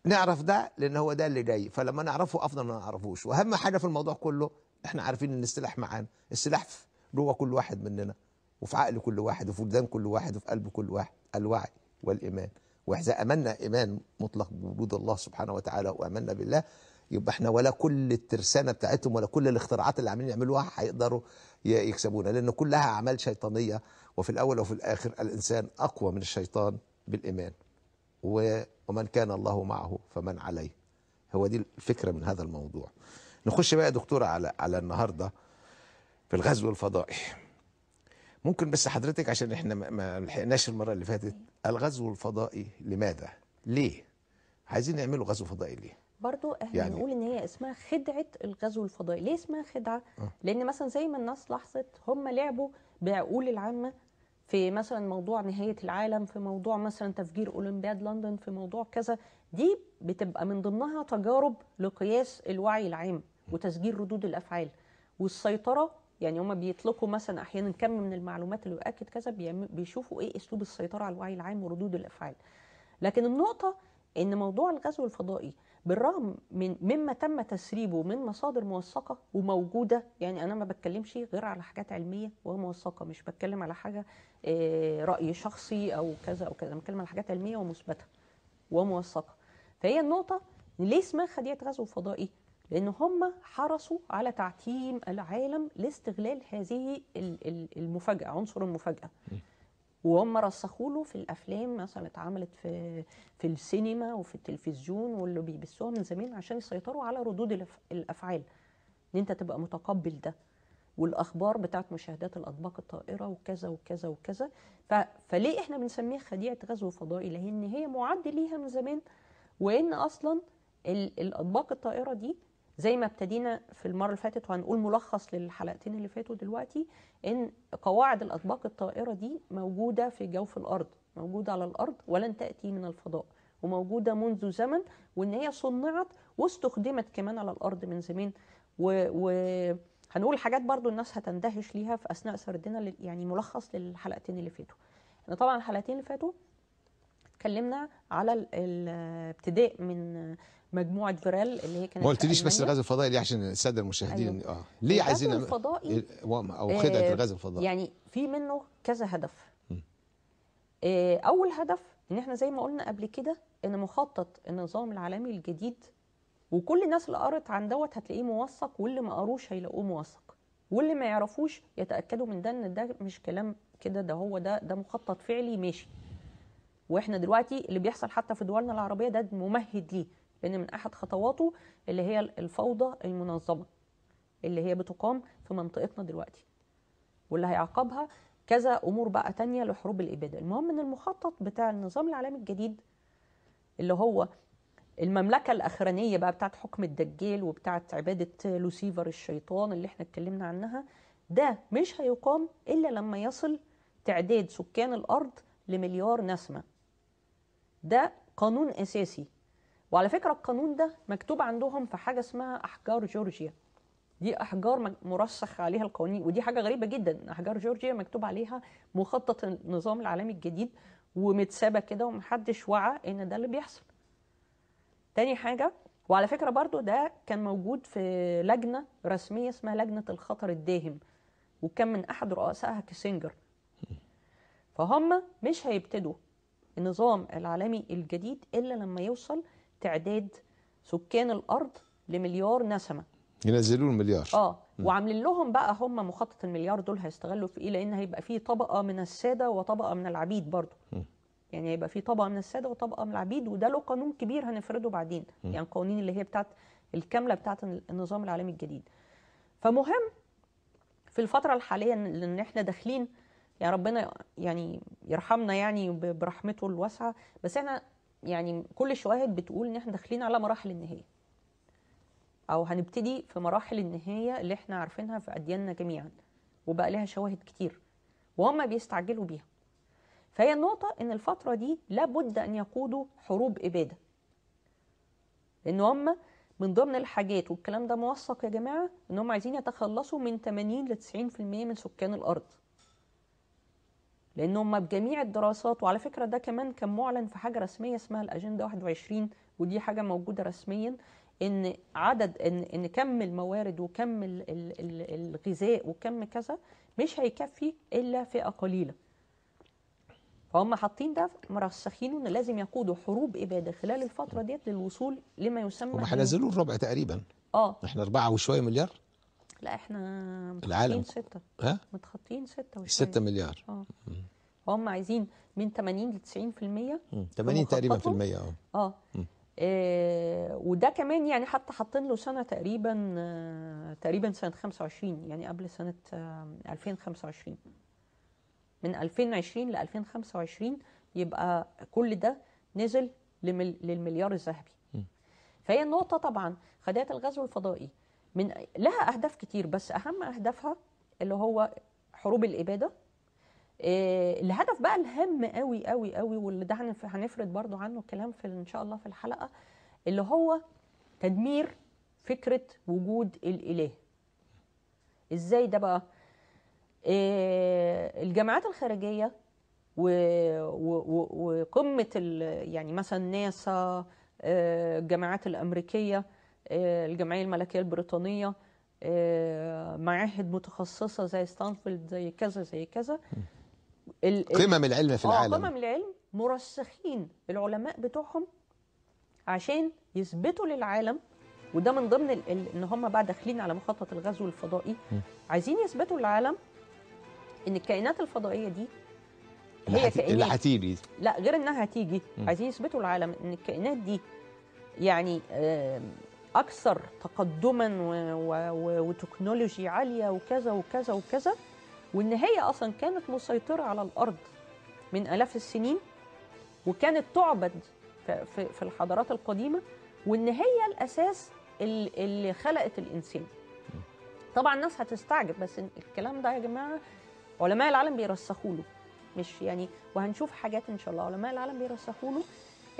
نعرف ده لان هو ده اللي جاي فلما نعرفه افضل ما نعرفوش واهم حاجه في الموضوع كله احنا عارفين ان السلاح معانا السلاح جوه كل واحد مننا وفي عقل كل واحد وفي وجدان كل واحد وفي قلب كل واحد الوعي والايمان وإذا أمنا إيمان مطلق بوجود الله سبحانه وتعالى وأمنا بالله يبقى احنا ولا كل الترسانة بتاعتهم ولا كل الاختراعات اللي عاملين يعملوها هيقدروا يكسبونا لأن كلها أعمال شيطانية وفي الأول وفي الآخر الإنسان أقوى من الشيطان بالإيمان ومن كان الله معه فمن عليه هو دي الفكرة من هذا الموضوع نخش بقى يا دكتورة على على النهارده في الغزو الفضائي ممكن بس حضرتك عشان احنا ما لحقناش المره اللي فاتت الغزو الفضائي لماذا ليه عايزين نعمله غزو فضائي ليه برضو احنا يعني نقول ان هي اسمها خدعه الغزو الفضائي ليه اسمها خدعه أه. لان مثلا زي ما الناس لاحظت هم لعبوا بعقول العامه في مثلا موضوع نهايه العالم في موضوع مثلا تفجير اولمبياد لندن في موضوع كذا دي بتبقى من ضمنها تجارب لقياس الوعي العام وتسجيل ردود الافعال والسيطره يعني هما بيطلقوا مثلا احيانا كم من المعلومات اللي يؤكد كذا بيشوفوا ايه اسلوب السيطره على الوعي العام وردود الافعال لكن النقطه ان موضوع الغزو الفضائي بالرغم من مما تم تسريبه من مصادر موثقه وموجوده يعني انا ما بتكلمش غير على حاجات علميه وموثقه مش بتكلم على حاجه آه، راي شخصي او كذا او كذا بتكلم على حاجات علميه ومثبته وموثقه فهي النقطه ليه اسمها خديعه غزو فضائي لأن هم حرصوا على تعتيم العالم لاستغلال هذه المفاجأة عنصر المفاجأة وهم رسخوا له في الافلام مثلا اتعملت في في السينما وفي التلفزيون واللي بيبثوها من زمان عشان يسيطروا على ردود الافعال ان انت تبقى متقبل ده والاخبار بتاعت مشاهدات الاطباق الطائره وكذا وكذا وكذا ف... فليه احنا بنسميها خديعه غزو فضائي لان هي معد ليها من زمان وان اصلا ال... الاطباق الطائره دي زي ما ابتدينا في المره اللي فاتت وهنقول ملخص للحلقتين اللي فاتوا دلوقتي ان قواعد الاطباق الطائره دي موجوده في جوف الارض موجوده على الارض ولن تاتي من الفضاء وموجوده منذ زمن وان هي صنعت واستخدمت كمان على الارض من زمان و, و... هنقول حاجات برضو الناس هتندهش ليها في اثناء سردنا يعني ملخص للحلقتين اللي فاتوا احنا طبعا الحلقتين اللي فاتوا اتكلمنا على الابتداء من مجموعه فيرال اللي هي كانت ما قلتليش بس الغاز الفضائي ليه عشان الساده المشاهدين أيوة. اه ليه عايزين الغاز الفضائي او خدعه آه الغاز الفضائي يعني في منه كذا هدف آه اول هدف ان احنا زي ما قلنا قبل كده ان مخطط النظام العالمي الجديد وكل الناس اللي قرت عن دوت هتلاقيه موثق واللي ما قروش هيلاقوه موثق واللي ما يعرفوش يتاكدوا من ده ان ده مش كلام كده ده هو ده ده مخطط فعلي ماشي واحنا دلوقتي اللي بيحصل حتى في دولنا العربيه ده ممهد ليه لأن من أحد خطواته اللي هي الفوضى المنظمة اللي هي بتقام في منطقتنا دلوقتي واللي هيعقبها كذا أمور بقى تانية لحروب الإبادة المهم إن المخطط بتاع النظام العالمي الجديد اللي هو المملكة الأخرانية بقى بتاعت حكم الدجال وبتاعت عبادة لوسيفر الشيطان اللي احنا اتكلمنا عنها ده مش هيقام إلا لما يصل تعداد سكان الأرض لمليار نسمة ده قانون أساسي وعلى فكره القانون ده مكتوب عندهم في حاجه اسمها احجار جورجيا دي احجار مرسخ عليها القوانين ودي حاجه غريبه جدا احجار جورجيا مكتوب عليها مخطط النظام العالمي الجديد ومتسابه كده ومحدش وعى ان ده اللي بيحصل تاني حاجه وعلى فكره برضو ده كان موجود في لجنه رسميه اسمها لجنه الخطر الداهم وكان من احد رؤسائها كيسنجر فهم مش هيبتدوا النظام العالمي الجديد الا لما يوصل تعداد سكان الارض لمليار نسمه ينزلوا المليار اه وعاملين لهم بقى هم مخطط المليار دول هيستغلوا في ايه لان هيبقى في طبقه من الساده وطبقه من العبيد برضو م. يعني هيبقى في طبقه من الساده وطبقه من العبيد وده له قانون كبير هنفرده بعدين م. يعني القوانين اللي هي بتاعت الكامله بتاعت النظام العالمي الجديد فمهم في الفتره الحاليه ان احنا داخلين يعني ربنا يعني يرحمنا يعني برحمته الواسعه بس احنا يعني كل الشواهد بتقول ان احنا داخلين على مراحل النهايه او هنبتدي في مراحل النهايه اللي احنا عارفينها في ادياننا جميعا وبقى لها شواهد كتير وهم بيستعجلوا بيها فهي النقطة إن الفترة دي لابد أن يقودوا حروب إبادة لأن هم من ضمن الحاجات والكلام ده موثق يا جماعة إن هم عايزين يتخلصوا من 80 ل 90% من سكان الأرض لان هم بجميع الدراسات وعلى فكره ده كمان كان معلن في حاجه رسميه اسمها الاجنده 21 ودي حاجه موجوده رسميا ان عدد ان ان كم الموارد وكم الغذاء وكم كذا مش هيكفي الا فئه قليله فهم حاطين ده مرسخينه ان لازم يقودوا حروب اباده خلال الفتره ديت للوصول لما يسمى هم هينزلوا الربع تقريبا اه احنا اربعه وشويه مليار لا احنا العالم ستة ها متخطين ستة وشوية 6 مليار اه هم عايزين من 80 ل 90% 80 تقريبا في المية اه اه. اه وده كمان يعني حتى حاطين له سنه تقريبا آه، تقريبا سنه 25 يعني قبل سنه 2025 آه، من 2020 ل 2025 يبقى كل ده نزل للمليار الذهبي فهي النقطه طبعا خدات الغزو الفضائي من لها اهداف كتير بس اهم اهدافها اللي هو حروب الاباده آه، الهدف بقى الهام قوي قوي قوي واللي ده هنفرد برضو عنه الكلام في ان شاء الله في الحلقه اللي هو تدمير فكره وجود الاله ازاي ده بقى آه، الجامعات الخارجيه وقمه يعني مثلا ناسا آه، الجامعات الامريكيه الجمعيه الملكيه البريطانيه آه، معاهد متخصصه زي ستانفورد زي كذا زي كذا قمم العلم في آه، العالم قمم العلم مرسخين العلماء بتوعهم عشان يثبتوا للعالم وده من ضمن ان هم بقى داخلين على مخطط الغزو الفضائي عايزين يثبتوا للعالم ان الكائنات الفضائيه دي هي كائنات اللي هتيجي لا غير انها هتيجي عايزين يثبتوا للعالم ان الكائنات دي يعني آه اكثر تقدما وتكنولوجي عاليه وكذا وكذا وكذا وان هي اصلا كانت مسيطره على الارض من الاف السنين وكانت تعبد في الحضارات القديمه وان هي الاساس اللي خلقت الانسان طبعا الناس هتستعجب بس الكلام ده يا جماعه علماء العالم بيرسخوا له مش يعني وهنشوف حاجات ان شاء الله علماء العالم بيرسخوا له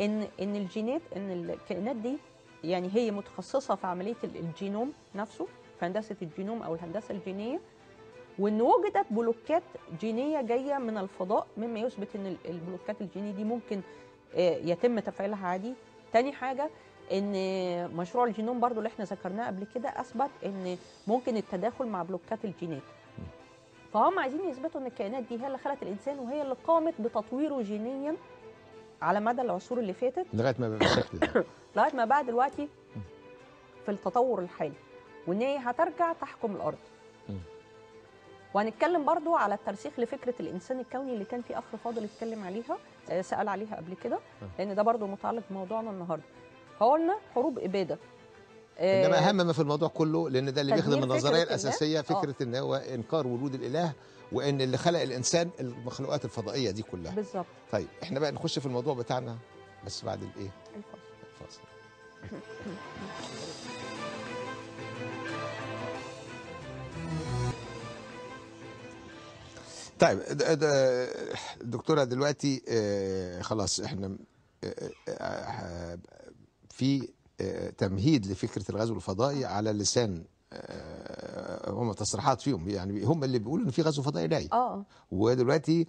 ان ان الجينات ان الكائنات دي يعني هي متخصصه في عمليه الجينوم نفسه في هندسه الجينوم او الهندسه الجينيه وان وجدت بلوكات جينيه جايه من الفضاء مما يثبت ان البلوكات الجينيه دي ممكن آه، يتم تفعيلها عادي تاني حاجه ان مشروع الجينوم برضو اللي احنا ذكرناه قبل كده اثبت ان ممكن التداخل مع بلوكات الجينات فهم عايزين يثبتوا ان الكائنات دي هي اللي خلقت الانسان وهي اللي قامت بتطويره جينيا على مدى العصور اللي فاتت لغايه ما بقى لغايه ما بقى دلوقتي في التطور الحالي وان هي هترجع تحكم الارض وهنتكلم برضو على الترسيخ لفكره الانسان الكوني اللي كان في اخر فاضل اتكلم عليها آه، سال عليها قبل كده لان ده برضو متعلق بموضوعنا النهارده فقلنا حروب اباده انما آه، اهم ما في الموضوع كله لان ده اللي بيخدم النظريه الاساسيه آه. فكره ان هو انكار وجود الاله وان اللي خلق الانسان المخلوقات الفضائيه دي كلها بالظبط طيب احنا بقى نخش في الموضوع بتاعنا بس بعد الايه الفاصل طيب دكتوره دلوقتي آه، خلاص احنا في تمهيد لفكره الغزو الفضائي على لسان آه، هم تصريحات فيهم يعني هم اللي بيقولوا ان في غزو فضائي جاي اه ودلوقتي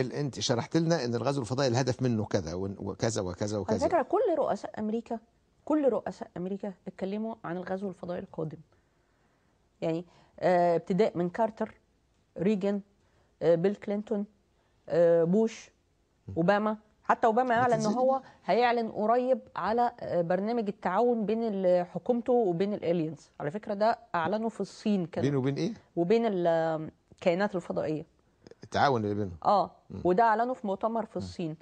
انت شرحت لنا ان الغزو الفضائي الهدف منه كذا وكذا وكذا وكذا على فكره كل رؤساء امريكا كل رؤساء امريكا اتكلموا عن الغزو الفضائي القادم يعني آه، ابتداء من كارتر ريجن آه، بيل كلينتون بوش اوباما حتى اوباما اعلن ان هو هيعلن قريب على آه، برنامج التعاون بين حكومته وبين الالينز على فكره ده اعلنه في الصين كده بينه وبين ايه وبين الكائنات الفضائيه التعاون اللي بينه اه م. وده اعلنه في مؤتمر في الصين م.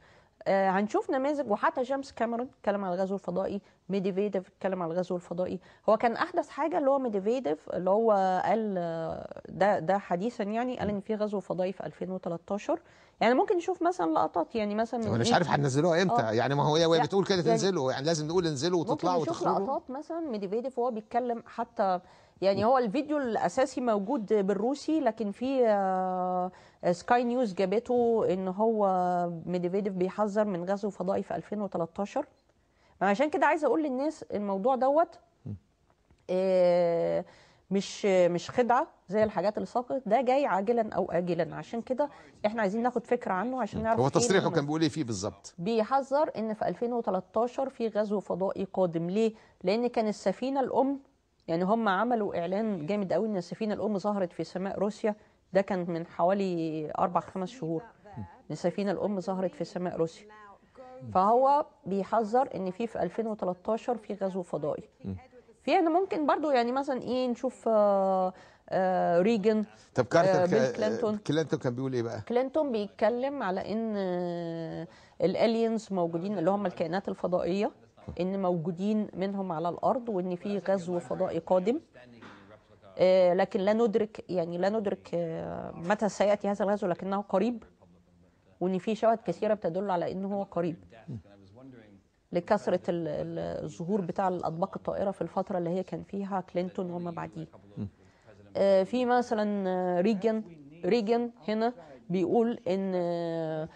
آه، هنشوف نماذج وحتى جيمس كاميرون اتكلم على الغزو الفضائي ميديفيديف اتكلم على الغزو الفضائي هو كان احدث حاجه اللي هو ميديفيديف اللي هو قال آه، ده ده حديثا يعني قال ان في غزو فضائي في 2013 يعني ممكن نشوف مثلا لقطات يعني مثلا من مش إيه؟ عارف هننزلوها امتى آه. يعني ما هو هي يعني بتقول كده يعني تنزلوا يعني, لازم نقول انزلوا وتطلعوا وتخرجوا ممكن نشوف لقطات مثلا ميديفيديف وهو بيتكلم حتى يعني هو الفيديو الاساسي موجود بالروسي لكن في آه، سكاي نيوز جابته ان هو ميديفيديف بيحذر من غزو فضائي في 2013 عشان كده عايزه اقول للناس الموضوع دوت آه، مش مش خدعه زي الحاجات اللي سقطت ده جاي عاجلا او اجلا عشان كده احنا عايزين ناخد فكره عنه عشان نعرف هو تصريحه كان بيقول ايه فيه بالظبط بيحذر ان في 2013 في غزو فضائي قادم ليه لان كان السفينه الام يعني هم عملوا اعلان جامد قوي ان السفينه الام ظهرت في سماء روسيا ده كان من حوالي اربع خمس شهور السفينه الام ظهرت في سماء روسيا فهو بيحذر ان في في 2013 في غزو فضائي في يعني ممكن برضو يعني مثلا ايه نشوف آآ آه، آآ آه، ريجن طب كارتر آه، كلينتون كلينتون كان بيقول ايه بقى؟ كلينتون بيتكلم على ان الالينز موجودين اللي هم الكائنات الفضائيه ان موجودين منهم على الارض وان في غزو فضائي قادم آه، لكن لا ندرك يعني لا ندرك آه، متى سياتي هذا الغزو لكنه قريب وان في شواهد كثيره بتدل على انه هو قريب لكثره الظهور بتاع الاطباق الطائره في الفتره اللي هي كان فيها كلينتون وما بعديه آه، في مثلا ريجن ريجن هنا بيقول ان آه،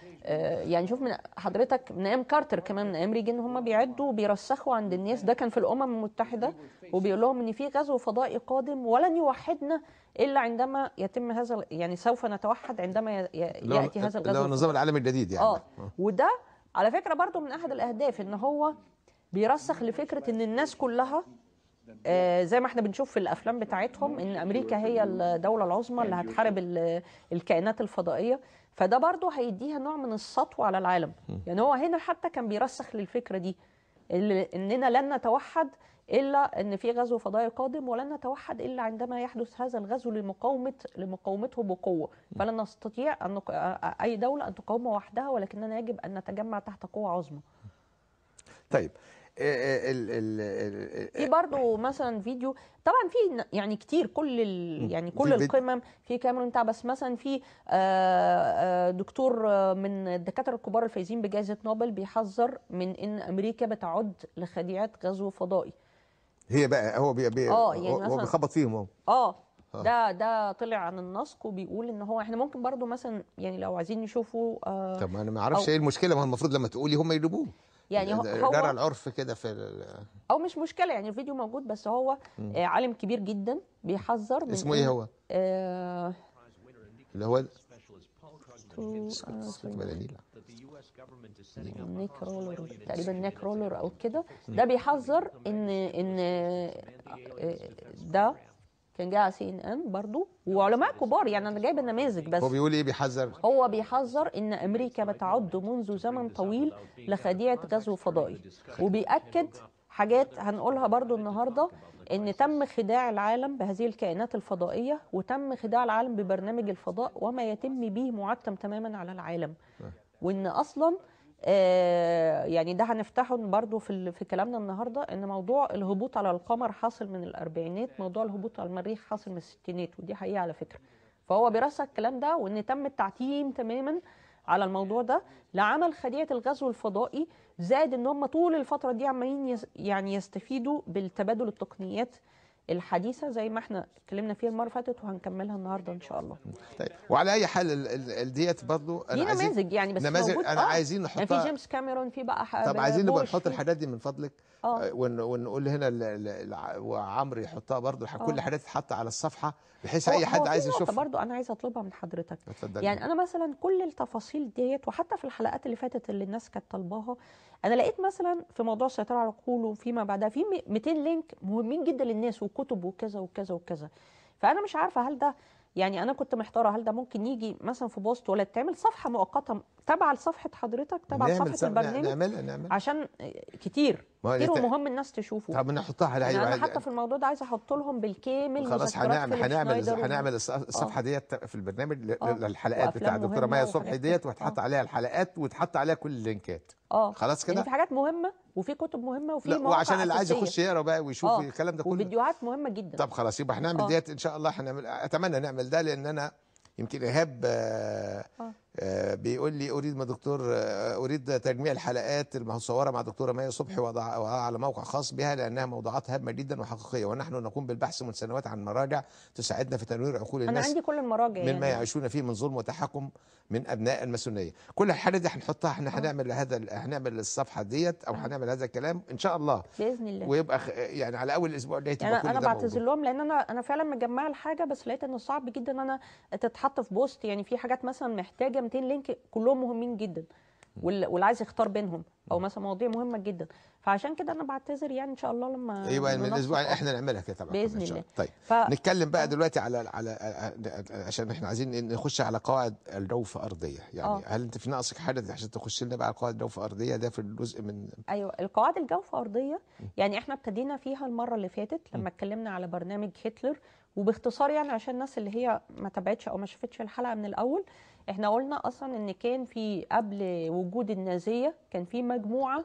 يعني شوف من حضرتك من ايام كارتر كمان من ايام ريجن هم بيعدوا وبيرسخوا عند الناس ده كان في الامم المتحده وبيقول لهم ان في غزو فضائي قادم ولن يوحدنا الا عندما يتم هذا يعني سوف نتوحد عندما ياتي هذا الغزو النظام العالمي الجديد يعني اه وده على فكره برضو من احد الاهداف ان هو بيرسخ لفكره ان الناس كلها آه، زي ما احنا بنشوف في الافلام بتاعتهم ان امريكا هي الدوله العظمى اللي هتحارب الكائنات الفضائيه فده برضه هيديها نوع من السطوه على العالم يعني هو هنا حتى كان بيرسخ للفكره دي اننا لن نتوحد الا ان في غزو فضائي قادم ولن نتوحد الا عندما يحدث هذا الغزو لمقاومه لمقاومته بقوه فلن نستطيع ان اي دوله ان تقاوم وحدها ولكننا يجب ان نتجمع تحت قوه عظمى طيب آه، آه، ال ال في آه. برضه مثلا فيديو طبعا في يعني كتير كل يعني كل القمم في كاميرون بتاع بس مثلا في دكتور من الدكاتره الكبار الفايزين بجائزه نوبل بيحذر من ان امريكا بتعد لخديعه غزو فضائي هي بقى هو بي بي اه يعني هو بيخبط فيهم اهو اه ده ده طلع عن النسق وبيقول ان هو احنا ممكن برضو مثلا يعني لو عايزين نشوفه آه طب ما انا ما اعرفش ايه المشكله ما هو المفروض لما تقولي هم يجيبوه يعني هو جرى العرف كده في او مش مشكله يعني الفيديو موجود بس هو آه، م. عالم كبير جدا بيحذر من اسمه ايه هو؟ آه اللي هو رولر تقريبا رولر او كده ده بيحذر ان ان آه، آه، ده كان جاي على سي ان ان برضه وعلماء كبار يعني انا جايبه نماذج بس هو بيقول ايه بيحذر هو بيحذر ان امريكا بتعد منذ زمن طويل لخديعه غزو فضائي وبياكد حاجات هنقولها برضو النهارده ان تم خداع العالم بهذه الكائنات الفضائيه وتم خداع العالم ببرنامج الفضاء وما يتم به معتم تماما على العالم آه. وان اصلا آه، يعني ده هنفتحه برضو في في كلامنا النهارده ان موضوع الهبوط على القمر حاصل من الاربعينات موضوع الهبوط على المريخ حاصل من الستينات ودي حقيقه على فكره فهو بيرسخ الكلام ده وان تم التعتيم تماما على الموضوع ده لعمل خديعه الغزو الفضائي زائد ان هم طول الفتره دي عمالين يعني يستفيدوا بالتبادل التقنيات الحديثه زي ما احنا اتكلمنا فيها المره اللي فاتت وهنكملها النهارده ان شاء الله. طيب وعلى اي حال ديت برضه انا عايزين نماذج يعني بس نماذج انا آه. عايزين نحطها يعني في جيمس كاميرون في بقى طب عايزين نبقى نحط الحاجات دي من فضلك اه ونقول هنا وعمرو يحطها برضه كل آه. حاجات تتحط على الصفحه بحيث اي حد عايز يشوفها برضه انا عايزه اطلبها من حضرتك اتفضلي يعني انا مثلا كل التفاصيل ديت وحتى في الحلقات اللي فاتت اللي الناس كانت طالباها انا لقيت مثلا في موضوع السيطره على العقول وفيما بعدها في 200 لينك مهمين جدا للناس وكتب وكذا وكذا وكذا فانا مش عارفه هل ده يعني انا كنت محتاره هل ده ممكن يجي مثلا في بوست ولا تعمل صفحه مؤقته تبع لصفحه حضرتك تبع نعمل صفحه البرنامج نعملها نعملها عشان كتير كتير ومهم الناس تشوفه طب نحطها على يعني انا حتى في الموضوع ده عايز احط لهم بالكامل خلاص هنعمل هنعمل هنعمل آه. الصفحه ديت في البرنامج آه. للحلقات بتاع الدكتوره مايا صبحي ديت وهتحط آه. عليها الحلقات وتحط عليها كل اللينكات اه خلاص كده يعني في حاجات مهمه وفي كتب مهمه وفي مواقع وعشان اللي عايز يخش يقرا بقى ويشوف آه. الكلام ده كله وفيديوهات مهمه جدا طب خلاص يبقى هنعمل آه. ديت ان شاء الله هنعمل اتمنى نعمل ده لان انا يمكن ايهاب آه. آه، بيقول لي اريد ما دكتور آه، اريد تجميع الحلقات المصوره مع دكتوره مايا صبحي وضعها على موقع خاص بها لانها موضوعات هامه جدا وحقيقيه ونحن نقوم بالبحث من سنوات عن مراجع تساعدنا في تنوير عقول الناس انا عندي كل المراجع يعني. مما يعني. يعيشون فيه من ظلم وتحكم من ابناء الماسونيه كل الحاله دي هنحطها احنا آه. هنعمل هذا هنعمل الصفحه ديت او هنعمل هذا الكلام ان شاء الله باذن الله ويبقى يعني على اول الاسبوع الجاي تبقى يعني كل انا بعتذر لهم لان انا انا فعلا مجمعه الحاجه بس لقيت انه صعب جدا انا تتحط في بوست يعني في حاجات مثلا محتاجه 200 لينك كلهم مهمين جدا واللي عايز يختار بينهم او مثلا مواضيع مهمه جدا فعشان كده انا بعتذر يعني ان شاء الله لما ايوه من الاسبوع احنا نعملها كده طبعا باذن الله طيب ف... نتكلم بقى دلوقتي على على عشان احنا عايزين نخش على قواعد الجوف ارضيه يعني أوه. هل انت في ناقصك حاجه عشان تخش لنا بقى على قواعد الجوف ارضيه ده في الجزء من ايوه القواعد الجوف ارضيه يعني احنا ابتدينا فيها المره اللي فاتت لما اتكلمنا على برنامج هتلر وباختصار يعني عشان الناس اللي هي ما تابعتش او ما شافتش الحلقه من الاول احنا قلنا اصلا ان كان في قبل وجود النازيه كان في مجموعه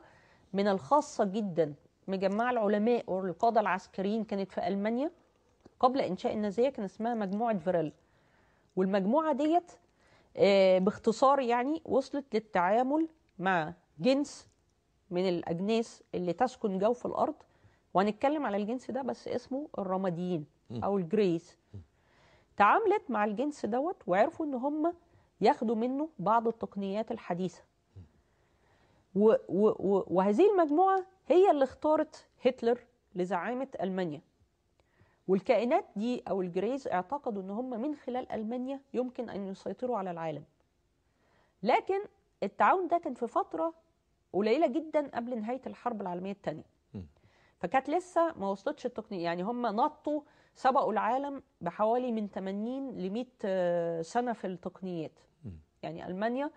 من الخاصه جدا مجمعه العلماء والقاده العسكريين كانت في المانيا قبل انشاء النازيه كان اسمها مجموعه فيرل والمجموعه ديت آه، باختصار يعني وصلت للتعامل مع جنس من الاجناس اللي تسكن جوف الارض وهنتكلم على الجنس ده بس اسمه الرماديين او الجريس تعاملت مع الجنس دوت وعرفوا ان هم ياخدوا منه بعض التقنيات الحديثه و و و وهذه المجموعه هي اللي اختارت هتلر لزعامه المانيا والكائنات دي او الجريز اعتقدوا ان هم من خلال المانيا يمكن ان يسيطروا على العالم لكن التعاون ده كان في فتره قليله جدا قبل نهايه الحرب العالميه الثانيه فكانت لسه ما وصلتش التقنيه يعني هم نطوا سبقوا العالم بحوالي من 80 ل 100 سنه في التقنيات م. يعني المانيا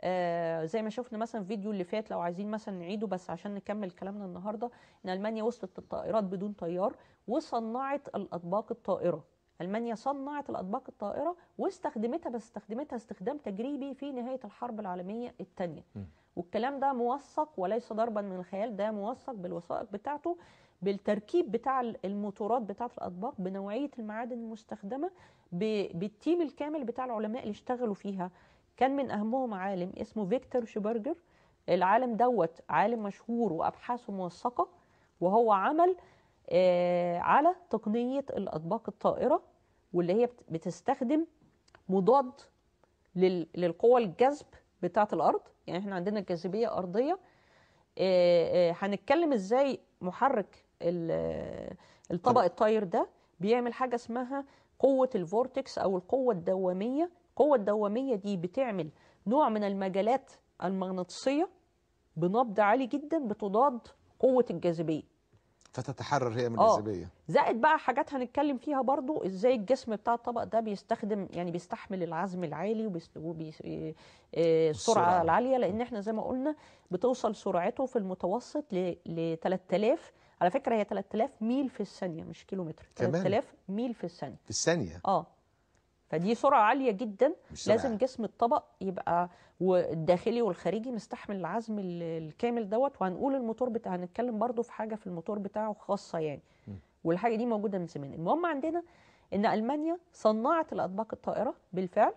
آه زي ما شفنا مثلا فيديو اللي فات لو عايزين مثلا نعيده بس عشان نكمل كلامنا النهارده ان المانيا وصلت للطائرات بدون طيار وصنعت الاطباق الطائره المانيا صنعت الاطباق الطائره واستخدمتها بس استخدمتها استخدام تجريبي في نهايه الحرب العالميه الثانيه والكلام ده موثق وليس ضربا من الخيال ده موثق بالوثائق بتاعته بالتركيب بتاع الموتورات بتاعه الاطباق بنوعيه المعادن المستخدمه بالتيم الكامل بتاع العلماء اللي اشتغلوا فيها كان من اهمهم عالم اسمه فيكتور شبرجر العالم دوت عالم مشهور وابحاثه موثقه وهو عمل آه على تقنيه الاطباق الطائره واللي هي بتستخدم مضاد للقوى الجذب بتاعه الارض يعني احنا عندنا جاذبيه ارضيه آه، آه، هنتكلم ازاي محرك الطبق الطاير ده بيعمل حاجه اسمها قوه الفورتكس او القوه الدواميه القوه الدواميه دي بتعمل نوع من المجالات المغناطيسيه بنبض عالي جدا بتضاد قوه الجاذبيه فتتحرر هي من آه. الجاذبيه زائد بقى حاجات هنتكلم فيها برضو ازاي الجسم بتاع الطبق ده بيستخدم يعني بيستحمل العزم العالي والسرعه إيه، إيه، العاليه لان احنا زي ما قلنا بتوصل سرعته في المتوسط ل 3000 على فكره هي 3000 ميل في الثانيه مش كيلومتر 3000 ميل في الثانيه في الثانيه اه فدي سرعة عالية جدا بسرعة. لازم جسم الطبق يبقى والداخلي والخارجي مستحمل العزم الكامل دوت وهنقول الموتور بتاع هنتكلم برضو في حاجة في الموتور بتاعه خاصة يعني م. والحاجة دي موجودة من زمان المهم عندنا ان ألمانيا صنعت الأطباق الطائرة بالفعل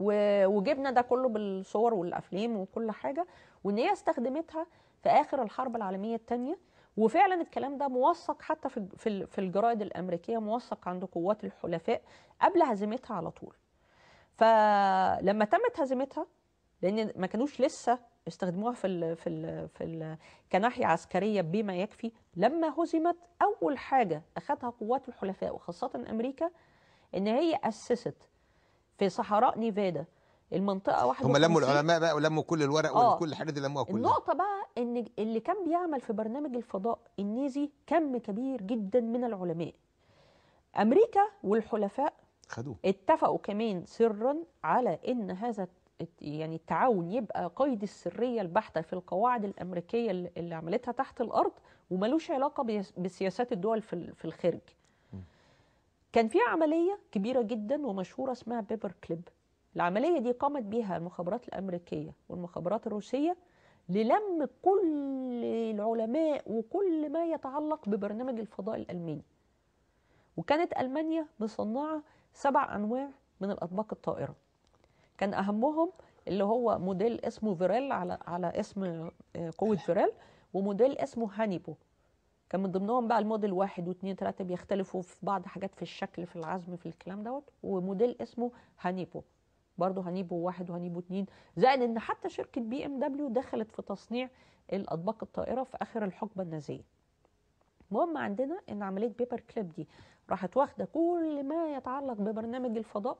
وجبنا ده كله بالصور والأفلام وكل حاجة وان هي استخدمتها في آخر الحرب العالمية الثانية وفعلا الكلام ده موثق حتى في في الجرائد الامريكيه موثق عند قوات الحلفاء قبل هزيمتها على طول فلما تمت هزيمتها لان ما كانوش لسه استخدموها في الـ في الـ في الـ كناحيه عسكريه بما يكفي لما هزمت اول حاجه اخذها قوات الحلفاء وخاصه امريكا ان هي اسست في صحراء نيفادا المنطقه واحد هم لموا العلماء بقى ولموا كل الورق آه وكل الحاجات اللي لموها كلها النقطه بقى ان اللي كان بيعمل في برنامج الفضاء النيزي كم كبير جدا من العلماء امريكا والحلفاء خدوه اتفقوا كمان سرا على ان هذا يعني التعاون يبقى قيد السريه البحته في القواعد الامريكيه اللي عملتها تحت الارض وملوش علاقه بسياسات الدول في الخارج كان في عمليه كبيره جدا ومشهوره اسمها بيبر كليب العملية دي قامت بيها المخابرات الأمريكية والمخابرات الروسية للم كل العلماء وكل ما يتعلق ببرنامج الفضاء الألماني وكانت ألمانيا مصنعة سبع أنواع من الأطباق الطائرة كان أهمهم اللي هو موديل اسمه فيريل على على اسم آه، قوة فيريل وموديل اسمه هانيبو كان من ضمنهم بقى الموديل واحد واثنين ثلاثة بيختلفوا في بعض حاجات في الشكل في العزم في الكلام دوت وموديل اسمه هانيبو برضه هنيبو واحد وهنيبو اتنين زائد ان حتى شركه بي ام دبليو دخلت في تصنيع الاطباق الطائره في اخر الحقبه النازيه المهم عندنا ان عمليه بيبر كليب دي راحت واخده كل ما يتعلق ببرنامج الفضاء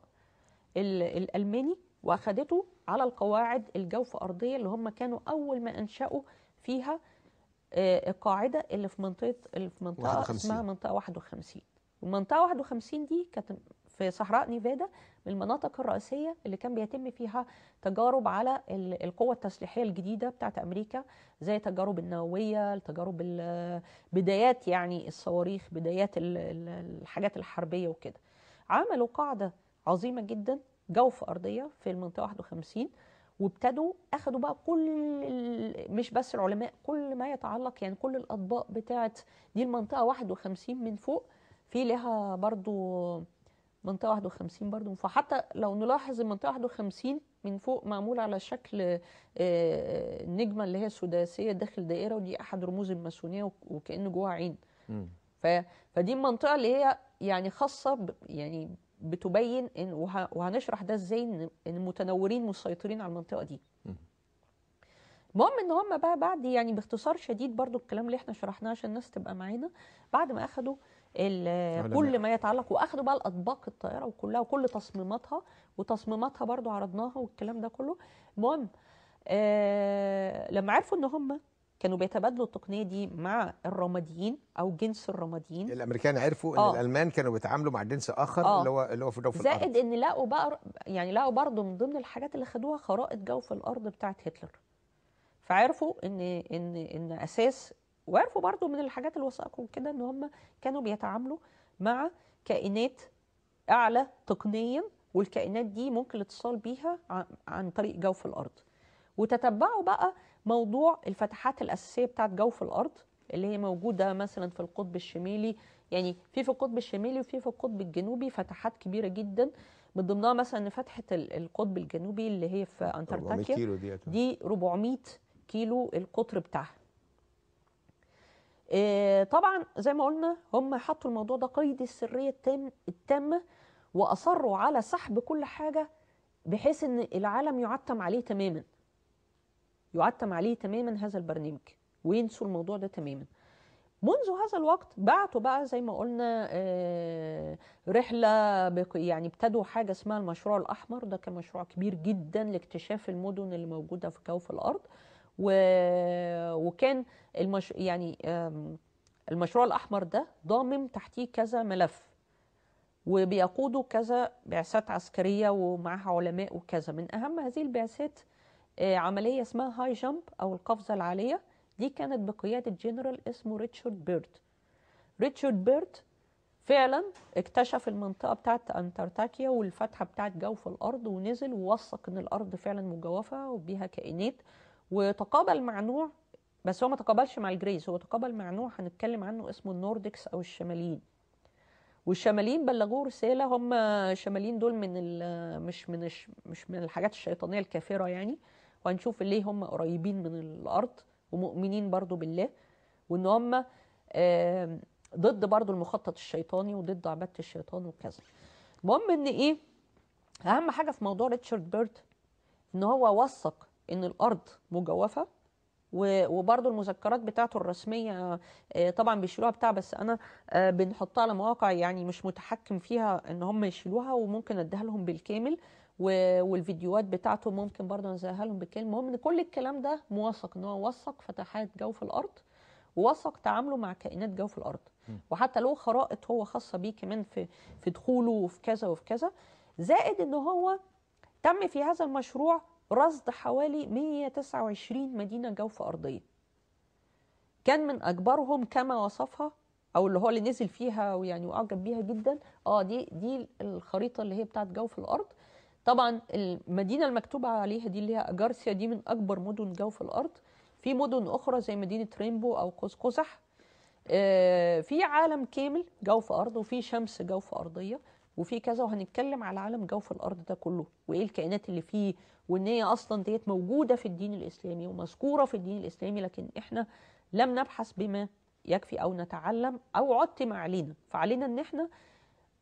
الالماني واخدته على القواعد الجوف ارضيه اللي هم كانوا اول ما انشاوا فيها آه، القاعده اللي في منطقه اللي في منطقه 51. اسمها منطقه 51 المنطقه 51 دي كانت في صحراء نيفادا من المناطق الرئيسية اللي كان بيتم فيها تجارب على القوة التسليحية الجديدة بتاعت أمريكا زي تجارب النووية التجارب بدايات يعني الصواريخ بدايات الحاجات الحربية وكده عملوا قاعدة عظيمة جدا جوف أرضية في المنطقة 51 وابتدوا اخدوا بقى كل مش بس العلماء كل ما يتعلق يعني كل الاطباء بتاعه دي المنطقه 51 من فوق في لها برضو منطقه 51 برضو فحتى لو نلاحظ المنطقه 51 من فوق معمول على شكل النجمه آه، اللي هي سداسيه داخل دائره ودي احد رموز الماسونيه وكان جواها عين ف فدي المنطقه اللي هي يعني خاصه يعني بتبين ان وهنشرح ده ازاي ان المتنورين مسيطرين على المنطقه دي المهم ان هم بقى بعد يعني باختصار شديد برضو الكلام اللي احنا شرحناه عشان الناس تبقى معانا بعد ما اخدوا كل ما يتعلق واخدوا بقى الاطباق الطائره وكلها وكل تصميماتها وتصميماتها برضو عرضناها والكلام ده كله المهم آه لما عرفوا ان هم كانوا بيتبادلوا التقنيه دي مع الرماديين او جنس الرماديين الامريكان عرفوا ان آه. الالمان كانوا بيتعاملوا مع جنس اخر آه. اللي هو اللي هو في جوف الارض زائد ان لقوا بقى يعني لقوا برضو من ضمن الحاجات اللي خدوها خرائط جوف الارض بتاعت هتلر فعرفوا ان ان ان اساس وعرفوا برضو من الحاجات الوثائق وكده ان هم كانوا بيتعاملوا مع كائنات اعلى تقنيا والكائنات دي ممكن الاتصال بيها عن طريق جوف الارض وتتبعوا بقى موضوع الفتحات الاساسيه بتاعه جوف الارض اللي هي موجوده مثلا في القطب الشمالي يعني في في القطب الشمالي وفي في القطب الجنوبي فتحات كبيره جدا من ضمنها مثلا فتحه القطب الجنوبي اللي هي في انتاركتيكا دي 400 كيلو القطر بتاعها آه، طبعا زي ما قلنا هم حطوا الموضوع ده قيد السريه التام التامه واصروا على سحب كل حاجه بحيث ان العالم يعتم عليه تماما يعتم عليه تماما هذا البرنامج وينسوا الموضوع ده تماما منذ هذا الوقت بعتوا بقى زي ما قلنا آه، رحلة يعني ابتدوا حاجة اسمها المشروع الأحمر ده كان مشروع كبير جدا لاكتشاف المدن اللي موجودة في كوكب الأرض و... وكان المش... يعني المشروع الاحمر ده ضامم تحتيه كذا ملف وبيقوده كذا بعثات عسكريه ومعها علماء وكذا من اهم هذه البعثات آه، عمليه اسمها هاي جامب او القفزه العاليه دي كانت بقياده جنرال اسمه ريتشارد بيرد ريتشارد بيرد فعلا اكتشف المنطقه بتاعت انتاركتيكا والفتحه بتاعت جوف الارض ونزل ووثق ان الارض فعلا مجوفه وبيها كائنات وتقابل مع نوع بس هو ما تقابلش مع الجريز هو تقابل مع نوع هنتكلم عنه اسمه النوردكس او الشماليين والشماليين بلغوه رساله هم الشماليين دول من مش من مش من الحاجات الشيطانيه الكافره يعني وهنشوف ليه هم قريبين من الارض ومؤمنين برضو بالله وان هم ضد برضو المخطط الشيطاني وضد عباده الشيطان وكذا المهم ان ايه اهم حاجه في موضوع ريتشارد بيرد ان هو وثق ان الارض مجوفه وبرضه المذكرات بتاعته الرسميه آه، طبعا بيشيلوها بتاع بس انا آه، بنحطها على مواقع يعني مش متحكم فيها ان هم يشيلوها وممكن اديها لهم بالكامل والفيديوهات بتاعته ممكن برضه انزلها لهم بالكامل المهم ان كل الكلام ده موثق ان هو وثق فتحات جوف الارض ووثق تعامله مع كائنات جوف الارض وحتى له خرائط هو خاصه بيه كمان في في دخوله وفي كذا وفي كذا زائد ان هو تم في هذا المشروع رصد حوالي 129 مدينة جوف أرضية كان من أكبرهم كما وصفها أو اللي هو اللي نزل فيها ويعني وأعجب بيها جدا اه دي دي الخريطة اللي هي بتاعت جوف الأرض طبعا المدينة المكتوبة عليها دي اللي هي أجارسيا دي من أكبر مدن جوف الأرض في مدن أخرى زي مدينة رينبو أو قوس قزح آه، في عالم كامل جوف أرض وفي شمس جوف أرضية وفي كذا وهنتكلم على عالم جوف الارض ده كله وايه الكائنات اللي فيه وان هي اصلا ديت موجوده في الدين الاسلامي ومذكوره في الدين الاسلامي لكن احنا لم نبحث بما يكفي او نتعلم او عدت ما علينا فعلينا ان احنا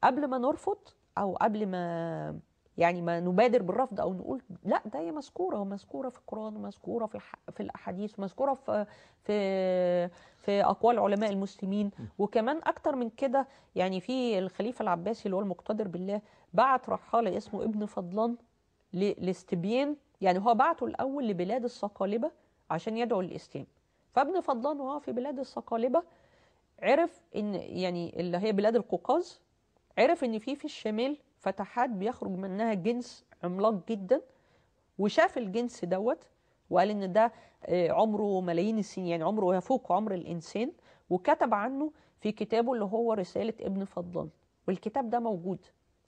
قبل ما نرفض او قبل ما يعني ما نبادر بالرفض او نقول لا ده هي مذكوره ومذكوره في القران ومذكوره في في الاحاديث ومذكوره في في في اقوال علماء المسلمين وكمان اكتر من كده يعني في الخليفه العباسي اللي هو المقتدر بالله بعت رحاله اسمه ابن فضلان لاستبيان يعني هو بعته الاول لبلاد الصقالبه عشان يدعو للاسلام فابن فضلان وهو في بلاد الصقالبه عرف ان يعني اللي هي بلاد القوقاز عرف ان في في الشمال فتحات بيخرج منها جنس عملاق جدا وشاف الجنس دوت وقال ان ده آه، عمره ملايين السنين يعني عمره يفوق عمر الانسان وكتب عنه في كتابه اللي هو رساله ابن فضلان والكتاب ده موجود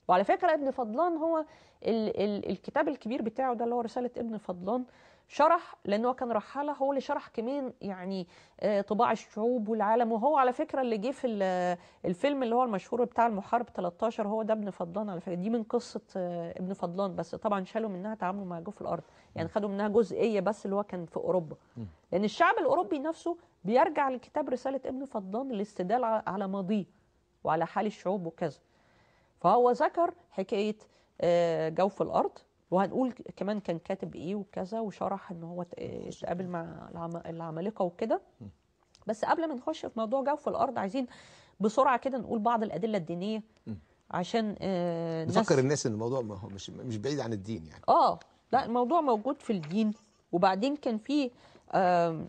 وعلى فكره ابن فضلان هو ال ال الكتاب الكبير بتاعه ده اللي هو رساله ابن فضلان شرح لأنه كان رحالة هو اللي شرح كمان يعني آه، طباع الشعوب والعالم وهو على فكرة اللي جه في الفيلم اللي هو المشهور بتاع المحارب 13 هو ده ابن فضلان على فكرة دي من قصة آه، ابن فضلان بس طبعا شالوا منها تعامله مع جوف الأرض يعني خدوا منها جزئية بس اللي هو كان في أوروبا لأن الشعب الأوروبي نفسه بيرجع لكتاب رسالة ابن فضلان للاستدلال على ماضيه وعلى حال الشعوب وكذا فهو ذكر حكاية آه، جوف الأرض وهنقول كمان كان كاتب ايه وكذا وشرح ان هو اتقابل مع العمالقه وكده بس قبل ما نخش في موضوع جوف الارض عايزين بسرعه كده نقول بعض الادله الدينيه عشان آه نفكر الناس ان الموضوع ما هو مش مش بعيد عن الدين يعني اه لا الموضوع موجود في الدين وبعدين كان في آه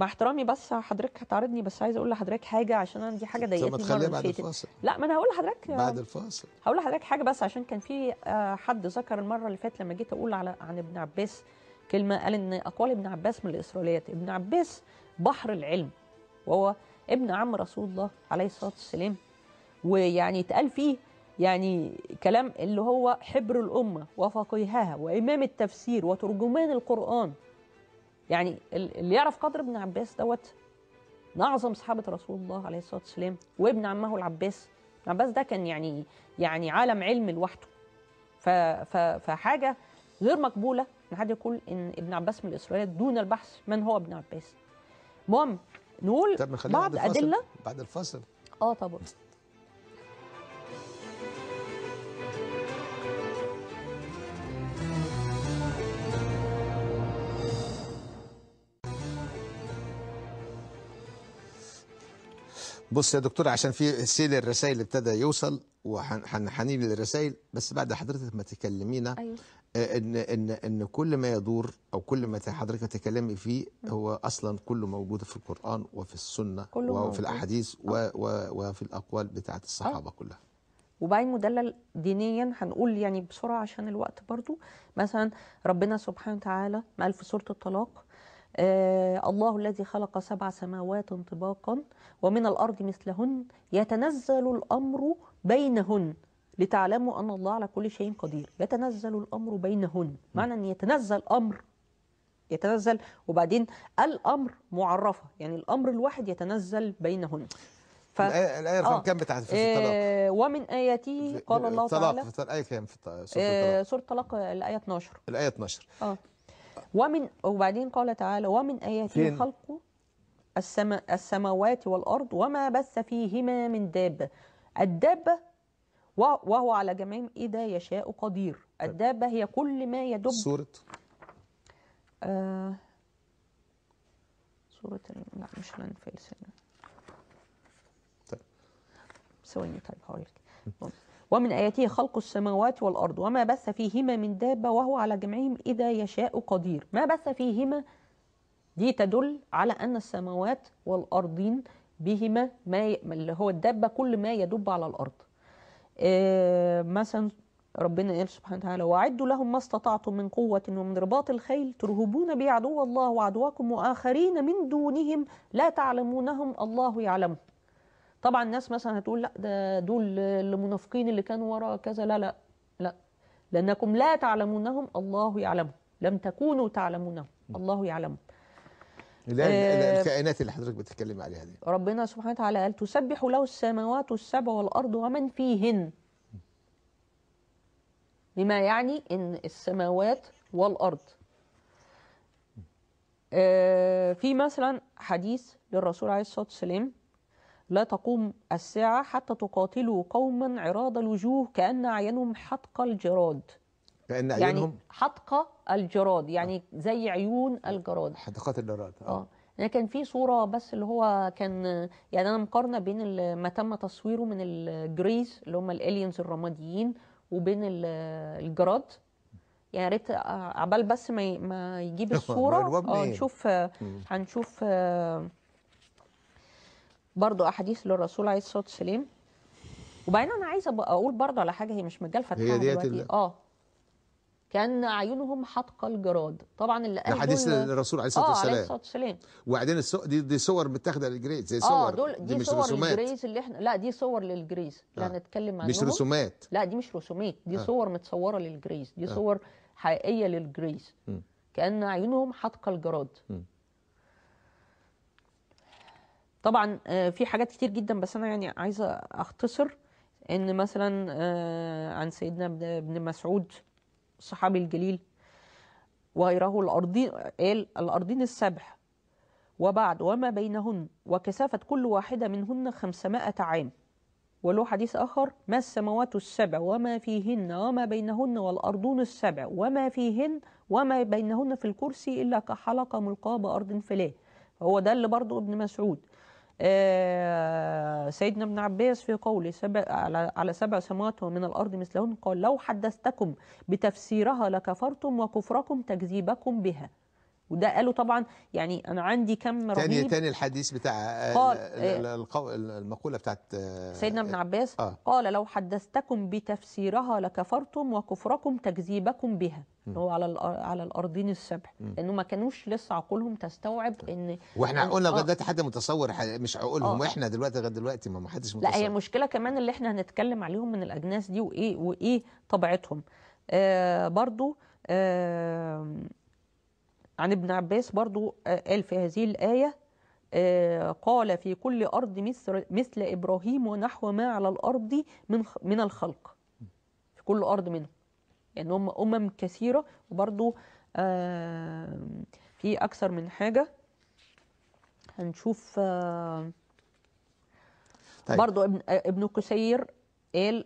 مع احترامي بس حضرتك هتعرضني بس عايز اقول لحضرتك حاجه عشان انا دي حاجه ضايقتني المره اللي فاتت لا ما انا هقول لحضرتك بعد الفاصل هقول لحضرتك حاجه بس عشان كان في آه، حد ذكر المره اللي فاتت لما جيت اقول على عن ابن عباس كلمه قال ان اقوال ابن عباس من الاسرائيليات ابن عباس بحر العلم وهو ابن عم رسول الله عليه الصلاه والسلام ويعني اتقال فيه يعني كلام اللي هو حبر الامه وفقيهها وامام التفسير وترجمان القران يعني اللي يعرف قدر ابن عباس دوت من اعظم صحابه رسول الله عليه الصلاه والسلام وابن عمه العباس ابن عباس ده كان يعني يعني عالم علم لوحده فحاجه غير مقبوله ان حد يقول ان ابن عباس من الاسرائيليات دون البحث من هو ابن عباس المهم نقول بعض ادله بعد الفصل اه طبعا بص يا دكتور عشان في سيل الرسائل ابتدى يوصل وهنحنين للرسائل بس بعد حضرتك ما تكلمينا أيوة. آه، ان ان ان كل ما يدور او كل ما حضرتك تكلمي فيه هو اصلا كله موجود في القران وفي السنه كله وفي موجود. الاحاديث و آه. و وفي الاقوال بتاعه الصحابه أه. كلها وبعدين مدلل دينيا هنقول يعني بسرعه عشان الوقت برضو مثلا ربنا سبحانه وتعالى قال في سوره الطلاق آه، الله الذي خلق سبع سماوات طباقا ومن الأرض مثلهن يتنزل الأمر بينهن لتعلموا أن الله على كل شيء قدير يتنزل الأمر بينهن معنى أن يتنزل أمر يتنزل وبعدين الأمر معرفة يعني الأمر الواحد يتنزل بينهن ف... الآية رقم آه. كام بتاعت في آه، الطلاق؟ ومن آياته قال الله تعالى الطلاق في الآية كام في سورة الطلاق؟ آه سورة الطلاق سوره الطلاق الايه 12 الآية 12 آه. ومن وبعدين قال تعالى ومن آياته خلق السما السماوات والأرض وما بث فيهما من دابة الدابة وهو على جميع إذا يشاء قدير الدابة هي كل ما يدب سورة آه سورة لا مش الأنفال طيب ثواني طيب هقول لك ومن آياته خلق السماوات والأرض وما بث فيهما من دابة وهو على جمعهم إذا يشاء قدير ما بث فيهما دي تدل على أن السماوات والأرضين بهما ما ي... اللي هو الدابة كل ما يدب على الأرض إيه مثلا ربنا قال سبحانه وتعالى وأعدوا لهم ما استطعتم من قوة ومن رباط الخيل ترهبون بعدو الله وعدوكم وآخرين من دونهم لا تعلمونهم الله يعلمهم طبعا الناس مثلا هتقول لا ده دول المنافقين اللي كانوا ورا كذا لا لا لا لأنكم لا تعلمونهم الله يعلمهم لم تكونوا تعلمونهم الله يعلمهم ده آه الكائنات اللي حضرتك بتتكلم عليها دي ربنا سبحانه وتعالى قال تسبح له السماوات السبع والأرض ومن فيهن بما يعني ان السماوات والارض آه، في مثلا حديث للرسول عليه الصلاه والسلام لا تقوم الساعة حتى تقاتلوا قوما عراض الوجوه كأن أعينهم حدق الجراد كأن يعني أعينهم يعني حدق الجراد يعني آه. زي عيون الجراد حدقات الجراد آه. آه. يعني كان في صوره بس اللي هو كان يعني انا مقارنه بين ما تم تصويره من الجريز اللي هم الالينز الرماديين وبين الجراد يعني ريت آه، عبال بس ما يجيب الصوره اه نشوف آه، هنشوف آه، برضو احاديث للرسول عليه الصلاه والسلام وبعدين انا عايزه اقول برضو على حاجه هي مش مجال فتحها دلوقتي اه كان اعينهم حدق الجراد طبعا اللي قال حديث الرسول عليه الصلاه والسلام اه عليه الصلاه والسلام وبعدين دي, دي صور متاخده للجريز زي آه، صور اه دول دي, دي مش صور رسومات الجريز اللي احنا لا دي صور للجريز اللي آه. هنتكلم عنهم مش رسومات لا دي مش رسومات دي آه. صور متصوره للجريز دي آه. صور حقيقيه للجريز م. كان اعينهم حدق الجراد م. طبعا آه، في حاجات كتير جدا بس انا يعني عايزه اختصر ان مثلا آه، عن سيدنا ابن مسعود الصحابي الجليل وغيره الارضين قال الارضين السبع وبعد وما بينهن وكثافة كل واحدة منهن 500 عام وله حديث آخر ما السماوات السبع وما فيهن وما بينهن والأرضون السبع وما فيهن وما بينهن في الكرسي إلا كحلقة ملقاة بأرض فلاه هو ده اللي برضه ابن مسعود آه، سيدنا ابن عباس في قوله سبع على سبع سماوات ومن الأرض مثلهن قال لو حدثتكم بتفسيرها لكفرتم وكفركم تكذيبكم بها وده قاله طبعا يعني انا عندي كم رهيب تاني تاني الحديث بتاع آه، قال آه، القو... المقوله بتاعت آه، سيدنا ابن عباس آه قال لو حدثتكم بتفسيرها لكفرتم وكفركم تكذيبكم بها اللي هو على على الارضين السبع لانه ما كانوش لسه عقولهم تستوعب ان واحنا عقولنا لغايه دلوقتي حد متصور مش عقولهم واحنا دلوقتي لغايه دلوقتي ما حدش متصور لا هي المشكله كمان اللي احنا هنتكلم عليهم من الاجناس دي وايه وايه طبيعتهم آه برضو آه عن ابن عباس برضو آه، قال في هذه الآية آه، قال في كل أرض مثل, مثل إبراهيم ونحو ما على الأرض من من الخلق في كل أرض منهم يعني هم أمم كثيرة وبرضو آه، في أكثر من حاجة هنشوف طيب. برضو ابن ابن كثير قال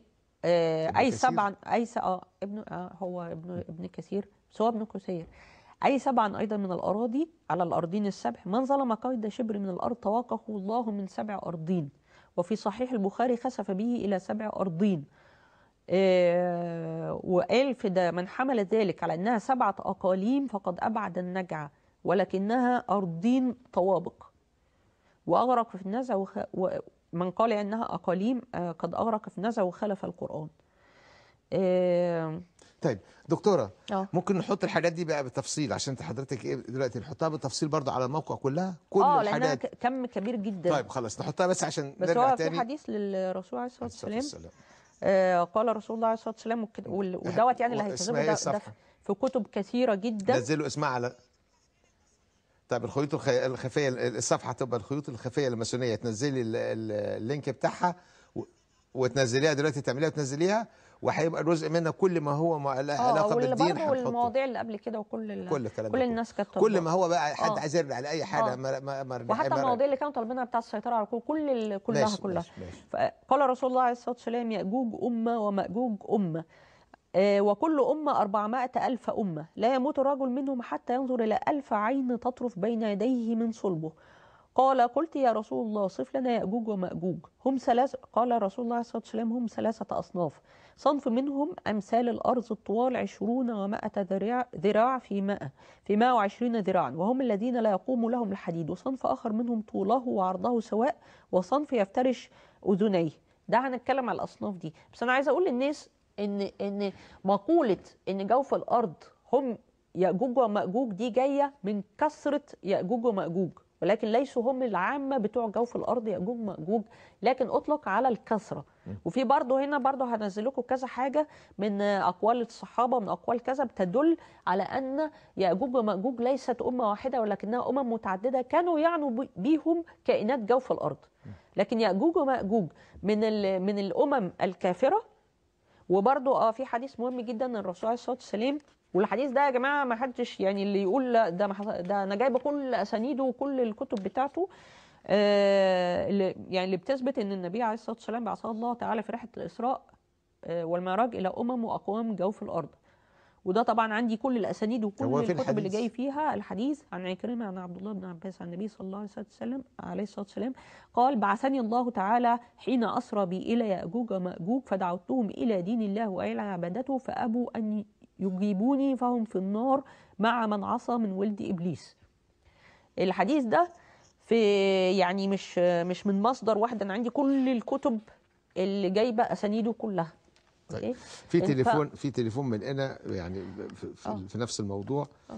أي سبعا أي اه ابن آه هو ابن ابن كثير بس هو ابن كثير أي سبعا أيضا من الأراضي على الأرضين السبع من ظلم قيد شبر من الأرض توقفه الله من سبع أرضين وفي صحيح البخاري خسف به إلى سبع أرضين آه، وقال في ده من حمل ذلك على أنها سبعة أقاليم فقد أبعد النجعة ولكنها أرضين طوابق وأغرق في النزع من ومن قال أنها أقاليم آه، قد أغرق في النزع وخلف القرآن آه، طيب دكتوره أوه. ممكن نحط الحاجات دي بقى بالتفصيل عشان انت حضرتك ايه دلوقتي نحطها بالتفصيل برضو على الموقع كلها كل اه لانها كم كبير جدا طيب خلاص نحطها بس عشان بس نرجع هو تاني بس في حديث للرسول عليه الصلاه والسلام آه قال رسول الله عليه الصلاه والسلام ودوت يعني اللي هيكتبه إيه ده, ده في كتب كثيره جدا نزلوا اسمها على طيب الخيوط الخفيه الصفحه تبقى الخيوط الخفيه الماسونيه تنزلي اللينك بتاعها وتنزليها دلوقتي تعمليها وتنزليها وهيبقى جزء منها كل ما هو آه، علاقه بالدين اه والمواضيع اللي قبل كده وكل كل الكلام كل الناس كانت كل ما هو بقى حد آه. عايز يرجع لاي آه. حاجه مر... مر... وحتى المواضيع اللي كانوا طالبينها بتاع السيطره على كل كل كلها ماشي كلها ماشي ماشي. فقال رسول الله عليه الصلاه والسلام ياجوج امه وماجوج امه وكل أمة أربعمائة ألف أمة لا يموت الرجل منهم حتى ينظر إلى ألف عين تطرف بين يديه من صلبه قال قلت يا رسول الله صف لنا يأجوج ومأجوج هم ثلاثة قال رسول الله صلى الله عليه وسلم هم ثلاثة أصناف صنف منهم أمثال الأرض الطوال عشرون ومائة ذراع, ذراع في مائة في مائة وعشرين ذراعا وهم الذين لا يقوم لهم الحديد وصنف آخر منهم طوله وعرضه سواء وصنف يفترش أذنيه ده هنتكلم على الأصناف دي بس أنا عايز أقول للناس إن إن مقولة إن جوف الأرض هم يأجوج ومأجوج دي جاية من كثرة يأجوج ومأجوج ولكن ليسوا هم العامه بتوع جوف الارض ياجوج ماجوج لكن اطلق على الكثره وفي برضه هنا برضه هنزل لكم كذا حاجه من اقوال الصحابه من اقوال كذا بتدل على ان ياجوج وماجوج ليست امه واحده ولكنها امم متعدده كانوا يعنوا بيهم كائنات جوف الارض لكن ياجوج وماجوج من من الامم الكافره وبرضه اه في حديث مهم جدا الرسول عليه الصلاه والسلام والحديث ده يا جماعه ما حدش يعني اللي يقول لا ده ما ده انا جايبه كل اسانيده وكل الكتب بتاعته آه اللي يعني اللي بتثبت ان النبي عليه الصلاه والسلام بعثه الله تعالى في رحله الاسراء آه والمعراج الى امم واقوام جو في الارض وده طبعا عندي كل الاسانيد وكل الكتب اللي جاي فيها الحديث عن عكرمه عن عبد الله بن عباس عن النبي صلى الله عليه وسلم عليه الصلاه والسلام قال بعثني الله تعالى حين اسرى بي الى ياجوج وماجوج فدعوتهم الى دين الله والى عبادته فابوا ان يجيبوني فهم في النار مع من عصى من ولد إبليس الحديث ده في يعني مش مش من مصدر واحد أنا عندي كل الكتب اللي جايبة أسانيده كلها طيب. إيه؟ في تليفون في تليفون من هنا يعني في, في, آه. نفس الموضوع آه.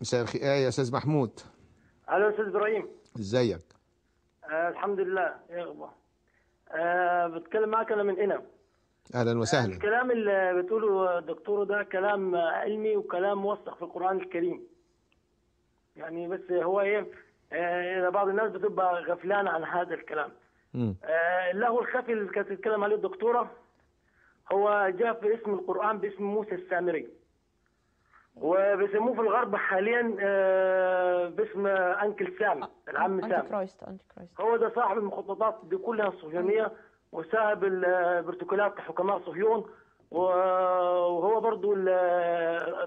مساء الخير آه يا استاذ محمود الو استاذ ابراهيم ازيك آه الحمد لله يا إيه رب آه بتكلم معك انا من هنا اهلا آه، وسهلا الكلام اللي بتقوله دكتوره ده كلام علمي وكلام موثق في القران الكريم يعني بس هو ايه آه، اذا بعض الناس بتبقى غفلانه عن هذا الكلام آه، له الخفي اللي كانت تتكلم عليه الدكتوره هو جاء في اسم القران باسم موسى السامري وبيسموه في الغرب حاليا باسم انكل سام العم سام هو ده صاحب المخططات دي كلها الصهيونيه وساب البرتوكولات حكماء صهيون وهو برضو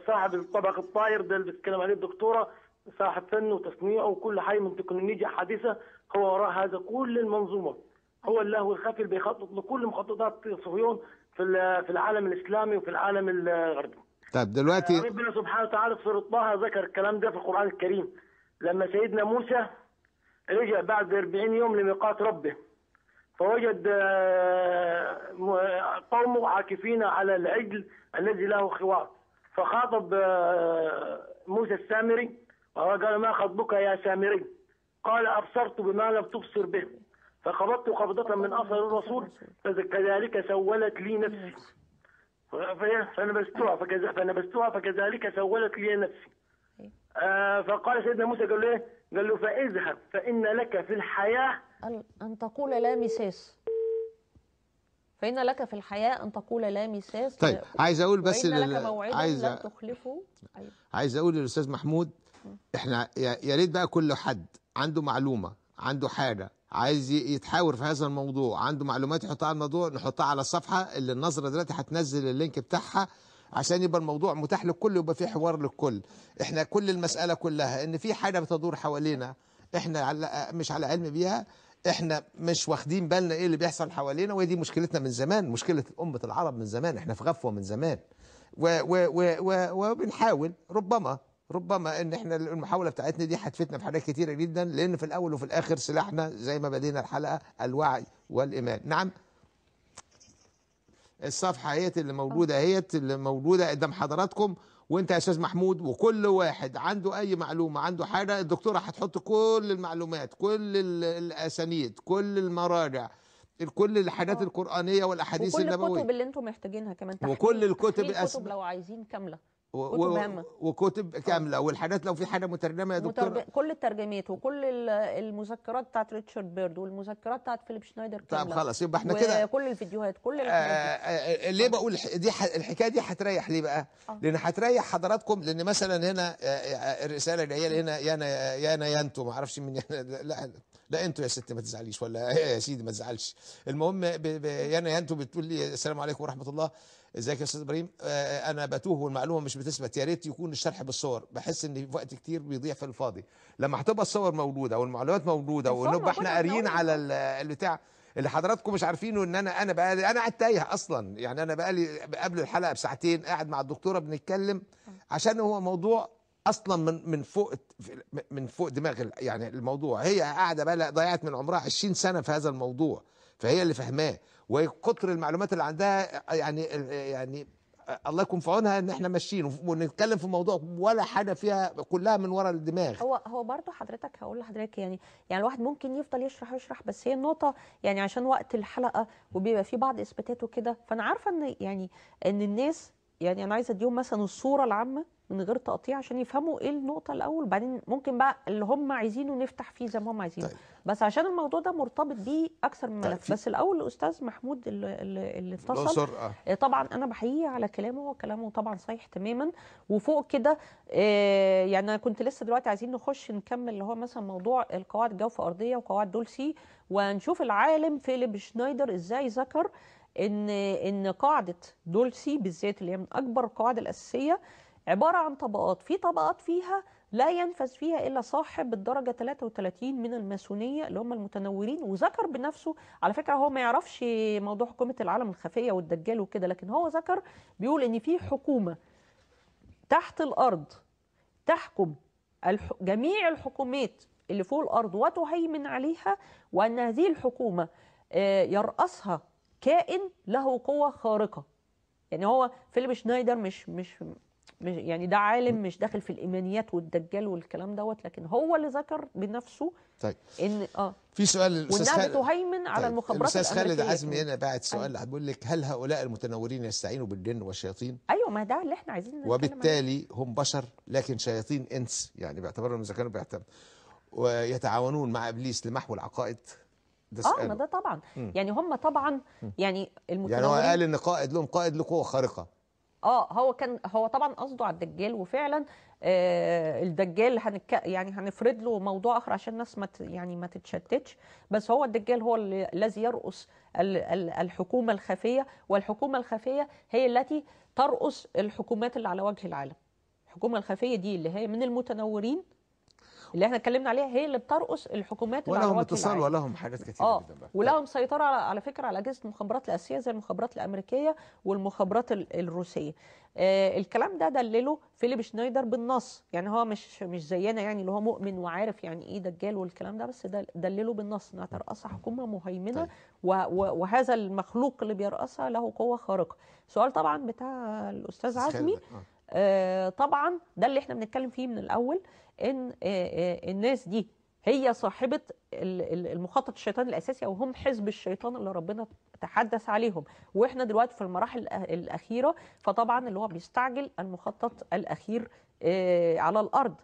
صاحب الطبق الطاير ده اللي بتتكلم عليه الدكتوره صاحب فن وتصنيع وكل حاجه من تكنولوجيا حديثه هو وراء هذا كل المنظومه هو اللهو الخفي اللي بيخطط لكل مخططات صهيون في في العالم الاسلامي وفي العالم الغربي. طيب دلوقتي آه، ربنا سبحانه وتعالى في سوره طه ذكر الكلام ده في القران الكريم لما سيدنا موسى رجع بعد 40 يوم لميقات ربه فوجد آه، قوم عاكفين على العجل الذي له خوار فخاطب آه، موسى السامري وقال ما خطبك يا سامري قال أبصرت بما لم تبصر به فقبضت قبضة من أثر الرسول فكذلك سولت لي نفسي فنبستها فنبستها فكذلك سولت لي نفسي آه، فقال سيدنا موسى قال له إيه؟ قال له فاذهب فإن لك في الحياة قال أن تقول لا مساس فإن لك في الحياة أن تقول لا مساس طيب عايز أقول بس وإن لك موعدا عايز لن تخلفه طيب. عايز أقول للأستاذ محمود إحنا يا ريت بقى كل حد عنده معلومة عنده حاجة عايز يتحاور في هذا الموضوع عنده معلومات يحطها على الموضوع نحطها على الصفحة اللي النظرة دلوقتي هتنزل اللينك بتاعها عشان يبقى الموضوع متاح للكل يبقى في حوار للكل احنا كل المسألة كلها ان في حاجة بتدور حوالينا احنا مش على علم بيها احنا مش واخدين بالنا ايه اللي بيحصل حوالينا وهي دي مشكلتنا من زمان مشكله امه العرب من زمان احنا في غفوه من زمان و و و و وبنحاول ربما ربما ان احنا المحاوله بتاعتنا دي هتفيدنا في حاجات كتيره جدا لان في الاول وفي الاخر سلاحنا زي ما بدينا الحلقه الوعي والايمان نعم الصفحه اهيت اللي موجوده اهيت اللي موجوده قدام حضراتكم وانت يا استاذ محمود وكل واحد عنده اي معلومه عنده حاجه الدكتوره هتحط كل المعلومات كل الاسانيد كل المراجع كل الحاجات آه. القرانيه والاحاديث النبويه وكل الكتب اللي انتم محتاجينها كمان وكل الكتب الكتب لو عايزين كامله كتب وكتب كاملة والحاجات لو في حاجة مترجمة يا دكتور مترجم... كل الترجمات وكل المذكرات بتاعت ريتشارد بيرد والمذكرات بتاعت فيليب شنايدر طب خلاص يبقى احنا كده كل الفيديوهات كل آه، آه،, آه آه ليه بقول دي ح... الحكاية دي هتريح ليه بقى؟ آه. لأن هتريح حضراتكم لأن مثلا هنا آه، الرسالة اللي هنا يا أنا يا أنا يا أنتوا ما أعرفش مين لا لا انتوا يا ست ما تزعليش ولا يا سيدي ما تزعلش المهم ب... ب... يا أنا يا انتم بتقول لي السلام عليكم ورحمة الله ازيك يا استاذ ابراهيم آه، آه، انا بتوه والمعلومه مش بتثبت يا ريت يكون الشرح بالصور بحس ان وقت كتير بيضيع في الفاضي لما هتبقى الصور موجوده والمعلومات موجوده ونبقى احنا قاريين على البتاع اللي حضراتكم مش عارفينه ان انا انا بقالي انا قاعد تايه اصلا يعني انا بقالي قبل الحلقه بساعتين قاعد مع الدكتوره بنتكلم عشان هو موضوع اصلا من من فوق من فوق دماغ يعني الموضوع هي قاعده بقى ضيعت من عمرها 20 سنه في هذا الموضوع فهي اللي فهماه وكتر المعلومات اللي عندها يعني يعني الله يكون في عونها ان احنا ماشيين ونتكلم في موضوع ولا حاجه فيها كلها من ورا الدماغ هو هو برضه حضرتك هقول لحضرتك يعني يعني الواحد ممكن يفضل يشرح يشرح بس هي النقطه يعني عشان وقت الحلقه وبيبقى في بعض اثباتات وكده فانا عارفه ان يعني ان الناس يعني انا عايزه اديهم مثلا الصوره العامه من غير تقطيع عشان يفهموا ايه النقطه الاول وبعدين ممكن بقى اللي هم عايزينه نفتح فيه زي ما هم عايزينه طيب. بس عشان الموضوع ده مرتبط بيه اكثر من ملف طيب. بس الاول الاستاذ محمود اللي, اللي اتصل آه. آه. طبعا انا بحييه على كلامه وكلامه طبعا صحيح تماما وفوق كده آه يعني انا كنت لسه دلوقتي عايزين نخش نكمل اللي هو مثلا موضوع القواعد الجوف ارضيه وقواعد دولسي ونشوف العالم فيليب شنايدر ازاي ذكر ان ان قاعده دولسي بالذات اللي هي من اكبر القواعد الاساسيه عبارة عن طبقات في طبقات فيها لا ينفذ فيها إلا صاحب الدرجة 33 من الماسونية اللي هم المتنورين وذكر بنفسه على فكرة هو ما يعرفش موضوع حكومة العالم الخفية والدجال وكده لكن هو ذكر بيقول إن في حكومة تحت الأرض تحكم جميع الحكومات اللي فوق الأرض وتهيمن عليها وأن هذه الحكومة آه، يرأسها كائن له قوة خارقة يعني هو فيليب شنايدر مش مش يعني ده عالم مش داخل في الايمانيات والدجال والكلام دوت لكن هو اللي ذكر بنفسه طيب ان اه في سؤال الاستاذ خالد تهيمن على طيب. المخابرات الاستاذ خالد عزمي هنا باعت سؤال أيوة. بيقول لك هل هؤلاء المتنورين يستعينوا بالجن والشياطين؟ ايوه ما ده اللي احنا عايزين وبالتالي هم بشر لكن شياطين انس يعني باعتبارهم اذا كانوا ويتعاونون مع ابليس لمحو العقائد ده اه ما ده طبعا م. يعني هم طبعا يعني المتنورين يعني هو قال ان قائد لهم قائد له قوه خارقه اه هو كان هو طبعا قصده على الدجال وفعلا آه الدجال هنك يعني هنفرد له موضوع اخر عشان الناس ما يعني ما تتشتتش بس هو الدجال هو الذي يرقص الحكومه الخفيه والحكومه الخفيه هي التي ترقص الحكومات اللي على وجه العالم الحكومه الخفيه دي اللي هي من المتنورين اللي احنا اتكلمنا عليها هي اللي بترقص الحكومات ولهم اتصال ولهم حاجات كتير آه. جدا بقى. ولهم طيب. سيطره على, على فكره على اجهزه المخابرات الاساسيه زي المخابرات الامريكيه والمخابرات الروسيه آه الكلام ده دلله فيليب شنايدر بالنص يعني هو مش مش زينا يعني اللي هو مؤمن وعارف يعني ايه دجال والكلام ده بس ده دلله بالنص انها ترقصها حكومه مهيمنه طيب. وهذا المخلوق اللي بيرقصها له قوه خارقه سؤال طبعا بتاع الاستاذ عزمي آه، طبعا ده اللي احنا بنتكلم فيه من الاول ان آه، آه، الناس دي هي صاحبة المخطط الشيطاني الأساسي أو هم حزب الشيطان اللي ربنا تحدث عليهم وإحنا دلوقتي في المراحل الأخيرة فطبعا اللي هو بيستعجل المخطط الأخير على الأرض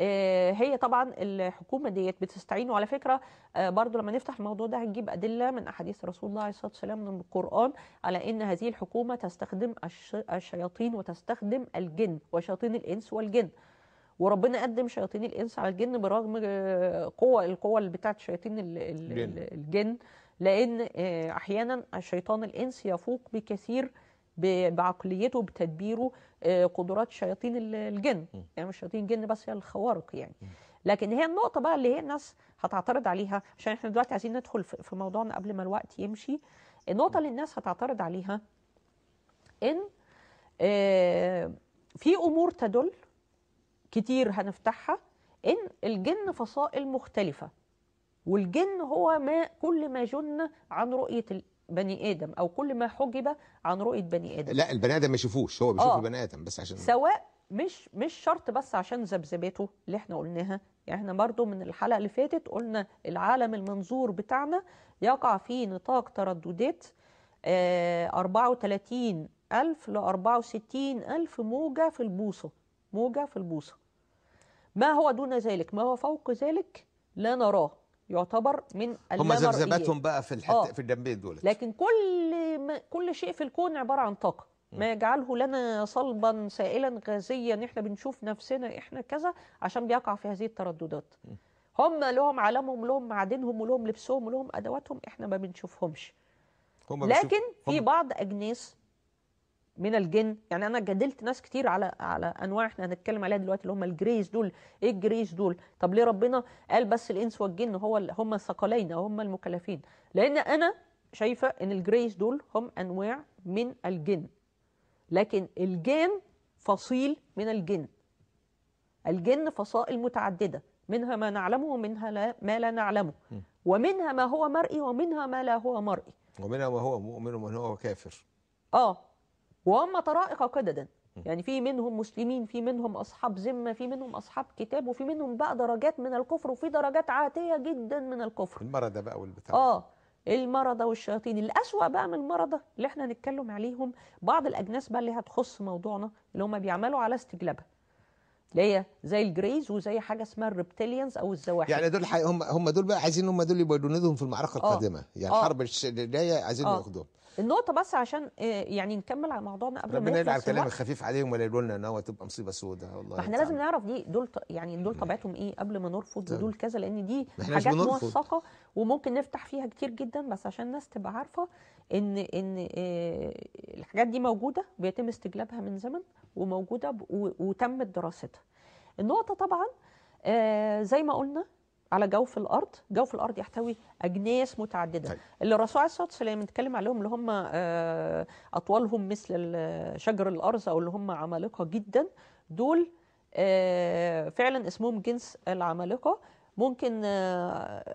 آه، هي طبعا الحكومه ديت بتستعين وعلى فكره آه، برضو لما نفتح الموضوع ده هنجيب ادله من احاديث رسول الله عليه الصلاه والسلام من القران على ان هذه الحكومه تستخدم الشياطين وتستخدم الجن وشياطين الانس والجن وربنا قدم شياطين الانس على الجن برغم آه، قوه القوه بتاعه شياطين الجن لان احيانا الشيطان الانس يفوق بكثير بعقليته بتدبيره آه، قدرات شياطين الجن يعني مش شياطين الجن بس هي الخوارق يعني لكن هي النقطة بقى اللي هي الناس هتعترض عليها عشان احنا دلوقتي عايزين ندخل في موضوعنا قبل ما الوقت يمشي النقطة اللي الناس هتعترض عليها إن آه، في أمور تدل كتير هنفتحها إن الجن فصائل مختلفة والجن هو ما كل ما جن عن رؤية بني ادم او كل ما حجب عن رؤيه بني ادم لا البني ادم ما يشوفوش هو بيشوف آه. البني ادم بس عشان سواء مش مش شرط بس عشان ذبذبته اللي احنا قلناها يعني احنا برضو من الحلقه اللي فاتت قلنا العالم المنظور بتاعنا يقع في نطاق ترددات آه 34 ألف ل 64 ألف موجة في البوصة موجة في البوصة ما هو دون ذلك ما هو فوق ذلك لا نراه يعتبر من هم ذبذباتهم بقى في الحت... آه. في الجنبين دول لكن كل ما... كل شيء في الكون عباره عن طاقه ما يجعله لنا صلبا سائلا غازيا احنا بنشوف نفسنا احنا كذا عشان بيقع في هذه الترددات هم لهم عالمهم لهم معادنهم ولهم لبسهم ولهم ادواتهم احنا ما بنشوفهمش هم لكن هم... في بعض اجناس من الجن يعني انا جادلت ناس كتير على على انواع احنا هنتكلم عليها دلوقتي اللي هم الجريز دول ايه الجريز دول طب ليه ربنا قال بس الانس والجن هو هم الثقلين او هم المكلفين لان انا شايفه ان الجريز دول هم انواع من الجن لكن الجان فصيل من الجن الجن فصائل متعدده منها ما نعلمه ومنها لا ما لا نعلمه ومنها ما هو مرئي ومنها ما لا هو مرئي ومنها ما هو مؤمن ومن هو كافر اه وهم طرائق قددا يعني في منهم مسلمين في منهم أصحاب ذمة في منهم أصحاب كتاب وفي منهم بقى درجات من الكفر وفي درجات عاتية جدا من الكفر المرضى بقى والبتاع آه المرضى والشياطين الأسوأ بقى من المرضى اللي احنا نتكلم عليهم بعض الأجناس بقى اللي هتخص موضوعنا اللي هم بيعملوا على استجلابها اللي هي زي الجريز وزي حاجه اسمها الريبتيليانز او الزواحف يعني دول هم هم دول بقى عايزين هم دول يبقوا في المعركه آه. القادمه يعني أوه. حرب اللي جايه عايزين آه. ياخدوهم النقطه بس عشان آه، يعني نكمل على موضوعنا قبل ما نرجع الكلام الخفيف عليهم ولا يقولوا لنا ان هو تبقى مصيبه سوداء والله ما احنا لازم نعرف دي دول يعني دول طبيعتهم ايه قبل ما نرفض طيب. ودول كذا لان دي حاجات موثقه وممكن نفتح فيها كتير جدا بس عشان الناس تبقى عارفه ان ان آه، الحاجات دي موجوده بيتم استجلابها من زمن وموجوده وتمت دراستها النقطه طبعا آه، زي ما قلنا على جوف الارض جوف الارض يحتوي اجناس متعدده طيب. اللي الرسول عليه الصلاه والسلام اتكلم عليهم اللي هم آه، اطوالهم مثل آه، شجر الارز او اللي هم عمالقه جدا دول آه، فعلا اسمهم جنس العمالقه ممكن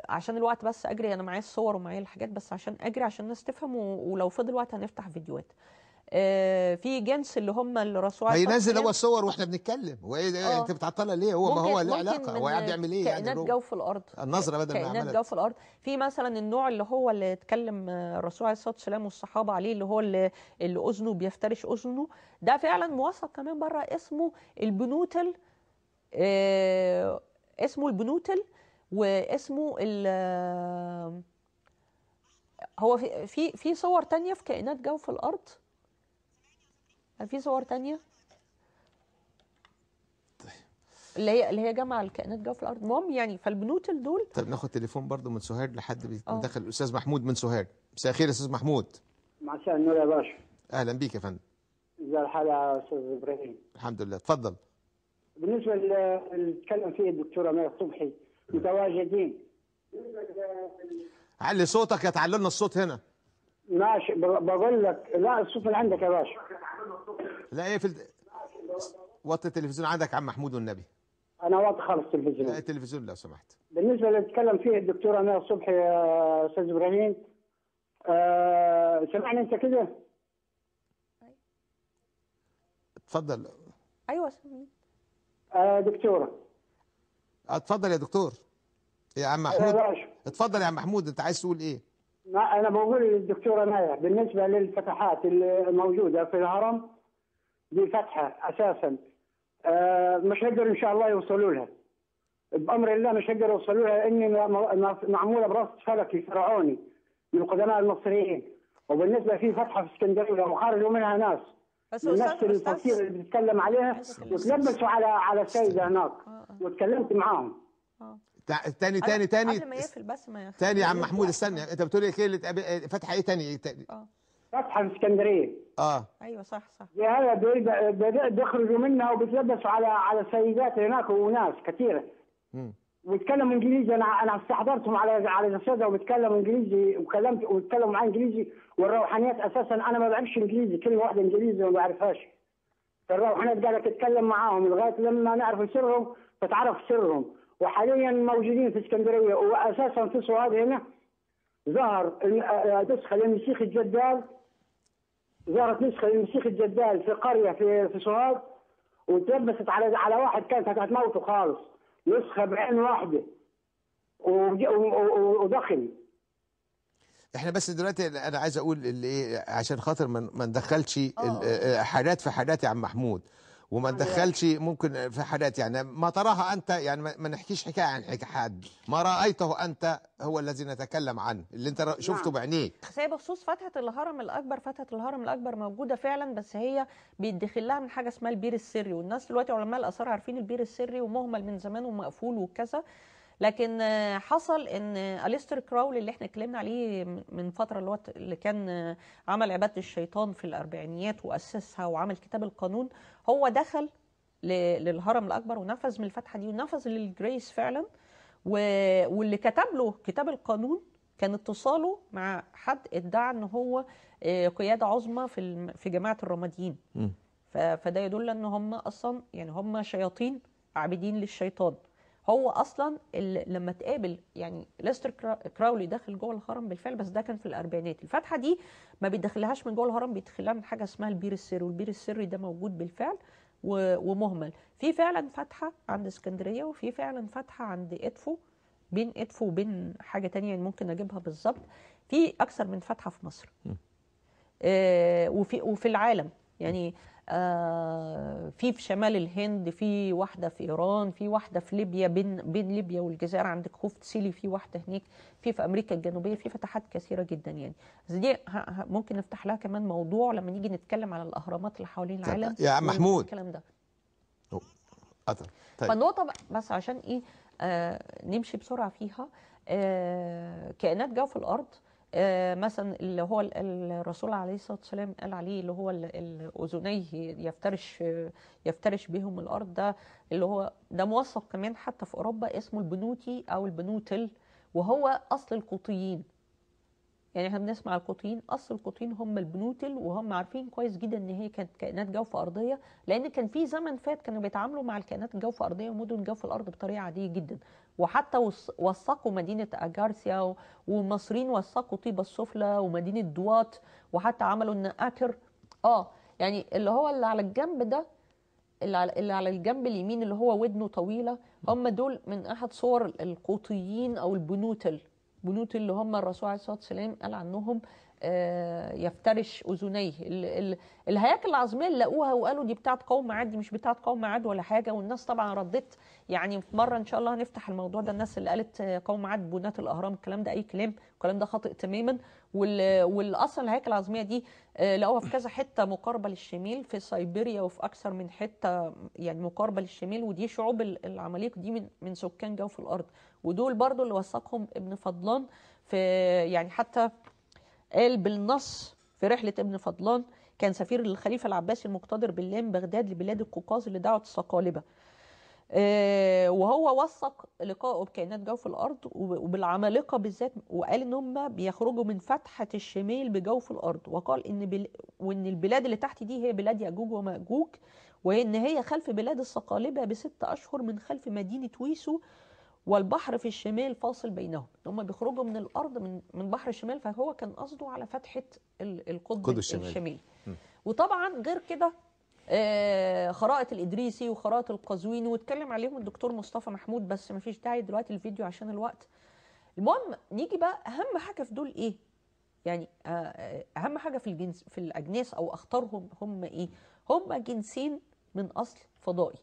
عشان الوقت بس اجري انا معايا الصور ومعايا الحاجات بس عشان اجري عشان الناس تفهم ولو فضل وقت هنفتح فيديوهات آه، في جنس اللي هم اللي رسول هينزل هو الصور واحنا بنتكلم هو ايه آه. انت بتعطلها ليه هو ما هو له علاقه هو قاعد بيعمل ايه يعني كائنات يعني جو في الارض النظره بدل ما كائنات جو في الارض في مثلا النوع اللي هو اللي اتكلم الرسول آه، عليه الصلاه والسلام والصحابه عليه اللي هو اللي, اللي اذنه بيفترش اذنه ده فعلا موثق كمان بره اسمه البنوتل آه اسمه البنوتل واسمه ال هو في في في صور تانية في كائنات جو في الارض كان آه، في صور تانية طيب. اللي هي اللي هي جمع الكائنات جوه في الارض المهم يعني فالبنوت دول طب ناخد تليفون برضو من سهير لحد آه. دخل الاستاذ محمود من سهير مساء الخير يا استاذ محمود مساء النور يا باشا اهلا بيك يا فندم ازي الحال يا استاذ ابراهيم الحمد لله اتفضل بالنسبه اللي اتكلم فيه الدكتوره مير صبحي متواجدين علي صوتك يا تعلمنا الصوت هنا ماشي بقول لك لا الصوت اللي عندك يا باشا لا اقفل إيه، وطي التلفزيون عندك عم محمود والنبي انا وطي خالص التلفزيون لا التلفزيون لو سمحت بالنسبه اللي اتكلم فيه الدكتور امير صبحي يا آه، استاذ ابراهيم أه سمعني انت كده اتفضل ايوه سمعني أه دكتوره اتفضل يا دكتور يا عم آه، محمود اتفضل يا عم محمود انت عايز تقول ايه؟ ما انا بقول للدكتوره مايا بالنسبه للفتحات الموجوده في الهرم بفتحه اساسا آه، مش هيقدروا ان شاء الله يوصلوا لها بامر الله مش هيقدروا يوصلوا لها لاني معموله براس فلكي فرعوني من قدماء المصريين وبالنسبه في فتحه في اسكندريه وخرجوا منها ناس بس من نفس التفكير اللي بتتكلم عليها وتلبسوا على على السيده هناك آه، آه. وتكلمت معاهم تاني تاني تاني قبل ما يقفل بس ما يقفل تاني يا عم محمود استنى انت بتقول ايه فتحه ايه تاني ايه تاني اه فتح اسكندريه اه ايوه صح صح هذا بيخرجوا منها وبيتلبسوا على على سيدات هناك وناس كثيره ويتكلموا انجليزي انا انا استحضرتهم على على جسدها وبيتكلموا انجليزي وكلمت واتكلموا معاه انجليزي والروحانيات اساسا انا ما بعرفش انجليزي كلمه واحده انجليزي ما بعرفهاش فالروحانيات قالت اتكلم معاهم لغايه لما نعرف سرهم فتعرف سرهم وحاليا موجودين في اسكندريه واساسا في سوهاج هنا ظهر آه، آه، نسخه للمسيخ الجدال زارت نسخه من الجدال في قريه في في سوهاج وتلبست على على واحد كانت هتموته خالص نسخه بعين واحده ودخل احنا بس دلوقتي انا عايز اقول اللي ايه عشان خاطر ما ندخلش آه. آه، حالات في حالات يا عم محمود وما تدخلش ممكن في حاجات يعني ما تراها انت يعني ما نحكيش حكايه عن حكايه حد ما رايته انت هو الذي نتكلم عنه اللي انت شفته نعم. بعينيك سي بخصوص فتحه الهرم الاكبر فتحه الهرم الاكبر موجوده فعلا بس هي بيدخل لها من حاجه اسمها البير السري والناس دلوقتي علماء الاثار عارفين البير السري ومهمل من زمان ومقفول وكذا لكن حصل ان اليستر كراول اللي احنا اتكلمنا عليه من فتره اللي هو اللي كان عمل عباده الشيطان في الاربعينيات واسسها وعمل كتاب القانون هو دخل للهرم الاكبر ونفذ من الفتحه دي ونفذ للجريس فعلا واللي كتب له كتاب القانون كان اتصاله مع حد ادعى ان هو آه، قياده عظمى في في جماعه الرماديين فده يدل ان هم اصلا يعني هم شياطين عابدين للشيطان هو اصلا لما تقابل يعني ليستر كراولي داخل جوه الهرم بالفعل بس ده كان في الاربعينات الفتحه دي ما بيدخلهاش من جوه الهرم بيدخلها من حاجه اسمها البير السري والبير السري ده موجود بالفعل ومهمل في فعلا فتحه عند اسكندريه وفي فعلا فتحه عند ادفو بين ادفو وبين حاجه تانية يعني ممكن اجيبها بالظبط في اكثر من فتحه في مصر آه وفي وفي العالم يعني آه، في في شمال الهند في واحده في ايران في واحده في ليبيا بين بين ليبيا والجزائر عندك خوفت سيلي في واحده هناك في في امريكا الجنوبيه في فتحات كثيره جدا يعني بس دي ممكن نفتح لها كمان موضوع لما نيجي نتكلم على الاهرامات اللي حوالين العالم يا عم محمود الكلام ده طيب. فالنقطه بس عشان ايه آه نمشي بسرعه فيها آه كائنات جو في الارض آه، مثلا اللي هو الرسول عليه الصلاه والسلام قال عليه اللي هو الاذنيه يفترش يفترش بهم الارض ده اللي هو ده موثق كمان حتى في اوروبا اسمه البنوتي او البنوتل وهو اصل القوطيين يعني احنا بنسمع القوطيين اصل القوطيين هم البنوتل وهم عارفين كويس جدا ان هي كانت كائنات جوف ارضيه لان كان في زمن فات كانوا بيتعاملوا مع الكائنات الجوف ارضيه ومدن جوف الارض بطريقه عاديه جدا وحتى وثقوا مدينة أجارسيا والمصريين وثقوا طيبة السفلى ومدينة دوات وحتى عملوا النقاكر اه يعني اللي هو اللي على الجنب ده اللي على, اللي على الجنب اليمين اللي هو ودنه طويلة هم دول من أحد صور القوطيين أو البنوتل بنوتل اللي هم الرسول عليه الصلاة والسلام قال عنهم آه، يفترش اذنيه الهياكل العظميه اللي لقوها وقالوا دي بتاعه قوم عاد مش بتاعه قوم عاد ولا حاجه والناس طبعا ردت يعني في مره ان شاء الله هنفتح الموضوع ده الناس اللي قالت آه، قوم عاد بنات الاهرام الكلام ده اي كلام الكلام ده خاطئ تماما والاصل الهياكل العظميه دي آه، لقوها في كذا حته مقاربه للشمال في سيبيريا وفي اكثر من حته يعني مقاربه للشمال ودي شعوب العماليق دي من من سكان جوف الارض ودول برضو اللي وثقهم ابن فضلان في يعني حتى قال بالنص في رحلة ابن فضلان كان سفير للخليفة العباسي المقتدر بالله من بغداد لبلاد القوقاز لدعوة الصقالبة آه، وهو وثق لقائه بكائنات جوف الأرض وبالعمالقة بالذات وقال إن هم بيخرجوا من فتحة الشمال بجوف الأرض وقال إن بل وإن البلاد اللي تحت دي هي بلاد يأجوج ومأجوج وإن هي خلف بلاد الصقالبة بست أشهر من خلف مدينة ويسو والبحر في الشمال فاصل بينهم هم بيخرجوا من الارض من من بحر الشمال فهو كان قصده على فتحه القطب الشمالي الشمال. وطبعا غير كده آه، خرائط الادريسي وخرائط القزويني واتكلم عليهم الدكتور مصطفى محمود بس ما فيش داعي دلوقتي الفيديو عشان الوقت المهم نيجي بقى اهم حاجه في دول ايه يعني آه، اهم حاجه في الجنس في الاجناس او اختارهم هم ايه هم جنسين من اصل فضائي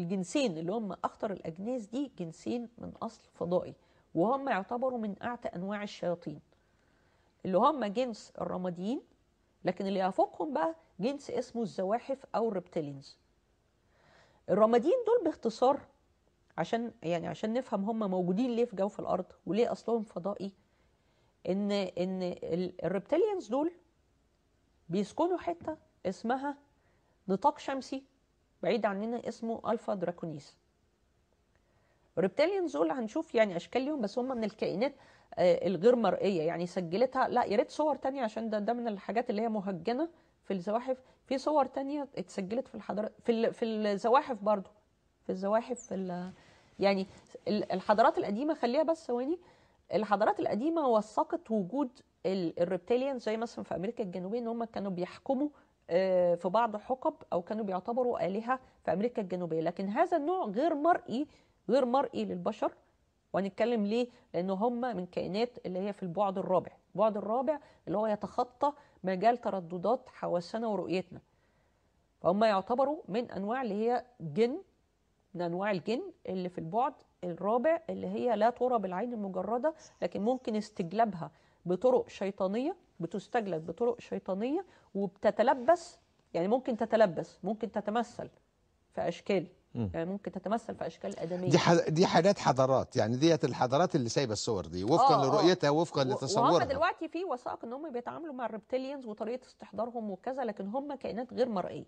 الجنسين اللي هم أخطر الأجناس دي جنسين من أصل فضائي وهم يعتبروا من أعتى أنواع الشياطين اللي هم جنس الرماديين لكن اللي يفوقهم بقى جنس اسمه الزواحف أو الريبتيلينز الرماديين دول باختصار عشان يعني عشان نفهم هم موجودين ليه في جوف الأرض وليه أصلهم فضائي إن إن الريبتيليانز دول بيسكنوا حتة اسمها نطاق شمسي بعيد عننا اسمه الفا دراكونيس ريبتاليانز دول هنشوف يعني اشكال ليهم بس هم من الكائنات آه، الغير مرئيه يعني سجلتها لا يا ريت صور تانية عشان ده ده من الحاجات اللي هي مهجنه في الزواحف في صور تانية اتسجلت في الحضارات في ال... في الزواحف برضو في الزواحف في ال... يعني الحضارات القديمه خليها بس ثواني الحضارات القديمه وثقت وجود الريبتاليان زي مثلا في امريكا الجنوبيه ان هم كانوا بيحكموا آه، في بعض حقب او كانوا بيعتبروا الهه في امريكا الجنوبيه لكن هذا النوع غير مرئي غير مرئي للبشر وهنتكلم ليه لان هم من كائنات اللي هي في البعد الرابع البعد الرابع اللي هو يتخطى مجال ترددات حواسنا ورؤيتنا فهم يعتبروا من انواع اللي هي جن من انواع الجن اللي في البعد الرابع اللي هي لا ترى بالعين المجرده لكن ممكن استجلابها بطرق شيطانيه بتستجلب بطرق شيطانية وبتتلبس يعني ممكن تتلبس ممكن تتمثل في أشكال يعني ممكن تتمثل في اشكال ادميه دي حد... دي حاجات حضارات يعني ديت الحضارات اللي سايبه الصور دي وفقا آه، آه. لرؤيتها وفقا و... لتصورها وهم دلوقتي في وثائق ان بيتعاملوا مع الريبتيليانز وطريقه استحضارهم وكذا لكن هم كائنات غير مرئيه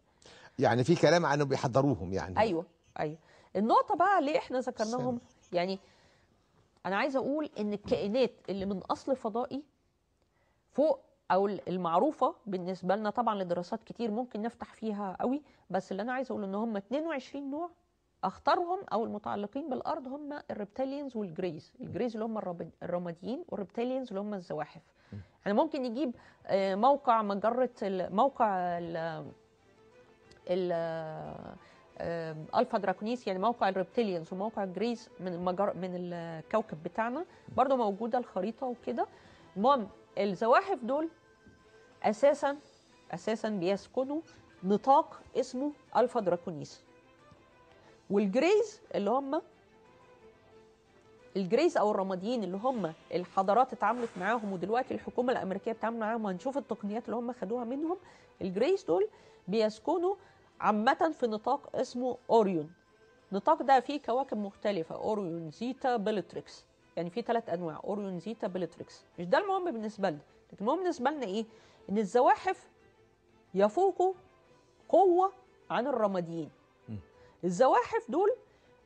يعني في كلام عنهم بيحضروهم يعني ايوه ايوه النقطه بقى ليه احنا ذكرناهم يعني انا عايز اقول ان الكائنات اللي من اصل فضائي فوق او المعروفه بالنسبه لنا طبعا لدراسات كتير ممكن نفتح فيها قوي بس اللي انا عايز اقوله ان هم 22 نوع اخطرهم او المتعلقين بالارض هم الريبتاليانز والجريز الجريز اللي هم الرماديين والريبتاليانز اللي هم الزواحف احنا ممكن نجيب آه، موقع مجره موقع ال ال الفا آه، آه، دراكونيس يعني موقع الريبتيليانز وموقع جريس من المجر من الكوكب بتاعنا برضو موجوده الخريطه وكده المهم الزواحف دول اساسا اساسا بيسكنوا نطاق اسمه الفا دراكونيس والجريز اللي هم الجريز او الرماديين اللي هم الحضارات اتعاملت معاهم ودلوقتي الحكومه الامريكيه بتتعامل معاهم هنشوف التقنيات اللي هم خدوها منهم الجريز دول بيسكنوا عامه في نطاق اسمه اوريون نطاق ده فيه كواكب مختلفه اوريون زيتا بيلتريكس يعني في ثلاث انواع اوريون زيتا بليتريكس مش ده المهم بالنسبه لنا لكن المهم بالنسبه لنا ايه ان الزواحف يفوقوا قوه عن الرماديين الزواحف دول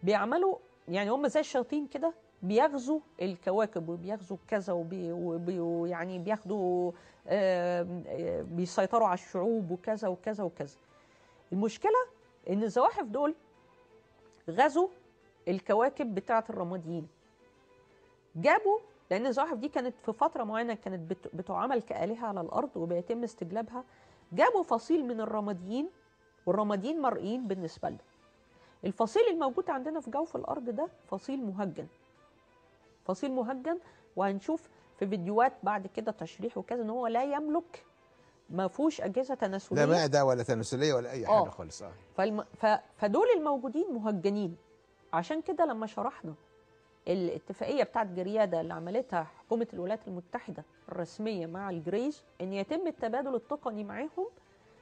بيعملوا يعني هم زي الشياطين كده بيغزوا الكواكب وبيغزوا كذا وبي ويعني بياخدوا بيسيطروا على الشعوب وكذا وكذا وكذا المشكله ان الزواحف دول غزوا الكواكب بتاعه الرماديين جابوا لان الزواحف دي كانت في فتره معينه كانت بتعامل كالهه على الارض وبيتم استجلابها جابوا فصيل من الرماديين والرماديين مرئيين بالنسبه لنا الفصيل الموجود عندنا في جوف الارض ده فصيل مهجن فصيل مهجن وهنشوف في فيديوهات بعد كده تشريح وكذا ان هو لا يملك ما فيهوش اجهزه تناسليه لا معده ولا تناسليه ولا اي حاجه آه. خالص اه فالم... ف... فدول الموجودين مهجنين عشان كده لما شرحنا الاتفاقيه بتاعت جرياده اللي عملتها حكومه الولايات المتحده الرسميه مع الجريش ان يتم التبادل التقني معاهم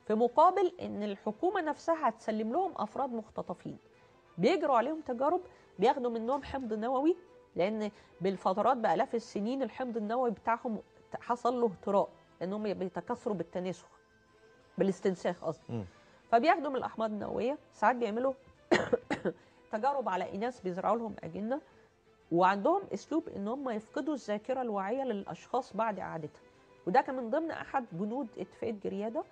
في مقابل ان الحكومه نفسها هتسلم لهم افراد مختطفين بيجروا عليهم تجارب بياخدوا منهم حمض نووي لان بالفترات بالاف السنين الحمض النووي بتاعهم حصل له اهتراء لانهم بيتكاثروا بالتناسخ بالاستنساخ قصدي فبياخدوا من الاحماض النوويه ساعات بيعملوا تجارب على اناث بيزرعوا لهم اجنه وعندهم اسلوب ان هم يفقدوا الذاكره الواعيه للاشخاص بعد اعادتها وده كان من ضمن احد بنود اتفاقيه جرياده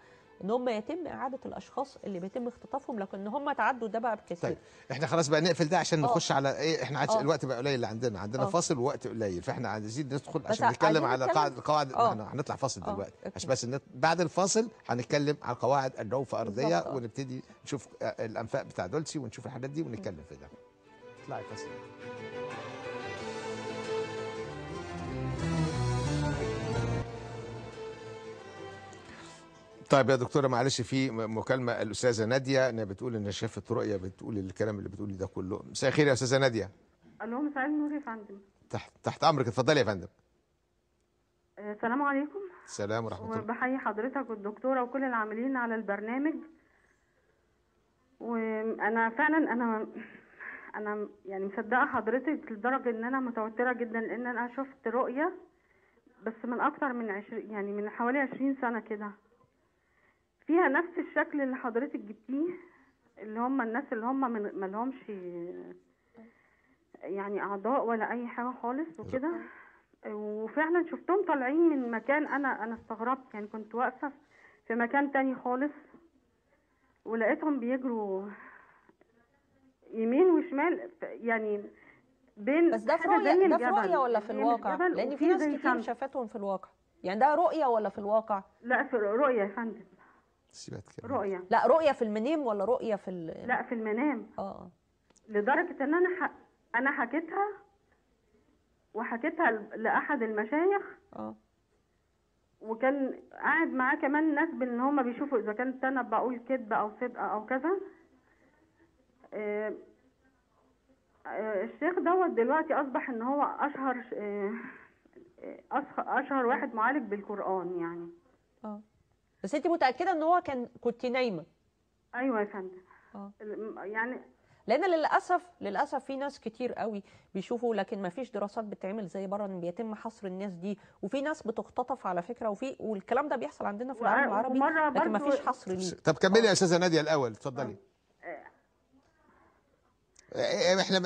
ان هم يتم اعاده الاشخاص اللي بيتم اختطافهم لكن هم تعدوا ده بقى بكثير طيب احنا خلاص بقى نقفل ده عشان أوه. نخش على ايه احنا عادش آه. الوقت بقى قليل اللي عندنا عندنا أوه. فاصل ووقت قليل فاحنا عايزين ندخل عشان نتكلم على قاعده قواعد آه. احنا هنطلع فاصل أوه. دلوقتي أوكي. عشان بس نت... بعد الفاصل هنتكلم على قواعد الجوف ارضيه آه. ونبتدي نشوف الانفاق بتاع دولسي ونشوف الحاجات دي ونتكلم في ده اطلعي فاصل طيب يا دكتوره معلش في مكالمه الاستاذه ناديه انها بتقول انها شافت رؤيه بتقول الكلام اللي بتقولي ده كله مساء الخير يا استاذه ناديه الو مساء النور يا فندم تحت تحت امرك اتفضلي يا فندم آه، السلام عليكم السلام ورحمه الله وبحيي حضرتك والدكتوره وكل العاملين على البرنامج وانا فعلا انا انا يعني مصدقه حضرتك لدرجه ان انا متوتره جدا لان انا شفت رؤيه بس من اكتر من 20 يعني من حوالي 20 سنه كده فيها نفس الشكل اللي حضرتك جبتيه اللي هم الناس اللي هم ما لهمش يعني اعضاء ولا اي حاجه خالص وكده وفعلا شفتهم طالعين من مكان انا انا استغربت يعني كنت واقفه في مكان تاني خالص ولقيتهم بيجروا يمين وشمال يعني بين بس ده في رؤية ده في رؤية ولا في الواقع؟ لأن في ناس كتير شافتهم في الواقع، يعني ده رؤية ولا في الواقع؟ لا في رؤية يا فندم سيبات كمان رؤيه لا رؤيه في المنام ولا رؤيه في ال... لا في المنام اه لدرجه ان انا ح... انا حكيتها وحكيتها لاحد المشايخ اه وكان قاعد معاه كمان ناس ان هم بيشوفوا اذا كانت انا بقول كذب او صدق او كذا آه، آه، الشيخ دوت دلوقتي اصبح ان هو اشهر آه، اشهر واحد معالج بالقران يعني اه بس انت متاكده ان هو كان كنت نايمه ايوه يا فندم آه. يعني لان للاسف للاسف في ناس كتير قوي بيشوفوا لكن ما فيش دراسات بتتعمل زي بره ان بيتم حصر الناس دي وفي ناس بتختطف على فكره وفي والكلام ده بيحصل عندنا في العالم العربي لكن ما فيش حصر ليه طب كملي يا آه. استاذه ناديه الاول اتفضلي آه. احنا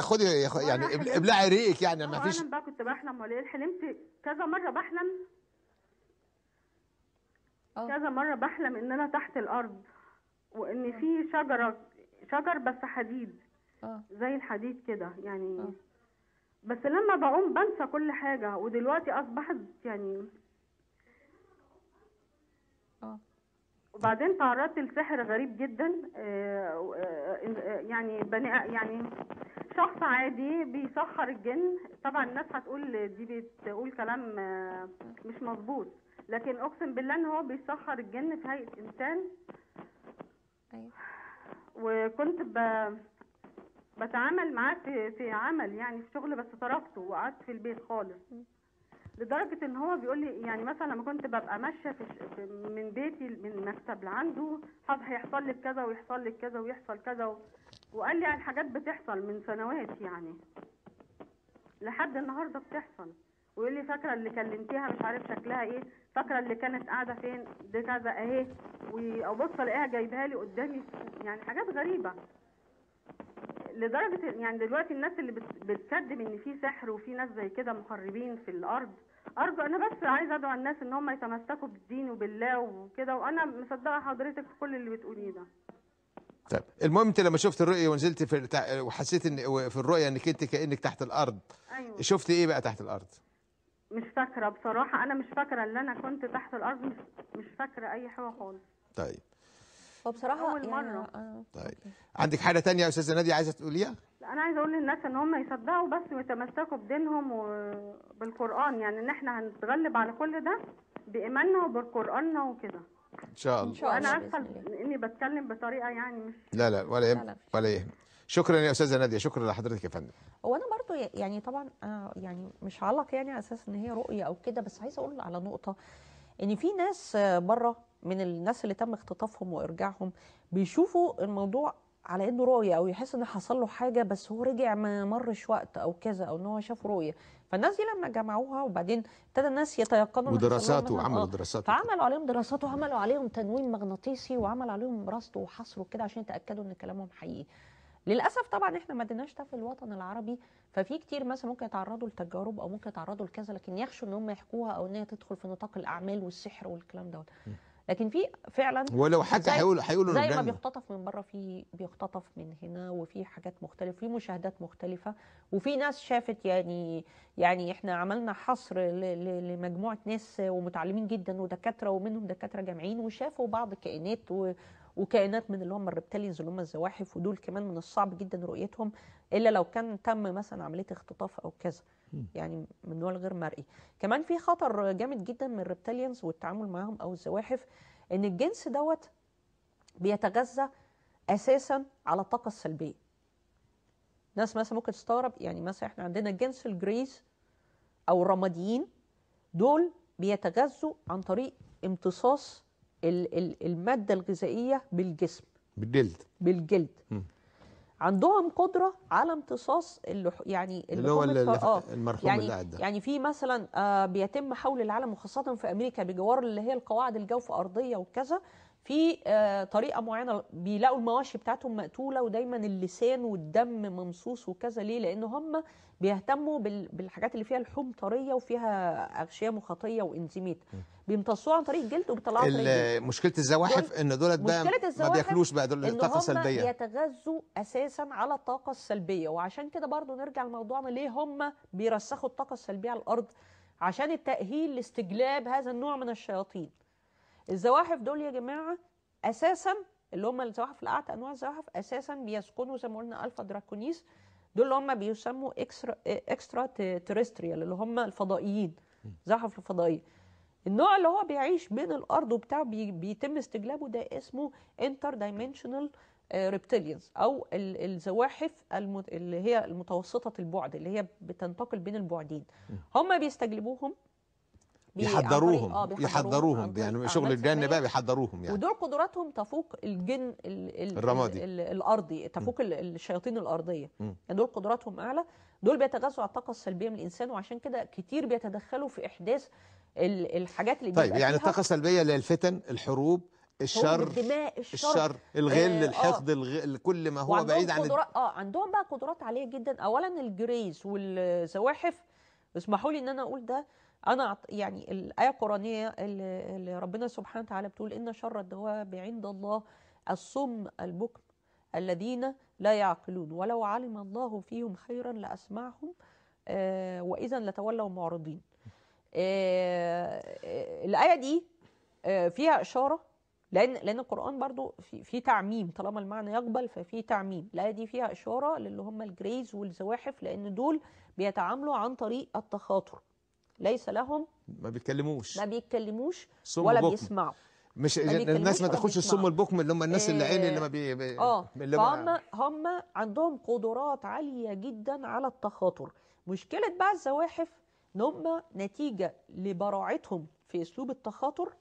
خدي يعني ابلعي ريقك يعني ما فيش انا بقى كنت بحلم ولا حلمت كذا مره بحلم آه. كذا مرة بحلم إن أنا تحت الأرض وإن آه. في شجرة شجر بس حديد أوه. زي الحديد كده يعني أوه. بس لما بقوم بنسى كل حاجة ودلوقتي أصبحت يعني اه وبعدين تعرضت لسحر غريب جدا آه, آه، يعني بني يعني شخص عادي بيسخر الجن طبعا الناس هتقول دي بتقول كلام مش مظبوط لكن اقسم بالله ان هو بيسحر الجن في هيئه انسان ايوه وكنت ب... بتعامل معاه في... في عمل يعني في شغل بس تركته وقعدت في البيت خالص لدرجه ان هو بيقول لي يعني مثلا لما كنت ببقى ماشيه في... من بيتي من المكتب لعنده هيحصل لك كذا ويحصل لك كذا ويحصل كذا و... وقال لي على حاجات بتحصل من سنوات يعني لحد النهارده بتحصل ويقول لي فاكره اللي كلمتيها مش عارف شكلها ايه فاكره اللي كانت قاعده فين دي كذا اهي وابص الاقيها جايبها لي قدامي يعني حاجات غريبه لدرجه يعني دلوقتي الناس اللي بتكذب ان في سحر وفي ناس زي كده مخربين في الارض ارجو انا بس عايزه ادعو الناس ان هم يتمسكوا بالدين وبالله وكده وانا مصدقه حضرتك في كل اللي بتقوليه ده طيب المهم انت لما شفت الرؤيه ونزلت في وحسيت ان في الرؤيه انك انت كانك تحت الارض أيوة. شفت ايه بقى تحت الارض مش فاكره بصراحه انا مش فاكره ان انا كنت تحت الارض مش, مش فاكره اي حاجه خالص طيب وبصراحه اول يعني مره أنا... طيب عندك حاجه تانية يا استاذه ناديه عايزه تقوليها لا انا عايزه اقول للناس ان هم يصدقوا بس ويتمسكوا بدينهم وبالقران يعني ان احنا هنتغلب على كل ده بايماننا وبالقراننا وكده ان شاء الله ان شاء الله انا اسفه اني بتكلم بطريقه يعني مش لا لا ولا يهمك ولا يهمك شكرا يا استاذه ناديه شكرا لحضرتك يا فندم هو انا برضو يعني طبعا انا يعني مش هعلق يعني على اساس ان هي رؤيه او كده بس عايزه اقول على نقطه ان في ناس بره من الناس اللي تم اختطافهم وارجاعهم بيشوفوا الموضوع على انه رؤيه او يحس ان حصل له حاجه بس هو رجع ما مرش وقت او كذا او ان هو شاف رؤيه فالناس دي لما جمعوها وبعدين ابتدى الناس يتيقنوا ودراسات وعملوا آه، دراسات فعملوا عليهم دراسات وعملوا عليهم تنويم مغناطيسي وعمل عليهم راست وحصر وكده عشان يتاكدوا ان كلامهم حقيقي للاسف طبعا احنا ما ادناش ده في الوطن العربي ففي كتير مثلا ممكن يتعرضوا لتجارب او ممكن يتعرضوا لكذا لكن يخشوا ان هم يحكوها او ان هي تدخل في نطاق الاعمال والسحر والكلام دوت لكن في فعلا ولو حتى هيقولوا هيقولوا زي ما بيختطف من بره في بيختطف من هنا وفي حاجات مختلفه في مشاهدات مختلفه وفي ناس شافت يعني يعني احنا عملنا حصر لمجموعه ناس ومتعلمين جدا ودكاتره ومنهم دكاتره جامعين وشافوا بعض الكائنات وكائنات من اللي هم الريبتاليز اللي هم الزواحف ودول كمان من الصعب جدا رؤيتهم الا لو كان تم مثلا عمليه اختطاف او كذا يعني من نوع غير مرئي كمان في خطر جامد جدا من الريبتاليانز والتعامل معاهم او الزواحف ان الجنس دوت بيتغذى اساسا على الطاقه السلبيه ناس مثلا ممكن تستغرب يعني مثلا احنا عندنا جنس الجريز او الرماديين دول بيتغذوا عن طريق امتصاص المادة الغذائية بالجسم بالجلد بالجلد م. عندهم قدرة على امتصاص اللح... يعني اللي هو آه المرحوم يعني اللي يعني في مثلا آه بيتم حول العالم وخاصة في أمريكا بجوار اللي هي القواعد الجوف أرضية وكذا في آه، طريقه معينه بيلاقوا المواشي بتاعتهم مقتوله ودايما اللسان والدم ممصوص وكذا ليه لان هم بيهتموا بالحاجات اللي فيها لحوم طريه وفيها اغشيه مخاطيه وانزيمات بيمتصوها عن طريق الجلد وبيطلعوها عن مشكله الزواحف ان دولت بقى ما بياكلوش بقى دول طاقه سلبيه بيتغذوا اساسا على الطاقه السلبيه وعشان كده برضو نرجع لموضوعنا ليه هم بيرسخوا الطاقه السلبيه على الارض عشان التاهيل لاستجلاب هذا النوع من الشياطين الزواحف دول يا جماعه اساسا اللي هم الزواحف الاعتى انواع الزواحف اساسا بيسكنوا زي ما قلنا الفا دراكونيس دول اللي هم بيسموا اكسترا اكسترا تيرستريال اللي هم الفضائيين زحف الفضائيه النوع اللي هو بيعيش بين الارض وبتاع بي بيتم استجلابه ده اسمه انتر دايمنشنال ريبتيليانز او الزواحف اللي هي المتوسطه البعد اللي هي بتنتقل بين البعدين هم بيستجلبوهم بيحضروهم آه بيحضروهم, يحضروهم يعني شغل الجن بقى بيحضروهم يعني ودول قدراتهم تفوق الجن الـ الـ الرمادي الارضي تفوق م. الشياطين الارضيه م. يعني دول قدراتهم اعلى دول بيتغذوا على الطاقه السلبيه من الانسان وعشان كده كتير بيتدخلوا في احداث الحاجات اللي طيب يعني الطاقه السلبيه اللي هي الفتن الحروب الشر الدماء الشر, الشر الغل آه الحقد آه كل ما هو بعيد عن اه عندهم بقى قدرات عاليه جدا اولا الجريز والزواحف اسمحوا لي ان انا اقول ده انا يعني الايه القرانيه اللي ربنا سبحانه وتعالى بتقول ان شر الدواب عند الله الصم البكم الذين لا يعقلون ولو علم الله فيهم خيرا لاسمعهم آه، واذا لتولوا معرضين آه، آه، الايه دي فيها اشاره لان لان القران برضو في, في تعميم طالما المعنى يقبل ففي تعميم الايه دي فيها اشاره للي هم الجريز والزواحف لان دول بيتعاملوا عن طريق التخاطر ليس لهم ما بيتكلموش ما بيتكلموش ولا بكم. بيسمعوا مش ما الناس ما تاخدش الصم البكم اللي هم الناس اللي عين اللي ما بي, إيه، اه هم هم عندهم قدرات عاليه جدا على التخاطر مشكله بقى الزواحف ان هم نتيجه لبراعتهم في اسلوب التخاطر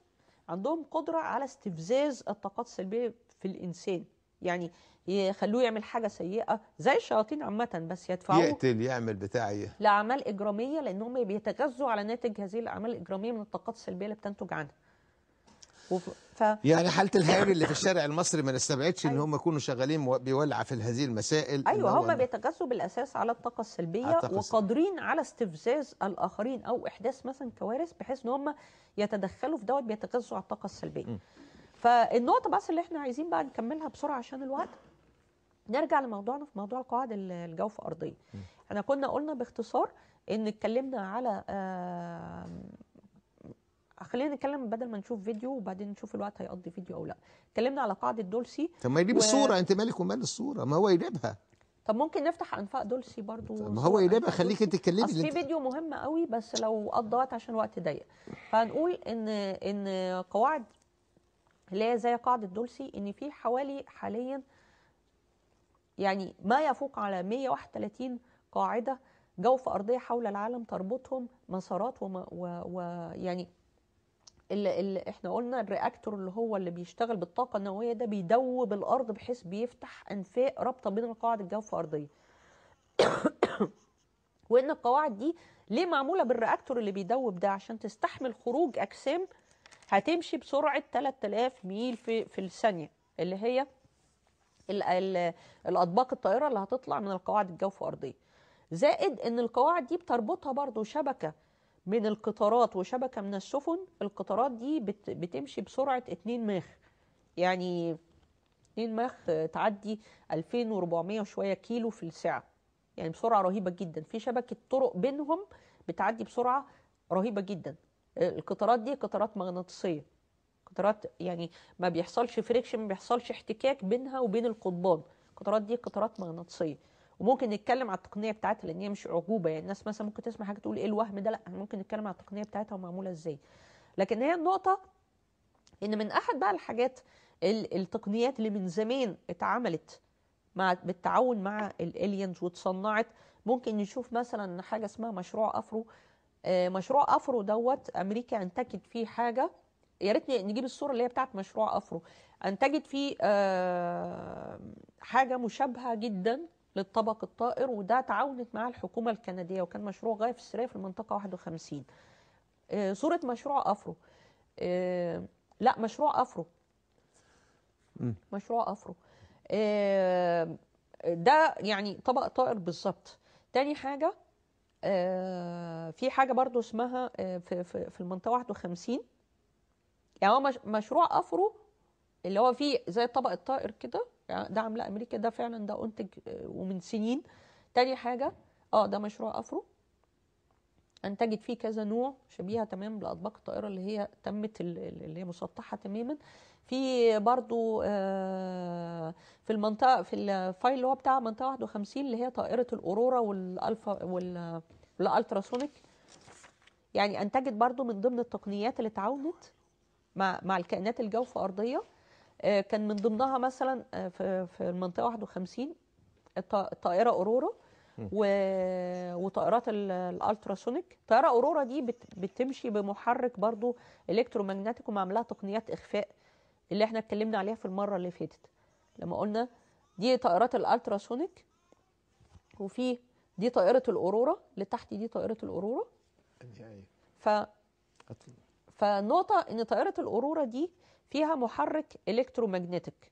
عندهم قدره على استفزاز الطاقات السلبيه في الانسان يعني يخلوه يعمل حاجه سيئه زي الشياطين عامه بس يدفعوه يقتل يعمل بتاع ايه؟ لاعمال اجراميه لان هم بيتغذوا على ناتج هذه الاعمال الاجراميه من الطاقات السلبيه اللي بتنتج عنها وف... ف... يعني حاله الهاري اللي في الشارع المصري ما نستبعدش أيوة. ان هم يكونوا شغالين بيولع في هذه المسائل ايوه هم بيتغذوا بالاساس على الطاقه السلبيه وقادرين على استفزاز الاخرين او احداث مثلا كوارث بحيث ان هم يتدخلوا في دوت بيتغذوا على الطاقه السلبيه م. فالنقطه بس اللي احنا عايزين بقى نكملها بسرعه عشان الوقت نرجع لموضوعنا في موضوع القواعد الجوف ارضيه احنا كنا قلنا باختصار ان اتكلمنا على خلينا نتكلم بدل ما نشوف فيديو وبعدين نشوف الوقت هيقضي فيديو او لا اتكلمنا على قاعده دولسي طب ما يجيب و... الصوره انت مالك ومال الصوره ما هو يجيبها طب ممكن نفتح انفاق دولسي برضو ما هو يجيبها خليك انت تتكلمي في فيديو مهم قوي بس لو قضى وقت عشان وقت ضيق فهنقول ان ان قواعد اللي هي زي قاعدة دولسي إن في حوالي حاليا يعني ما يفوق على 131 قاعدة جوف أرضية حول العالم تربطهم مسارات ويعني اللي, احنا قلنا الرياكتور اللي هو اللي بيشتغل بالطاقه النوويه ده بيدوب الارض بحيث بيفتح انفاق رابطه بين القواعد الجوف الارضيه وان القواعد دي ليه معموله بالرياكتور اللي بيدوب ده عشان تستحمل خروج اجسام هتمشي بسرعه 3000 ميل في في الثانيه اللي هي الاطباق الطائره اللي هتطلع من القواعد الجوف ارضيه زائد ان القواعد دي بتربطها برضو شبكه من القطارات وشبكه من السفن القطارات دي بت بتمشي بسرعه 2 ماخ يعني 2 ماخ تعدي 2400 وشويه كيلو في الساعه يعني بسرعه رهيبه جدا في شبكه طرق بينهم بتعدي بسرعه رهيبه جدا القطارات دي قطارات مغناطيسيه قطارات يعني ما بيحصلش فريكشن ما بيحصلش احتكاك بينها وبين القضبان القطارات دي قطارات مغناطيسيه وممكن نتكلم على التقنيه بتاعتها لان هي مش عجوبه يعني الناس مثلا ممكن تسمع حاجه تقول ايه الوهم ده لا ممكن نتكلم على التقنيه بتاعتها ومعموله ازاي لكن هي النقطه ان من احد بقى الحاجات التقنيات اللي من زمان اتعملت مع بالتعاون مع الالينز واتصنعت ممكن نشوف مثلا حاجه اسمها مشروع افرو آه، مشروع افرو دوت امريكا انتجت فيه حاجه يا ريت نجيب الصوره اللي هي بتاعت مشروع افرو انتجت فيه آه، حاجه مشابهه جدا للطبق الطائر وده تعاونت مع الحكومه الكنديه وكان مشروع غايه في السريه في المنطقه 51 آه، صوره مشروع افرو لا مشروع افرو مشروع افرو ده يعني طبق طائر بالظبط تاني حاجه آه، في حاجه برضو اسمها آه، في, في, في المنطقه 51 يعني هو مشروع افرو اللي هو فيه زي الطبق الطائر كده يعني ده عاملاه امريكا ده فعلا ده انتج آه، ومن سنين تاني حاجه اه ده مشروع افرو انتجت فيه كذا نوع شبيهه تمام لاطباق الطائره اللي هي تمت اللي هي مسطحه تماما في برضو آه، في المنطقه في الفايل اللي هو بتاع منطقه 51 اللي هي طائره الاورورا والالفا والالتراسونيك يعني انتجت برضو من ضمن التقنيات اللي تعاونت مع مع الكائنات الجوف ارضيه آه، كان من ضمنها مثلا آه، في المنطقه 51 الطائره اورورا وطائرات الالتراسونيك الطائره اورورا دي بتمشي بمحرك برضو الكترومغناطيك ومعملها تقنيات اخفاء اللي احنا اتكلمنا عليها في المره اللي فاتت لما قلنا دي طائرات الالتراسونيك وفي دي طائره الاورورا اللي تحت دي طائره الاورورا ف فالنقطه ان طائره الاورورا دي فيها محرك الكترومagnetic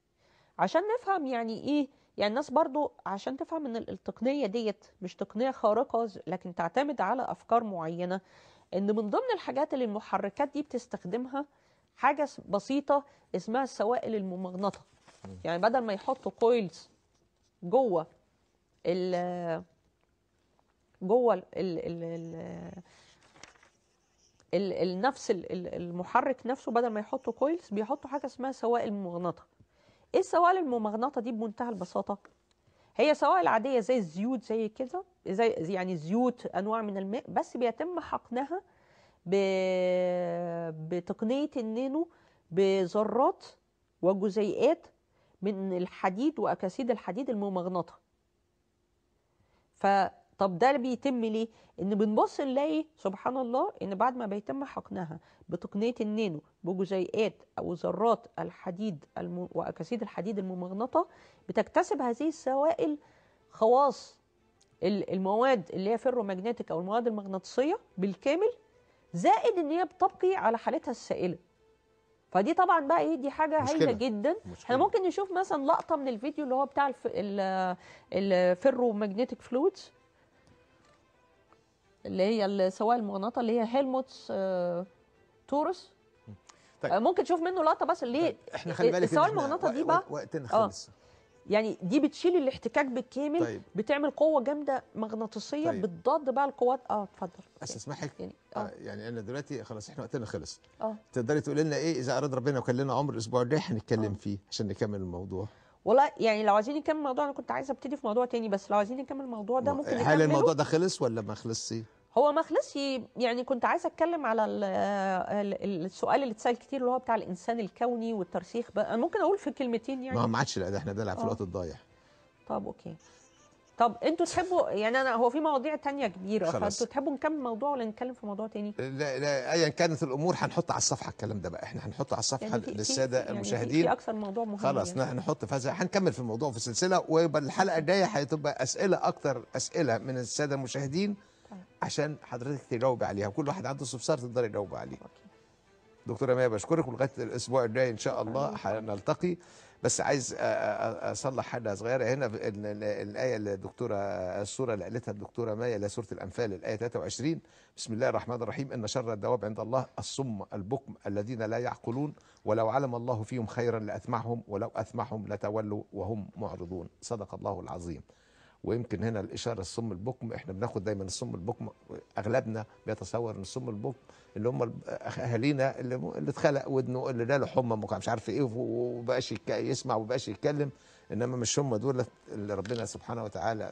عشان نفهم يعني ايه يعني الناس برضو عشان تفهم ان التقنيه ديت مش تقنيه خارقه لكن تعتمد على افكار معينه ان من ضمن الحاجات اللي المحركات دي بتستخدمها حاجة بسيطة اسمها السوائل الممغنطة يعني بدل ما يحطوا كويلز جوه ال جوه ال ال ال ال ال نفس المحرك نفسه بدل ما يحطوا كويلز بيحطوا حاجه اسمها سوائل ممغنطه ايه السوائل الممغنطه دي بمنتهى البساطه هي سوائل عاديه زي الزيوت زي كده زي يعني زيوت انواع من الماء بس بيتم حقنها بتقنية النينو بذرات وجزيئات من الحديد وأكاسيد الحديد الممغنطة فطب ده بيتم ليه؟ إن بنبص نلاقي سبحان الله إن بعد ما بيتم حقنها بتقنية النينو بجزيئات أو ذرات الحديد الم... وأكاسيد الحديد الممغنطة بتكتسب هذه السوائل خواص المواد اللي هي فيرو ماجنتيك أو المواد المغناطيسية بالكامل زائد ان هي بتبقي على حالتها السائله فدي طبعا بقى ايه دي حاجه هايله جدا مشكلة. احنا ممكن نشوف مثلا لقطه من الفيديو اللي هو بتاع الف... الفيرو ماجنتيك فلويدز اللي هي السواء المغناطه اللي هي هيلموتس آه، تورس طيب. آه، ممكن تشوف منه لقطه بس ليه طيب. احنا خلي بالك السواء المغناطه دي بقى وقتنا آه. خلص آه. يعني دي بتشيل الاحتكاك بالكامل طيب. بتعمل قوه جامده مغناطيسيه طيب. بتضاد بقى القوات اه اتفضل بس اسمحك يعني آه. آه، يعني انا دلوقتي خلاص احنا وقتنا خلص اه تقدري تقولي لنا ايه اذا اراد ربنا وكان لنا عمر الاسبوع الجاي هنتكلم آه. فيه عشان نكمل الموضوع والله يعني لو عايزين نكمل الموضوع انا كنت عايزه ابتدي في موضوع تاني بس لو عايزين نكمل الموضوع ده ممكن هل الموضوع ده خلص ولا ما خلصش هو ما خلصش يعني كنت عايزه اتكلم على السؤال اللي اتسال كتير اللي هو بتاع الانسان الكوني والترسيخ بقى ممكن اقول في كلمتين يعني ما عادش لا ده احنا بنلعب في آه. الوقت الضايع طب اوكي طب انتوا تحبوا يعني انا هو في مواضيع تانية كبيره فانتوا تحبوا نكمل موضوع ولا نتكلم في موضوع تاني لا لا ايا كانت الامور هنحط على الصفحه الكلام ده بقى احنا هنحط على الصفحه يعني للساده يعني المشاهدين في اكثر موضوع مهم خلاص يعني. في هذا هنكمل في الموضوع في السلسله ويبقى الحلقه الجايه هتبقى اسئله اكثر اسئله من الساده المشاهدين عشان حضرتك تجاوب عليها وكل واحد عنده استفسار تقدر يجاوب عليه دكتوره ميا بشكرك ولغايه الاسبوع الجاي ان شاء الله هنلتقي بس عايز اصلح حاجه صغيره هنا الايه اللي الدكتوره السوره اللي قالتها الدكتوره مايا اللي سوره الانفال الايه 23 بسم الله الرحمن الرحيم ان شر الدواب عند الله الصم البكم الذين لا يعقلون ولو علم الله فيهم خيرا لاتمعهم ولو اثمعهم لتولوا وهم معرضون صدق الله العظيم ويمكن هنا الاشاره السم البكم احنا بناخد دايما السم البكم اغلبنا بيتصور ان السم البكم اللي هم اهالينا اللي اللي اتخلق ودنه اللي له حمى مش عارف ايه ومبقاش يسمع ومبقاش يتكلم انما مش هم دول اللي ربنا سبحانه وتعالى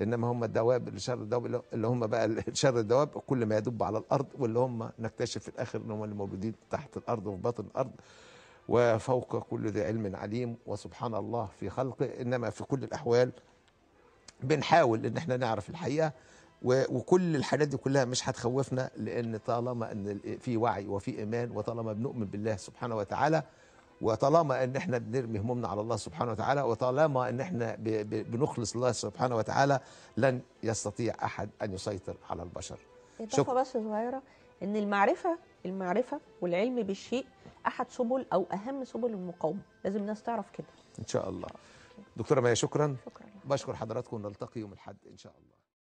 انما هم الدواب شر الدواب اللي هم بقى شر الدواب كل ما يدب على الارض واللي هم نكتشف في الاخر ان هم اللي موجودين تحت الارض وفي باطن الارض وفوق كل ذي علم عليم وسبحان الله في خلقه انما في كل الاحوال بنحاول ان احنا نعرف الحقيقه وكل الحاجات دي كلها مش هتخوفنا لان طالما ان في وعي وفي ايمان وطالما بنؤمن بالله سبحانه وتعالى وطالما ان احنا بنرمي همومنا على الله سبحانه وتعالى وطالما ان احنا بنخلص الله سبحانه وتعالى لن يستطيع احد ان يسيطر على البشر اضافه بس صغيره ان المعرفه المعرفه والعلم بالشيء احد سبل او اهم سبل المقاومه لازم الناس تعرف كده ان شاء الله دكتوره مايا شكرا شكرا بشكر حضراتكم نلتقي يوم الأحد إن شاء الله